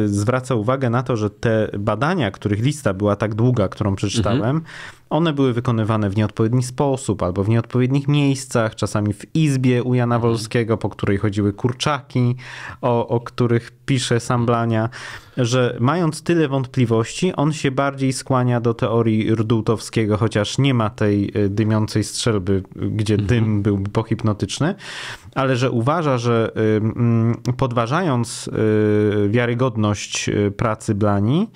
zwraca uwagę na to, że te badania, których lista była tak długa, którą przeczytałem, mhm. one były wykonywane w nieodpowiedni sposób albo w nieodpowiednich miejscach, czasami w izbie u Jana mhm. Wolskiego, po której chodziły kurczaki, o, o których pisze Samblania że mając tyle wątpliwości, on się bardziej skłania do teorii Rdutowskiego, chociaż nie ma tej e, dymiącej strzelby, gdzie mhm. dym byłby pohipnotyczny, ale że uważa, że e, podważając e, wiarygodność pracy Blani,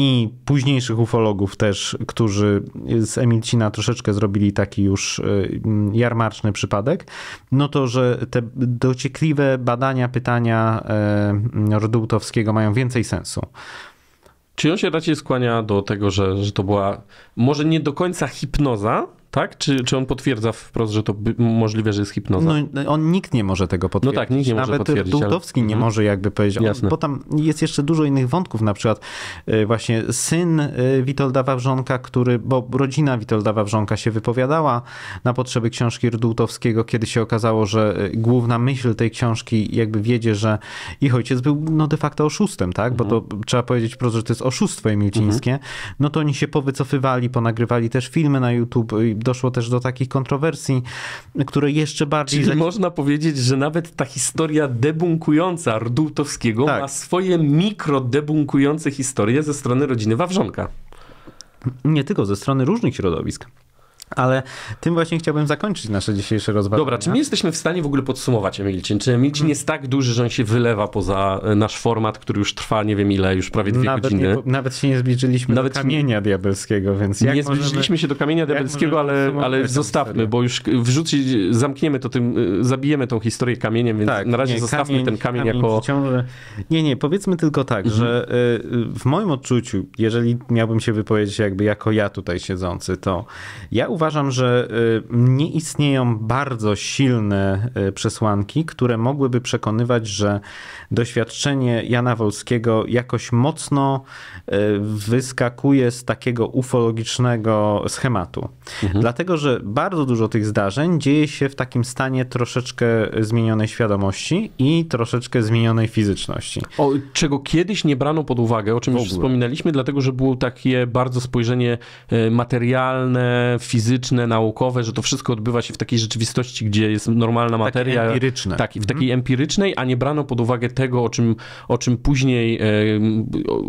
i późniejszych ufologów też, którzy z Emilcina troszeczkę zrobili taki już y, jarmarczny przypadek, no to, że te dociekliwe badania, pytania y, Rodułtowskiego mają więcej sensu. Czy on się raczej skłania do tego, że, że to była może nie do końca hipnoza, tak? Czy, czy on potwierdza wprost, że to by, możliwe, że jest hipnoza? No, on nikt nie może tego potwierdzić. No tak, nikt nie może Nawet potwierdzić. Nawet Dudowski ale... nie mhm. może jakby powiedzieć. Jasne. On, bo tam jest jeszcze dużo innych wątków, na przykład e, właśnie syn e, Witolda Wawrzonka, który, bo rodzina Witolda Wawrzonka się wypowiadała na potrzeby książki Rudutowskiego, kiedy się okazało, że e, główna myśl tej książki jakby wiedzie, że ich ojciec był no de facto oszustem, tak? Bo to mhm. trzeba powiedzieć wprost, że to jest oszustwo emilcińskie. Mhm. No to oni się powycofywali, ponagrywali też filmy na YouTube, doszło też do takich kontrowersji, które jeszcze bardziej... Czyli można powiedzieć, że nawet ta historia debunkująca Rdultowskiego tak. ma swoje mikro debunkujące historie ze strony rodziny Wawrzonka. Nie tylko, ze strony różnych środowisk. Ale tym właśnie chciałbym zakończyć nasze dzisiejsze rozważania. Dobra, czy my jesteśmy w stanie w ogóle podsumować Emilcin? Czy Emilcin hmm. jest tak duży, że on się wylewa poza e, nasz format, który już trwa nie wiem ile, już prawie dwie nawet godziny? Nie, nawet się nie zbliżyliśmy nawet do kamienia diabelskiego, więc jak Nie możemy, zbliżyliśmy się do kamienia diabelskiego, ale, ale zostawmy, bo już wrzucić, zamkniemy to tym, e, zabijemy tą historię kamieniem, więc tak, na razie nie, zostawmy kamień, ten kamień, kamień jako... Ciąży. Nie, nie, powiedzmy tylko tak, mhm. że e, w moim odczuciu, jeżeli miałbym się wypowiedzieć jakby jako ja tutaj siedzący, to ja uważam, uważam, że y, nie istnieją bardzo silne y, przesłanki, które mogłyby przekonywać, że doświadczenie Jana Wolskiego jakoś mocno y, wyskakuje z takiego ufologicznego schematu. Mhm. Dlatego, że bardzo dużo tych zdarzeń dzieje się w takim stanie troszeczkę zmienionej świadomości i troszeczkę zmienionej fizyczności. O, czego kiedyś nie brano pod uwagę, o czym już wspominaliśmy, dlatego, że było takie bardzo spojrzenie e, materialne, fizyczne, fizyczne, naukowe, że to wszystko odbywa się w takiej rzeczywistości, gdzie jest normalna materia. empiryczne. Tak, i w mhm. takiej mhm. empirycznej, a nie brano pod uwagę tego, o czym, o czym później e,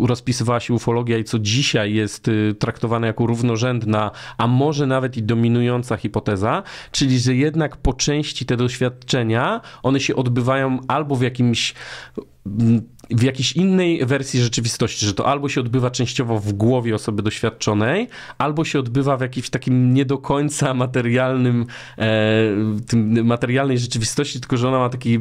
rozpisywała się ufologia i co dzisiaj jest e, traktowane jako równorzędna, a może nawet i dominująca hipoteza, czyli że jednak po części te doświadczenia, one się odbywają albo w jakimś w jakiejś innej wersji rzeczywistości, że to albo się odbywa częściowo w głowie osoby doświadczonej, albo się odbywa w jakimś takim nie do końca materialnym, e, tym materialnej rzeczywistości, tylko że ona ma taki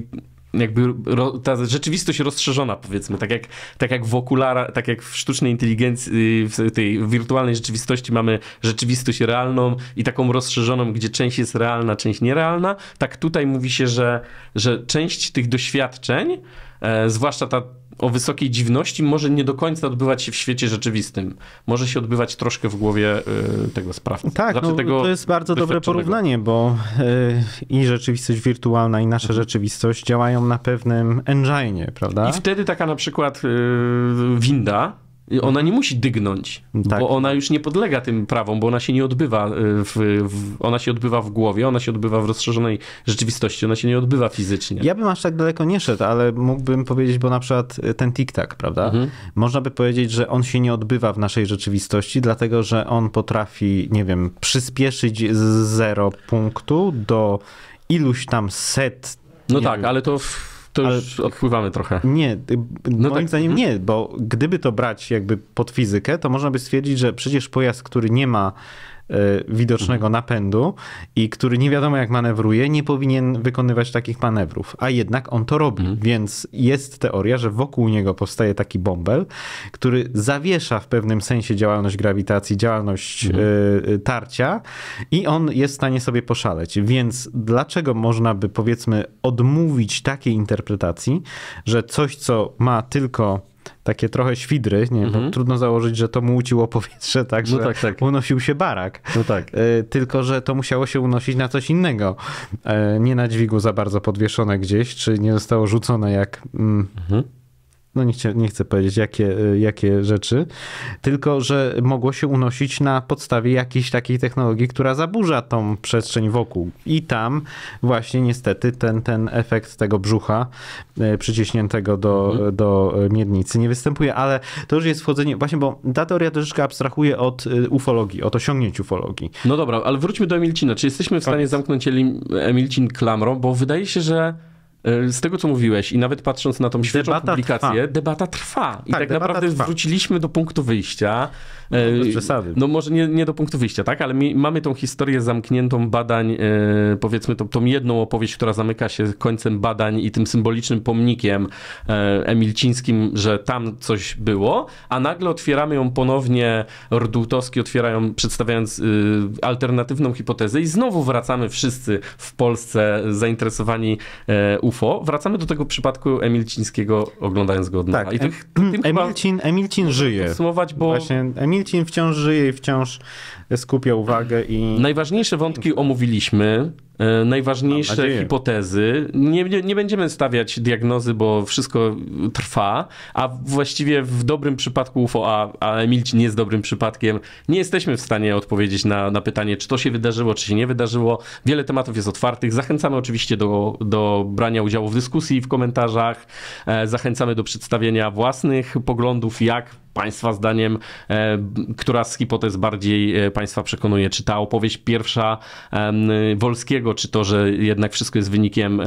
jakby ro, ta rzeczywistość rozszerzona, powiedzmy, tak jak, tak jak w okulara, tak jak w sztucznej inteligencji, w tej wirtualnej rzeczywistości mamy rzeczywistość realną i taką rozszerzoną, gdzie część jest realna, część nierealna, tak tutaj mówi się, że, że część tych doświadczeń, e, zwłaszcza ta o wysokiej dziwności może nie do końca odbywać się w świecie rzeczywistym. Może się odbywać troszkę w głowie y, tego sprawcy. Tak, znaczy, no, to jest bardzo dobre porównanie, bo y, i rzeczywistość wirtualna i nasza mhm. rzeczywistość działają na pewnym engine, prawda? I wtedy taka na przykład y, winda ona nie musi dygnąć, tak. bo ona już nie podlega tym prawom, bo ona się nie odbywa y, w, w, ona się odbywa w głowie, ona się odbywa w rozszerzonej rzeczywistości, ona się nie odbywa fizycznie. Ja bym aż tak daleko nie szedł, ale mógłbym powiedzieć, bo na przykład y, ten TikTok, prawda? Mhm. Można by powiedzieć, że on się nie odbywa w naszej rzeczywistości, dlatego że on potrafi, nie wiem, przyspieszyć z zero punktu do iluś tam set. No tak, wiem. ale to w to ale... już odpływamy trochę. Nie, no moim tak. zdaniem mhm. nie, bo gdyby to brać jakby pod fizykę, to można by stwierdzić, że przecież pojazd, który nie ma Y, widocznego mhm. napędu i który nie wiadomo jak manewruje, nie powinien wykonywać takich manewrów, a jednak on to robi. Mhm. Więc jest teoria, że wokół niego powstaje taki bąbel, który zawiesza w pewnym sensie działalność grawitacji, działalność mhm. Y, y, tarcia i on jest w stanie sobie poszaleć. Więc dlaczego można by powiedzmy odmówić takiej interpretacji, że coś co ma tylko takie trochę świdry, nie, mhm. trudno założyć, że to mu uciło powietrze, [LAUGHS] tak, że no tak, tak. unosił się barak. No tak. E, tylko, że to musiało się unosić na coś innego. E, nie na dźwigu za bardzo podwieszone gdzieś, czy nie zostało rzucone jak... Mm, mhm no nie chcę, nie chcę powiedzieć jakie, y, jakie rzeczy, tylko że mogło się unosić na podstawie jakiejś takiej technologii, która zaburza tą przestrzeń wokół. I tam właśnie niestety ten, ten efekt tego brzucha y, przyciśniętego do, mhm. do y, miednicy nie występuje, ale to już jest wchodzenie, właśnie bo ta teoria troszeczkę abstrahuje od ufologii, od osiągnięć ufologii. No dobra, ale wróćmy do Emilcina. Czy jesteśmy w tak. stanie zamknąć Emilcin klamrą, bo wydaje się, że E, z tego, co mówiłeś i nawet patrząc na tą świeżą debata publikację, trwa. debata trwa. I tak, tak naprawdę trwa. wróciliśmy do punktu wyjścia. No, e, przesady. No może nie, nie do punktu wyjścia, tak? Ale mi, mamy tą historię zamkniętą badań, e, powiedzmy tą, tą jedną opowieść, która zamyka się końcem badań i tym symbolicznym pomnikiem e, emilcińskim, że tam coś było, a nagle otwieramy ją ponownie, Rdutowski otwierają, przedstawiając e, alternatywną hipotezę i znowu wracamy wszyscy w Polsce zainteresowani e, UFO. Wracamy do tego przypadku Emilcińskiego, oglądając go od nowa. Tak, I tym, em, tym Emilcin, Emilcin żyje. Sumować, bo... Właśnie, Emil Milcin wciąż żyje i wciąż skupia uwagę i... Najważniejsze wątki omówiliśmy. E, najważniejsze hipotezy. Nie, nie, nie, będziemy stawiać diagnozy, bo wszystko trwa, a właściwie w dobrym przypadku UFO, a, a Emilci nie jest dobrym przypadkiem, nie jesteśmy w stanie odpowiedzieć na, na pytanie, czy to się wydarzyło, czy się nie wydarzyło. Wiele tematów jest otwartych. Zachęcamy oczywiście do, do brania udziału w dyskusji, w komentarzach. E, zachęcamy do przedstawienia własnych poglądów, jak Państwa zdaniem, e, która z hipotez bardziej Państwa przekonuje? Czy ta opowieść pierwsza Wolskiego czy to, że jednak wszystko jest wynikiem e,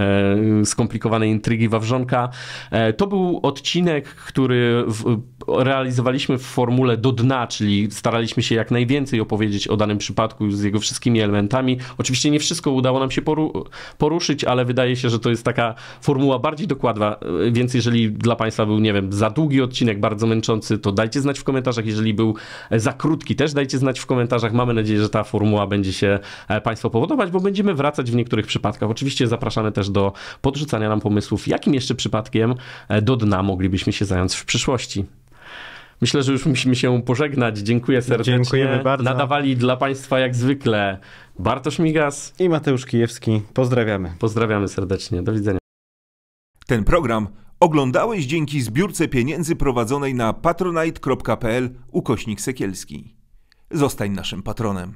skomplikowanej intrygi Wawrzonka. E, to był odcinek, który w, realizowaliśmy w formule do dna, czyli staraliśmy się jak najwięcej opowiedzieć o danym przypadku z jego wszystkimi elementami. Oczywiście nie wszystko udało nam się poru poruszyć, ale wydaje się, że to jest taka formuła bardziej dokładna, więc jeżeli dla Państwa był, nie wiem, za długi odcinek, bardzo męczący, to dajcie znać w komentarzach. Jeżeli był za krótki, też dajcie znać w komentarzach. Mamy nadzieję, że ta formuła będzie się e, Państwu powodować, bo będziemy wracać w niektórych przypadkach. Oczywiście zapraszamy też do podrzucania nam pomysłów, jakim jeszcze przypadkiem e, do dna moglibyśmy się zająć w przyszłości. Myślę, że już musimy się pożegnać. Dziękuję serdecznie. Dziękujemy bardzo. Nadawali dla Państwa jak zwykle Bartosz Migas i Mateusz Kijewski. Pozdrawiamy. Pozdrawiamy serdecznie. Do widzenia. Ten program oglądałeś dzięki zbiórce pieniędzy prowadzonej na patronite.pl ukośnik Sekielski. Zostań naszym patronem.